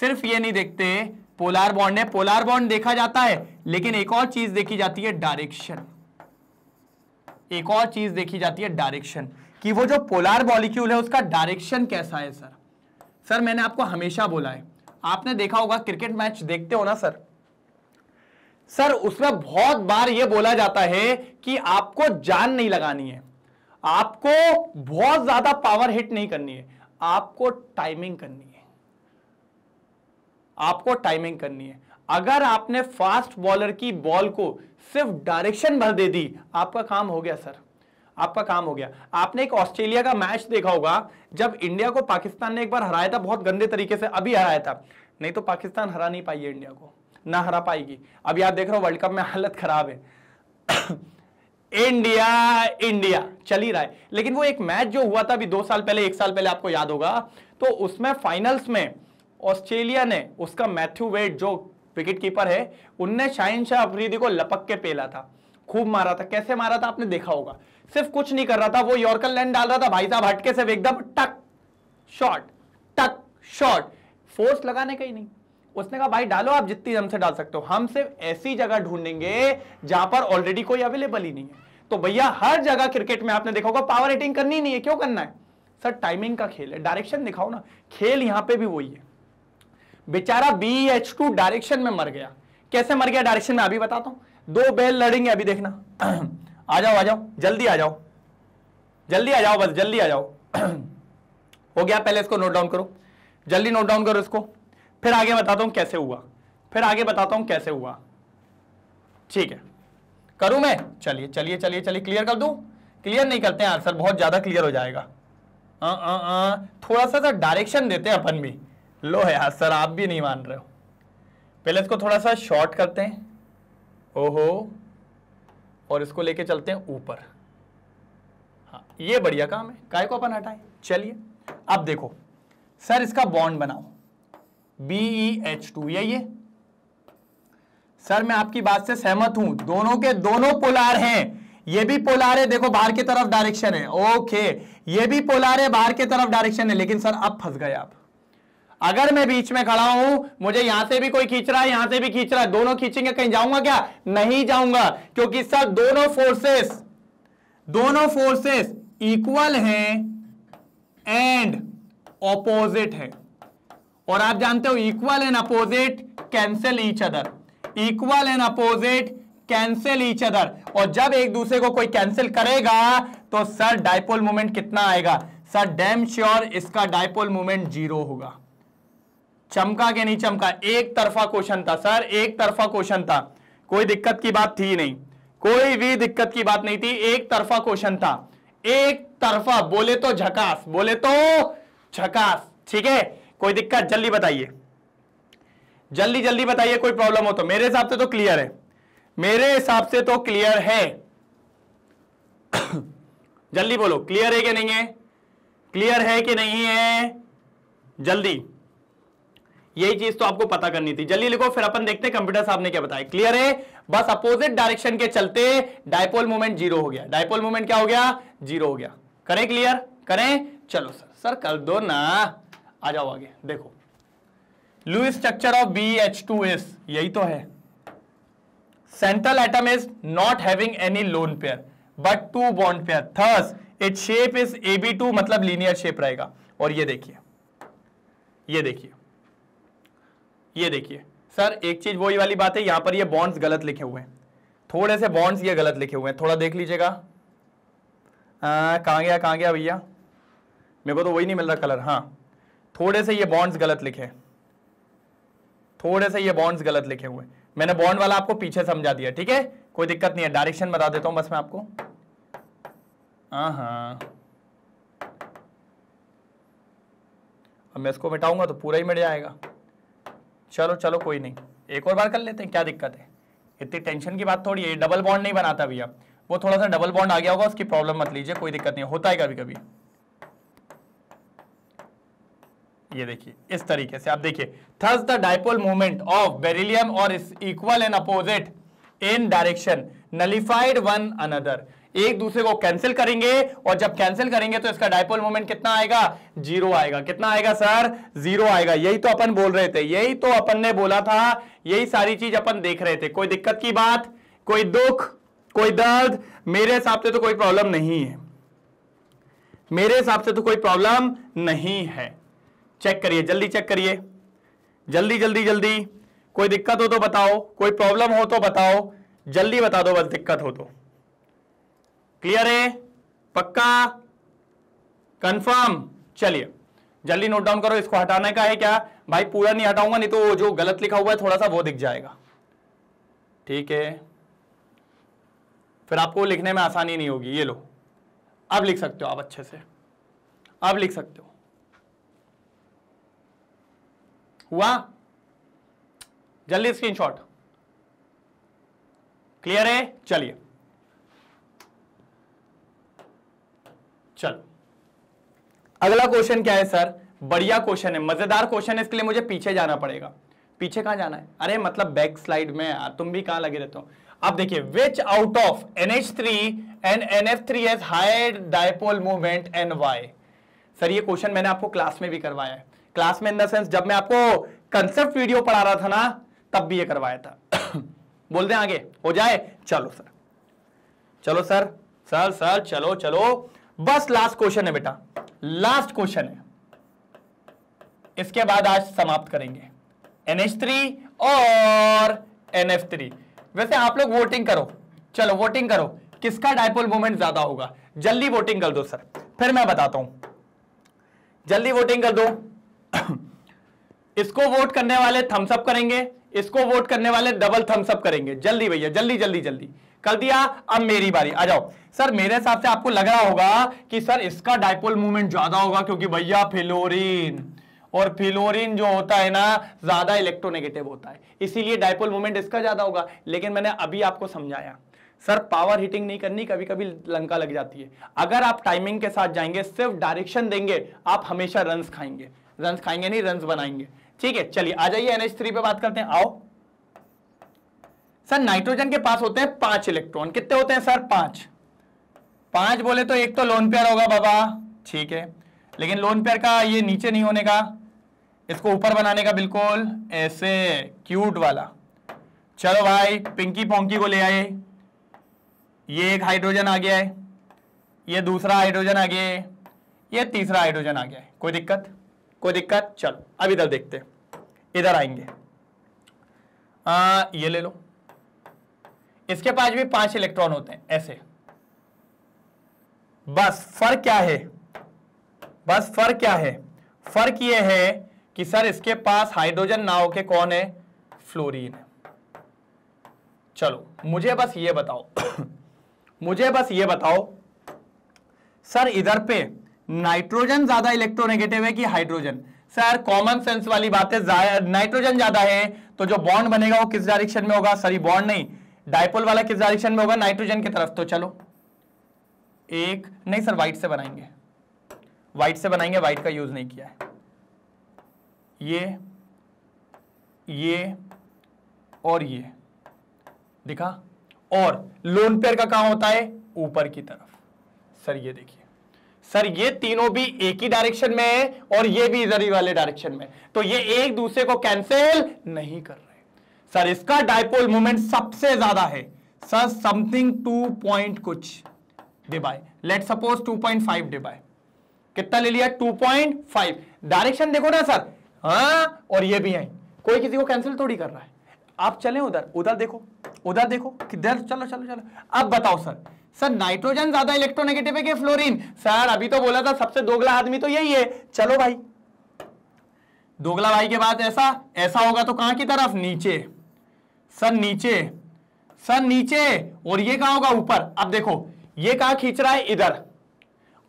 A: सिर्फ ये नहीं देखते पोलार बॉन्ड है पोलार बॉन्ड देखा जाता है लेकिन एक और चीज देखी जाती है डायरेक्शन एक और चीज देखी जाती है डायरेक्शन कि वो जो पोलार मॉलिक्यूल है उसका डायरेक्शन कैसा है सर सर मैंने आपको हमेशा बोला है आपने देखा होगा क्रिकेट मैच देखते हो ना सर सर उसमें बहुत बार यह बोला जाता है कि आपको जान नहीं लगानी है आपको बहुत ज्यादा पावर हिट नहीं करनी है आपको टाइमिंग करनी है आपको टाइमिंग करनी है अगर आपने फास्ट बॉलर की बॉल को सिर्फ डायरेक्शन भर दे दी आपका काम हो गया सर आपका काम हो गया आपने एक ऑस्ट्रेलिया का मैच देखा होगा जब इंडिया को पाकिस्तान ने एक बार हराया था बहुत गंदे तरीके से अभी हराया था नहीं तो पाकिस्तान हरा नहीं पाई है इंडिया को ना हरा पाएगी अब यार देख रहे हो वर्ल्ड कप में हालत खराब है इंडिया इंडिया चल ही रहा है लेकिन वो एक मैच जो हुआ था अभी दो साल पहले एक साल पहले आपको याद होगा तो उसमें फाइनल्स में ऑस्ट्रेलिया ने उसका मैथ्यू वेट जो विकेट कीपर है उनने शाहिन शाह अफरीदी को लपक के पेला था खूब मारा था कैसे मारा था आपने देखा होगा सिर्फ कुछ नहीं कर रहा था वो यॉर्कर लैंड डाल रहा था भाई साहब हटके से एकदम टक शॉट टक शॉट फोर्स लगाने का ही नहीं उसने कहा भाई डालो आप जितनी हमसे डाल सकते हो हम सिर्फ ऐसी जगह ढूंढेंगे जहां पर ऑलरेडी कोई अवेलेबल ही नहीं है तो भैया हर जगह क्रिकेट में आपने देखा होगा पावर हिटिंग करनी नहीं है क्यों करना है सर टाइमिंग का खेल है डायरेक्शन दिखाओ ना खेल यहां पे भी वही है बेचारा बी एच टू डायरेक्शन में मर गया कैसे मर गया डायरेक्शन में अभी बताता हूं दो बैल लड़ेंगे अभी देखना <clears throat> आ जाओ आ जाओ जल्दी आ जाओ जल्दी आ जाओ बस जल्दी आ जाओ <clears throat> हो गया पहले इसको नोट डाउन करो जल्दी नोट डाउन करो इसको फिर आगे बताता हूं कैसे हुआ फिर आगे बताता हूं कैसे हुआ ठीक है करूं मैं चलिए चलिए चलिए चलिए क्लियर कर दू क्लियर नहीं करते हैं आंसर बहुत ज्यादा क्लियर हो जाएगा आ, आ, आ, थोड़ा सा सर डायरेक्शन देते हैं अपन भी लो है यार सर आप भी नहीं मान रहे हो पहले इसको थोड़ा सा शॉर्ट करते हैं ओहो और इसको लेके चलते हैं ऊपर हाँ ये बढ़िया काम है काय को अपन हटाएं चलिए अब देखो सर इसका बॉन्ड बनाओ बी एच टू यही है सर मैं आपकी बात से सहमत हूं दोनों के दोनों पोलार हैं ये भी पोलार है देखो बाहर की तरफ डायरेक्शन है ओके ये भी पोलार है बाहर की तरफ डायरेक्शन है लेकिन सर अब फंस गए आप अगर मैं बीच में खड़ा हूं मुझे यहां से भी कोई खींच रहा है यहां से भी खींच रहा है दोनों खींचेंगे कहीं जाऊंगा क्या नहीं जाऊंगा क्योंकि सर दोनों फोर्सेस दोनों फोर्सेस इक्वल हैं एंड ऑपोजिट हैं और आप जानते हो equal and opposite cancel each other equal and opposite cancel each other और जब एक दूसरे को कोई कैंसिल करेगा तो सर डायपोल मोमेंट कितना आएगा सर डैम श्योर इसका डायपोल मोमेंट जीरो होगा चमका के नहीं चमका एक तरफा क्वेश्चन था सर एक तरफा क्वेश्चन था कोई दिक्कत की बात थी नहीं कोई भी दिक्कत की बात नहीं थी एक तरफा क्वेश्चन था एक तरफा बोले तो झकास बोले तो झकास ठीक है कोई दिक्कत जल्दी बताइए जल्दी जल्दी बताइए कोई प्रॉब्लम हो तो मेरे हिसाब से तो क्लियर है मेरे हिसाब से तो क्लियर है <coughs> जल्दी बोलो क्लियर है कि नहीं है क्लियर है कि नहीं है जल्दी यही चीज तो आपको पता करनी थी जल्दी लिखो फिर अपन देखते हैं कंप्यूटर साहब ने क्या बताया क्लियर है बस अपोजिट डायरेक्शन के चलते डायपोल मूवमेंट जीरो हो गया डायपोल मूवमेंट क्या हो गया जीरो हो गया करें क्लियर करें चलो सर सर कर दो ना आ जाओ आगे देखो Lewis structure of B H two S यही तो है central atom is not having any lone pair but two bond pair thus it shape is A B two मतलब लीनियर शेप रहेगा और ये देखिए ये देखिए ये देखिए सर एक चीज वही वाली बात है यहां पर ये बॉन्ड्स गलत लिखे हुए हैं थोड़े से बॉन्ड्स ये गलत लिखे हुए हैं थोड़ा देख लीजिएगा कहाँ गया कहाँ गया भैया मेरे को तो वही नहीं मिल रहा कलर हाँ थोड़े से ये बॉन्ड्स गलत लिखे थोड़े से ये बॉन्ड्स गलत लिखे हुए मैंने बॉन्ड वाला आपको पीछे समझा दिया ठीक है कोई दिक्कत नहीं है डायरेक्शन बता देता हूं बस मैं आपको हाँ अब मैं इसको मिटाऊंगा तो पूरा ही मिट जाएगा चलो चलो कोई नहीं एक और बार कर लेते हैं क्या दिक्कत है इतनी टेंशन की बात थोड़ी है डबल बॉन्ड नहीं बनाता भैया वो थोड़ा सा डबल बॉन्ड आ गया होगा उसकी प्रॉब्लम मत लीजिए कोई दिक्कत नहीं होता है कभी कभी ये देखिए इस तरीके से आप देखिए thus the dipole movement of beryllium और equal and opposite in direction nullified one another एक दूसरे को कैंसिल करेंगे और जब कैंसिल करेंगे तो इसका डायपोल मोमेंट कितना आएगा जीरो आएगा कितना आएगा सर जीरो आएगा यही तो अपन बोल रहे थे यही तो अपन ने बोला था यही सारी चीज अपन देख रहे थे कोई दिक्कत की बात कोई दुख कोई दर्द मेरे हिसाब से तो कोई प्रॉब्लम नहीं है मेरे हिसाब से तो कोई प्रॉब्लम नहीं है चेक करिए जल्दी चेक करिए जल्दी जल्दी जल्दी कोई दिक्कत हो तो बताओ कोई प्रॉब्लम हो तो बताओ जल्दी बता दो बस दिक्कत हो तो क्लियर है पक्का कंफर्म चलिए जल्दी नोट डाउन करो इसको हटाने का है क्या भाई पूरा नहीं हटाऊंगा नहीं तो जो गलत लिखा हुआ है थोड़ा सा वो दिख जाएगा ठीक है फिर आपको लिखने में आसानी नहीं होगी ये लो अब लिख सकते हो आप अच्छे से अब लिख सकते हो हुआ जल्दी स्क्रीनशॉट क्लियर है चलिए चल अगला क्वेश्चन क्या है सर बढ़िया क्वेश्चन है मजेदार क्वेश्चन है इसके लिए मुझे पीछे जाना पड़ेगा पीछे कहां जाना है अरे मतलब बैक स्लाइड में यार तुम भी कहां लगे रहते हो अब देखिए which out of N H three and N F three as higher dipole movement N Y sir ये क्वेश्चन मैंने आपको क्लास में भी करवाया है क्लास में इन द सेंस जब मैं आपको कंसेप्ट वीडियो पढ़ा रहा था ना तब भी ये करवाया था <coughs> बोल दें आगे हो जाए चलो सर चलो सर सर सर चलो चलो बस लास्ट क्वेश्चन है बेटा लास्ट क्वेश्चन है इसके बाद आज समाप्त करेंगे NH3 और NF3 वैसे आप लोग वोटिंग करो चलो वोटिंग करो किसका डायपोल मूवमेंट ज्यादा होगा जल्दी वोटिंग कर दो सर फिर मैं बताता हूं जल्दी वोटिंग कर दो <coughs> इसको वोट करने वाले थम्सअप करेंगे इसको वोट करने वाले डबल थम्सअप करेंगे जल्दी भैया जल्दी जल्दी जल्दी कर दिया अब मेरी बारी आ जाओ सर मेरे हिसाब से आपको लग रहा होगा कि सर इसका डायपोल मूवमेंट ज्यादा होगा क्योंकि भैया फिलोरिन और फिलोरिन जो होता है ना ज्यादा इलेक्ट्रोनेगेटिव होता है इसीलिए डायपोल मूवमेंट इसका ज्यादा होगा लेकिन मैंने अभी आपको समझाया सर पावर हीटिंग नहीं करनी कभी कभी लंका लग जाती है अगर आप टाइमिंग के साथ जाएंगे सिर्फ डायरेक्शन देंगे आप हमेशा रन खाएंगे रन खाएंगे नहीं रन बनाएंगे ठीक है चलिए आ जाइए एनएच थ्री पे बात करते हैं आओ सर नाइट्रोजन के पास होते हैं पांच इलेक्ट्रॉन कितने होते हैं सर पांच पांच बोले तो एक तो लोन पेयर होगा बाबा ठीक है लेकिन लोन पेयर का ये नीचे नहीं होने का इसको ऊपर बनाने का बिल्कुल ऐसे क्यूट वाला चलो भाई पिंकी पोंकी को ले आए ये एक हाइड्रोजन आ गया है ये दूसरा हाइड्रोजन आ गया है ये तीसरा हाइड्रोजन आ गया है कोई दिक्कत कोई दिक्कत चलो अब इधर देखते इधर आएंगे आ, ये ले लो इसके पास भी पांच इलेक्ट्रॉन होते हैं ऐसे बस फर्क क्या है बस फर्क क्या है फर्क ये है कि सर इसके पास हाइड्रोजन ना होके कौन है फ्लोरीन है चलो मुझे बस ये बताओ <coughs> मुझे बस ये बताओ सर इधर पे नाइट्रोजन ज्यादा इलेक्ट्रोनेगेटिव है कि हाइड्रोजन सर कॉमन सेंस वाली बात है नाइट्रोजन ज्यादा है तो जो बॉन्ड बनेगा वो किस डायरेक्शन में होगा सॉरी बॉन्ड नहीं डायपोल वाला किस डायरेक्शन में होगा नाइट्रोजन की तरफ तो चलो एक नहीं सर व्हाइट से बनाएंगे व्हाइट से बनाएंगे व्हाइट का यूज नहीं किया है ये ये और ये दिखा और लोन पेयर का कहां होता है ऊपर की तरफ सर ये देखिए सर ये तीनों भी एक ही डायरेक्शन में है और ये भी इधर ही वाले डायरेक्शन में तो ये एक दूसरे को कैंसिल नहीं कर रहे सर इसका डायपोल मूवमेंट सबसे ज्यादा है सर समथिंग टू पॉइंट कुछ debye let suppose two point five debye कितना ले लिया टू पॉइंट फाइव डायरेक्शन देखो ना सर हाँ और ये भी है कोई किसी को कैंसिल थोड़ी कर रहा है आप चले उधर उधर देखो उधर देखो किधर चलो चलो चलो अब बताओ सर सर नाइट्रोजन ज्यादा इलेक्ट्रोनेगेटिव है कि फ्लोरीन सर अभी तो बोला था सबसे दोगला आदमी तो यही है चलो भाई दोगला भाई के बाद ऐसा ऐसा होगा तो कहां की तरफ नीचे सर नीचे सर नीचे और ये कहा होगा ऊपर अब देखो ये कहा खींच रहा है इधर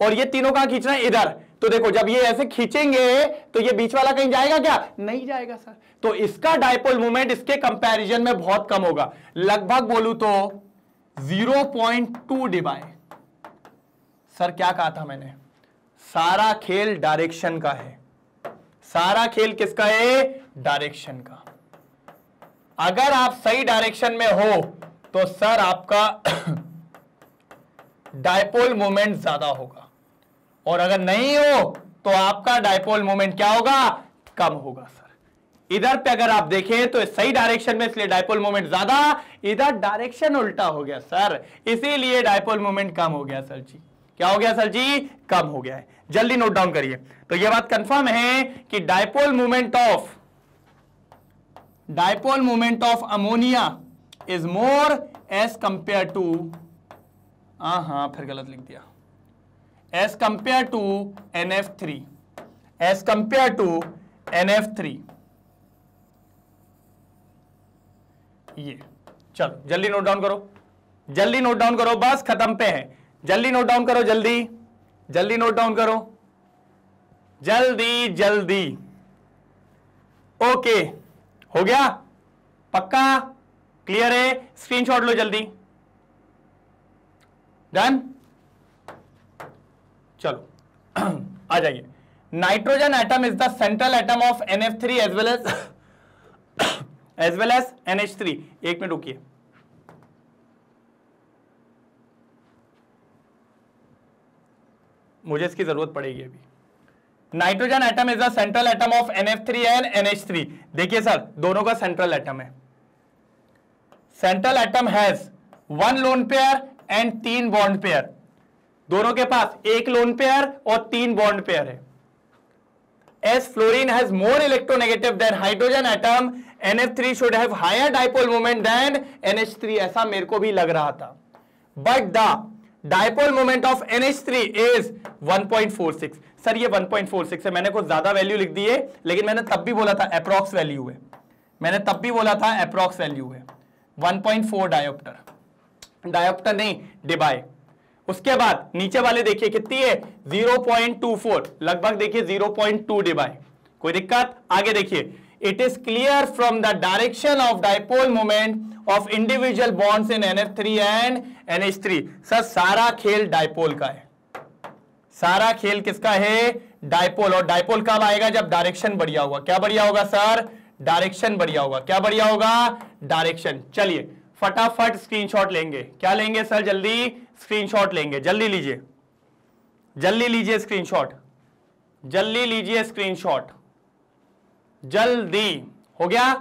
A: और ये तीनों कहा खींच रहा है इधर तो देखो जब ये ऐसे खींचेंगे तो ये बीच वाला कहीं जाएगा क्या नहीं जाएगा सर तो इसका डायपोल मूवमेंट इसके कंपैरिजन में बहुत कम होगा लगभग बोलू तो zero point two debye sir क्या कहा था मैंने सारा खेल डायरेक्शन का है सारा खेल किसका है डायरेक्शन का अगर आप सही डायरेक्शन में हो तो सर आपका <coughs> डायपोल मोमेंट ज्यादा होगा और अगर नहीं हो तो आपका डायपोल मोमेंट क्या होगा कम होगा सर इधर पे अगर आप देखें तो सही डायरेक्शन में इसलिए डायपोल मोमेंट ज्यादा इधर डायरेक्शन उल्टा हो गया सर इसीलिए डायपोल मोमेंट कम हो गया सर जी क्या हो गया सर जी कम हो गया है जल्दी नोट डाउन करिए तो यह बात कंफर्म है कि dipole movement of dipole movement of ammonia is more as compare to हा फिर गलत लिख दिया as compare to N F three as compare to N F three ये चलो जल्दी नोट डाउन करो जल्दी नोट डाउन करो बस खत्म पे है जल्दी नोट डाउन करो जल्दी जल्दी नोट डाउन करो जल्दी जल्दी ओके हो गया पक्का क्लियर है स्क्रीनशॉट लो जल्दी डन चलो <clears throat> आ जाइए nitrogen atom is the central atom of N F three as well as as well as NH three एक मिनट रुकिए मुझे इसकी जरूरत पड़ेगी अभी nitrogen atom is the central atom of three and three देखिए सर दोनों का सेंट्रल एटम है central atom has one lone pair and तीन बॉन्ड पेयर दोनों के पास एक लोन पेयर और तीन बॉन्ड पेयर है as fluorine has more electronegative than hydrogen atom NF3 should have higher dipole moment than NH3 ऐसा मेरे को भी लग रहा था but the dipole moment of NH3 is 1.46 sir ये 1.46 है मैंने कुछ ज्यादा वैल्यू लिख दी है लेकिन मैंने तब भी बोला था अप्रॉक्स वैल्यू है मैंने तब भी बोला था अप्रॉक्स वैल्यू है 1.4 डायोप्टर डायोप्टर नहीं डिबाई उसके बाद नीचे वाले देखिए कितनी है 0.24 लगभग देखिए 0.2 डिबाई कोई दिक्कत आगे देखिए it is clear from the direction of dipole moment of individual bonds in NF3 and NH3 sir सारा खेल डायपोल का है सारा खेल किसका है डायपोल और डायपोल कब आएगा जब डायरेक्शन बढ़िया होगा क्या बढ़िया होगा सर डायरेक्शन बढ़िया होगा क्या बढ़िया होगा डायरेक्शन चलिए फटाफट स्क्रीनशॉट लेंगे क्या लेंगे सर जल्दी स्क्रीनशॉट लेंगे जल्दी लीजिए जल्दी लीजिए स्क्रीनशॉट जल्दी लीजिए स्क्रीनशॉट जल्दी हो गया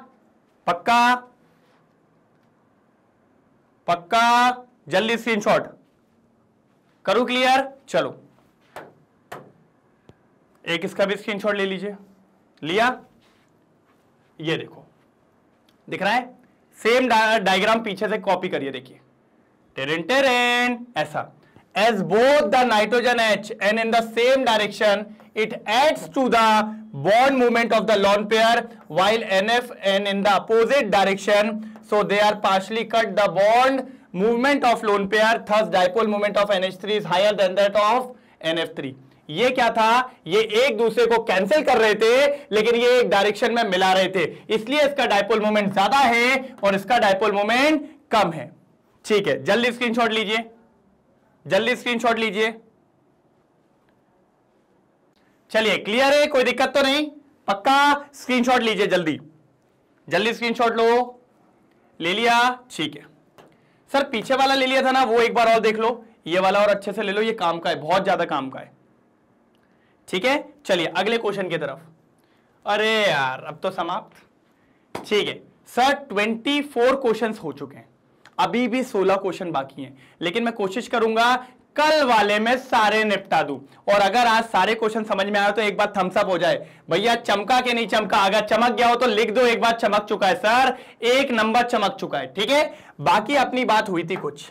A: पक्का पक्का जल्दी स्क्रीनशॉट करूं क्लियर चलो एक इसका भी स्क्रीनशॉट ले लीजिए लिया ये देखो दिख रहा है सेम डायग्राम पीछे से कॉपी करिए देखिए टेरेन टेरेन ऐसा as both the nitrogen H and in the same direction, it adds to the bond movement of the lone pair while NF and in the opposite direction. So they are partially cut the bond movement of lone pair thus dipole movement of NH3 is higher than that of NF3. ये क्या था ये एक दूसरे को cancel कर रहे थे लेकिन ये एक डायरेक्शन में मिला रहे थे इसलिए इसका डायपोल मोमेंट ज्यादा है और इसका डायपोल मोमेंट कम है ठीक है जल्दी स्क्रीनशॉट लीजिए जल्दी स्क्रीनशॉट लीजिए चलिए क्लियर है कोई दिक्कत तो नहीं पक्का स्क्रीनशॉट लीजिए जल्दी जल्दी स्क्रीनशॉट लो ले लिया ठीक है सर पीछे वाला ले लिया था ना वो एक बार और देख लो ये वाला और अच्छे से ले लो ये काम का है बहुत ज्यादा काम का है ठीक है चलिए अगले क्वेश्चन की तरफ अरे यार अब तो समाप्त ठीक है सर 24 क्वेश्चंस हो चुके हैं अभी भी सोलह क्वेश्चन बाकी हैं लेकिन मैं कोशिश करूंगा कल वाले में सारे निपटा दूं और अगर आज सारे क्वेश्चन समझ में आए तो एक बार थम्सअप हो जाए भैया चमका के नहीं चमका अगर चमक गया हो तो लिख दो एक बार चमक चुका है सर एक नंबर चमक चुका है ठीक है बाकी अपनी बात हुई थी कुछ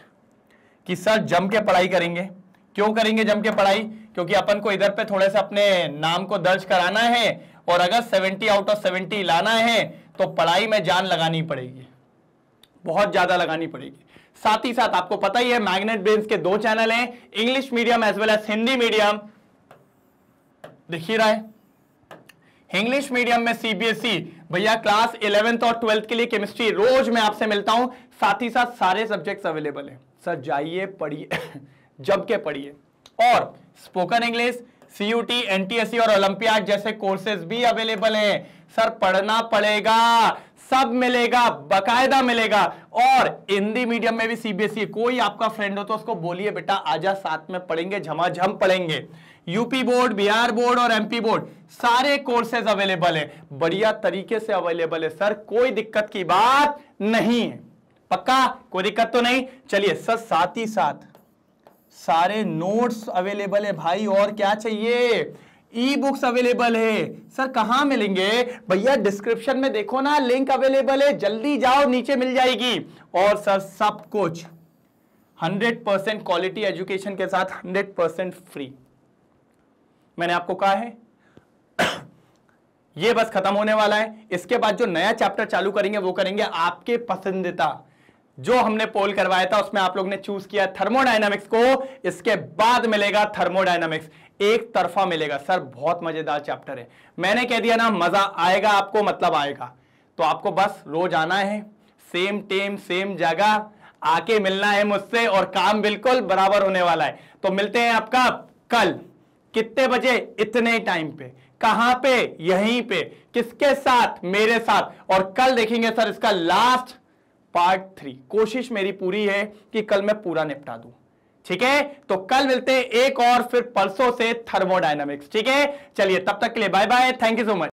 A: कि सर जम के पढ़ाई करेंगे क्यों करेंगे जम के पढ़ाई क्योंकि अपन को इधर पे थोड़े से अपने नाम को दर्ज कराना है और अगर 70 आउट ऑफ 70 लाना है तो पढ़ाई में जान लगानी पड़ेगी बहुत ज्यादा लगानी पड़ेगी साथ ही साथ आपको पता ही है मैग्नेट ब्रेन के दो चैनल हैं English medium as well as Hindi medium ही रहा है इंग्लिश मीडियम में सीबीएसई e, भैया क्लास इलेवेंथ और ट्वेल्थ के लिए केमिस्ट्री रोज मैं आपसे मिलता हूं साथ ही साथ सारे सब्जेक्ट्स अवेलेबल हैं सर जाइए पढ़िए <laughs> जब के पढ़िए और स्पोकन इंग्लिश सीयूटी एनटीएससी और ओलंपियाड जैसे कोर्सेज भी अवेलेबल हैं सर पढ़ना पड़ेगा सब मिलेगा बकायदा मिलेगा और हिंदी मीडियम में भी सीबीएसई e कोई आपका फ्रेंड हो तो उसको बोलिए बेटा आजा साथ में पढ़ेंगे झमाझम जम पढ़ेंगे यूपी बोर्ड बिहार बोर्ड और एमपी बोर्ड सारे कोर्सेज अवेलेबल है बढ़िया तरीके से अवेलेबल है सर कोई दिक्कत की बात नहीं है पक्का कोई दिक्कत तो नहीं चलिए सर साथ ही साथ सारे नोट्स अवेलेबल है भाई और क्या चाहिए ई बुक्स अवेलेबल है सर कहाँ मिलेंगे भैया डिस्क्रिप्शन में देखो ना लिंक अवेलेबल है जल्दी जाओ नीचे मिल जाएगी और सर सब कुछ 100 परसेंट क्वालिटी एजुकेशन के साथ 100 परसेंट फ्री मैंने आपको कहा है <coughs> ये बस खत्म होने वाला है इसके बाद जो नया चैप्टर चालू करेंगे वो करेंगे आपके पसंदीदा जो हमने पोल करवाया था उसमें आप लोग ने चूज किया थर्मोडाइनमिक्स को इसके बाद मिलेगा थर्मोडाइनमिक्स एक तरफा मिलेगा सर बहुत मजेदार चैप्टर है मैंने कह दिया ना मजा आएगा आपको मतलब आएगा तो आपको बस रोज आना है सेम टेम सेम जगह आके मिलना है मुझसे और काम बिल्कुल बराबर होने वाला है तो मिलते हैं आपका कल कितने बजे इतने टाइम पे कहां पे यहीं पे किसके साथ मेरे साथ और कल देखेंगे सर इसका लास्ट पार्ट थ्री कोशिश मेरी पूरी है कि कल मैं पूरा निपटा दूं ठीक है तो कल मिलते हैं एक और फिर परसों से थर्मोडायनामिक्स ठीक है चलिए तब तक के लिए bye bye thank you so much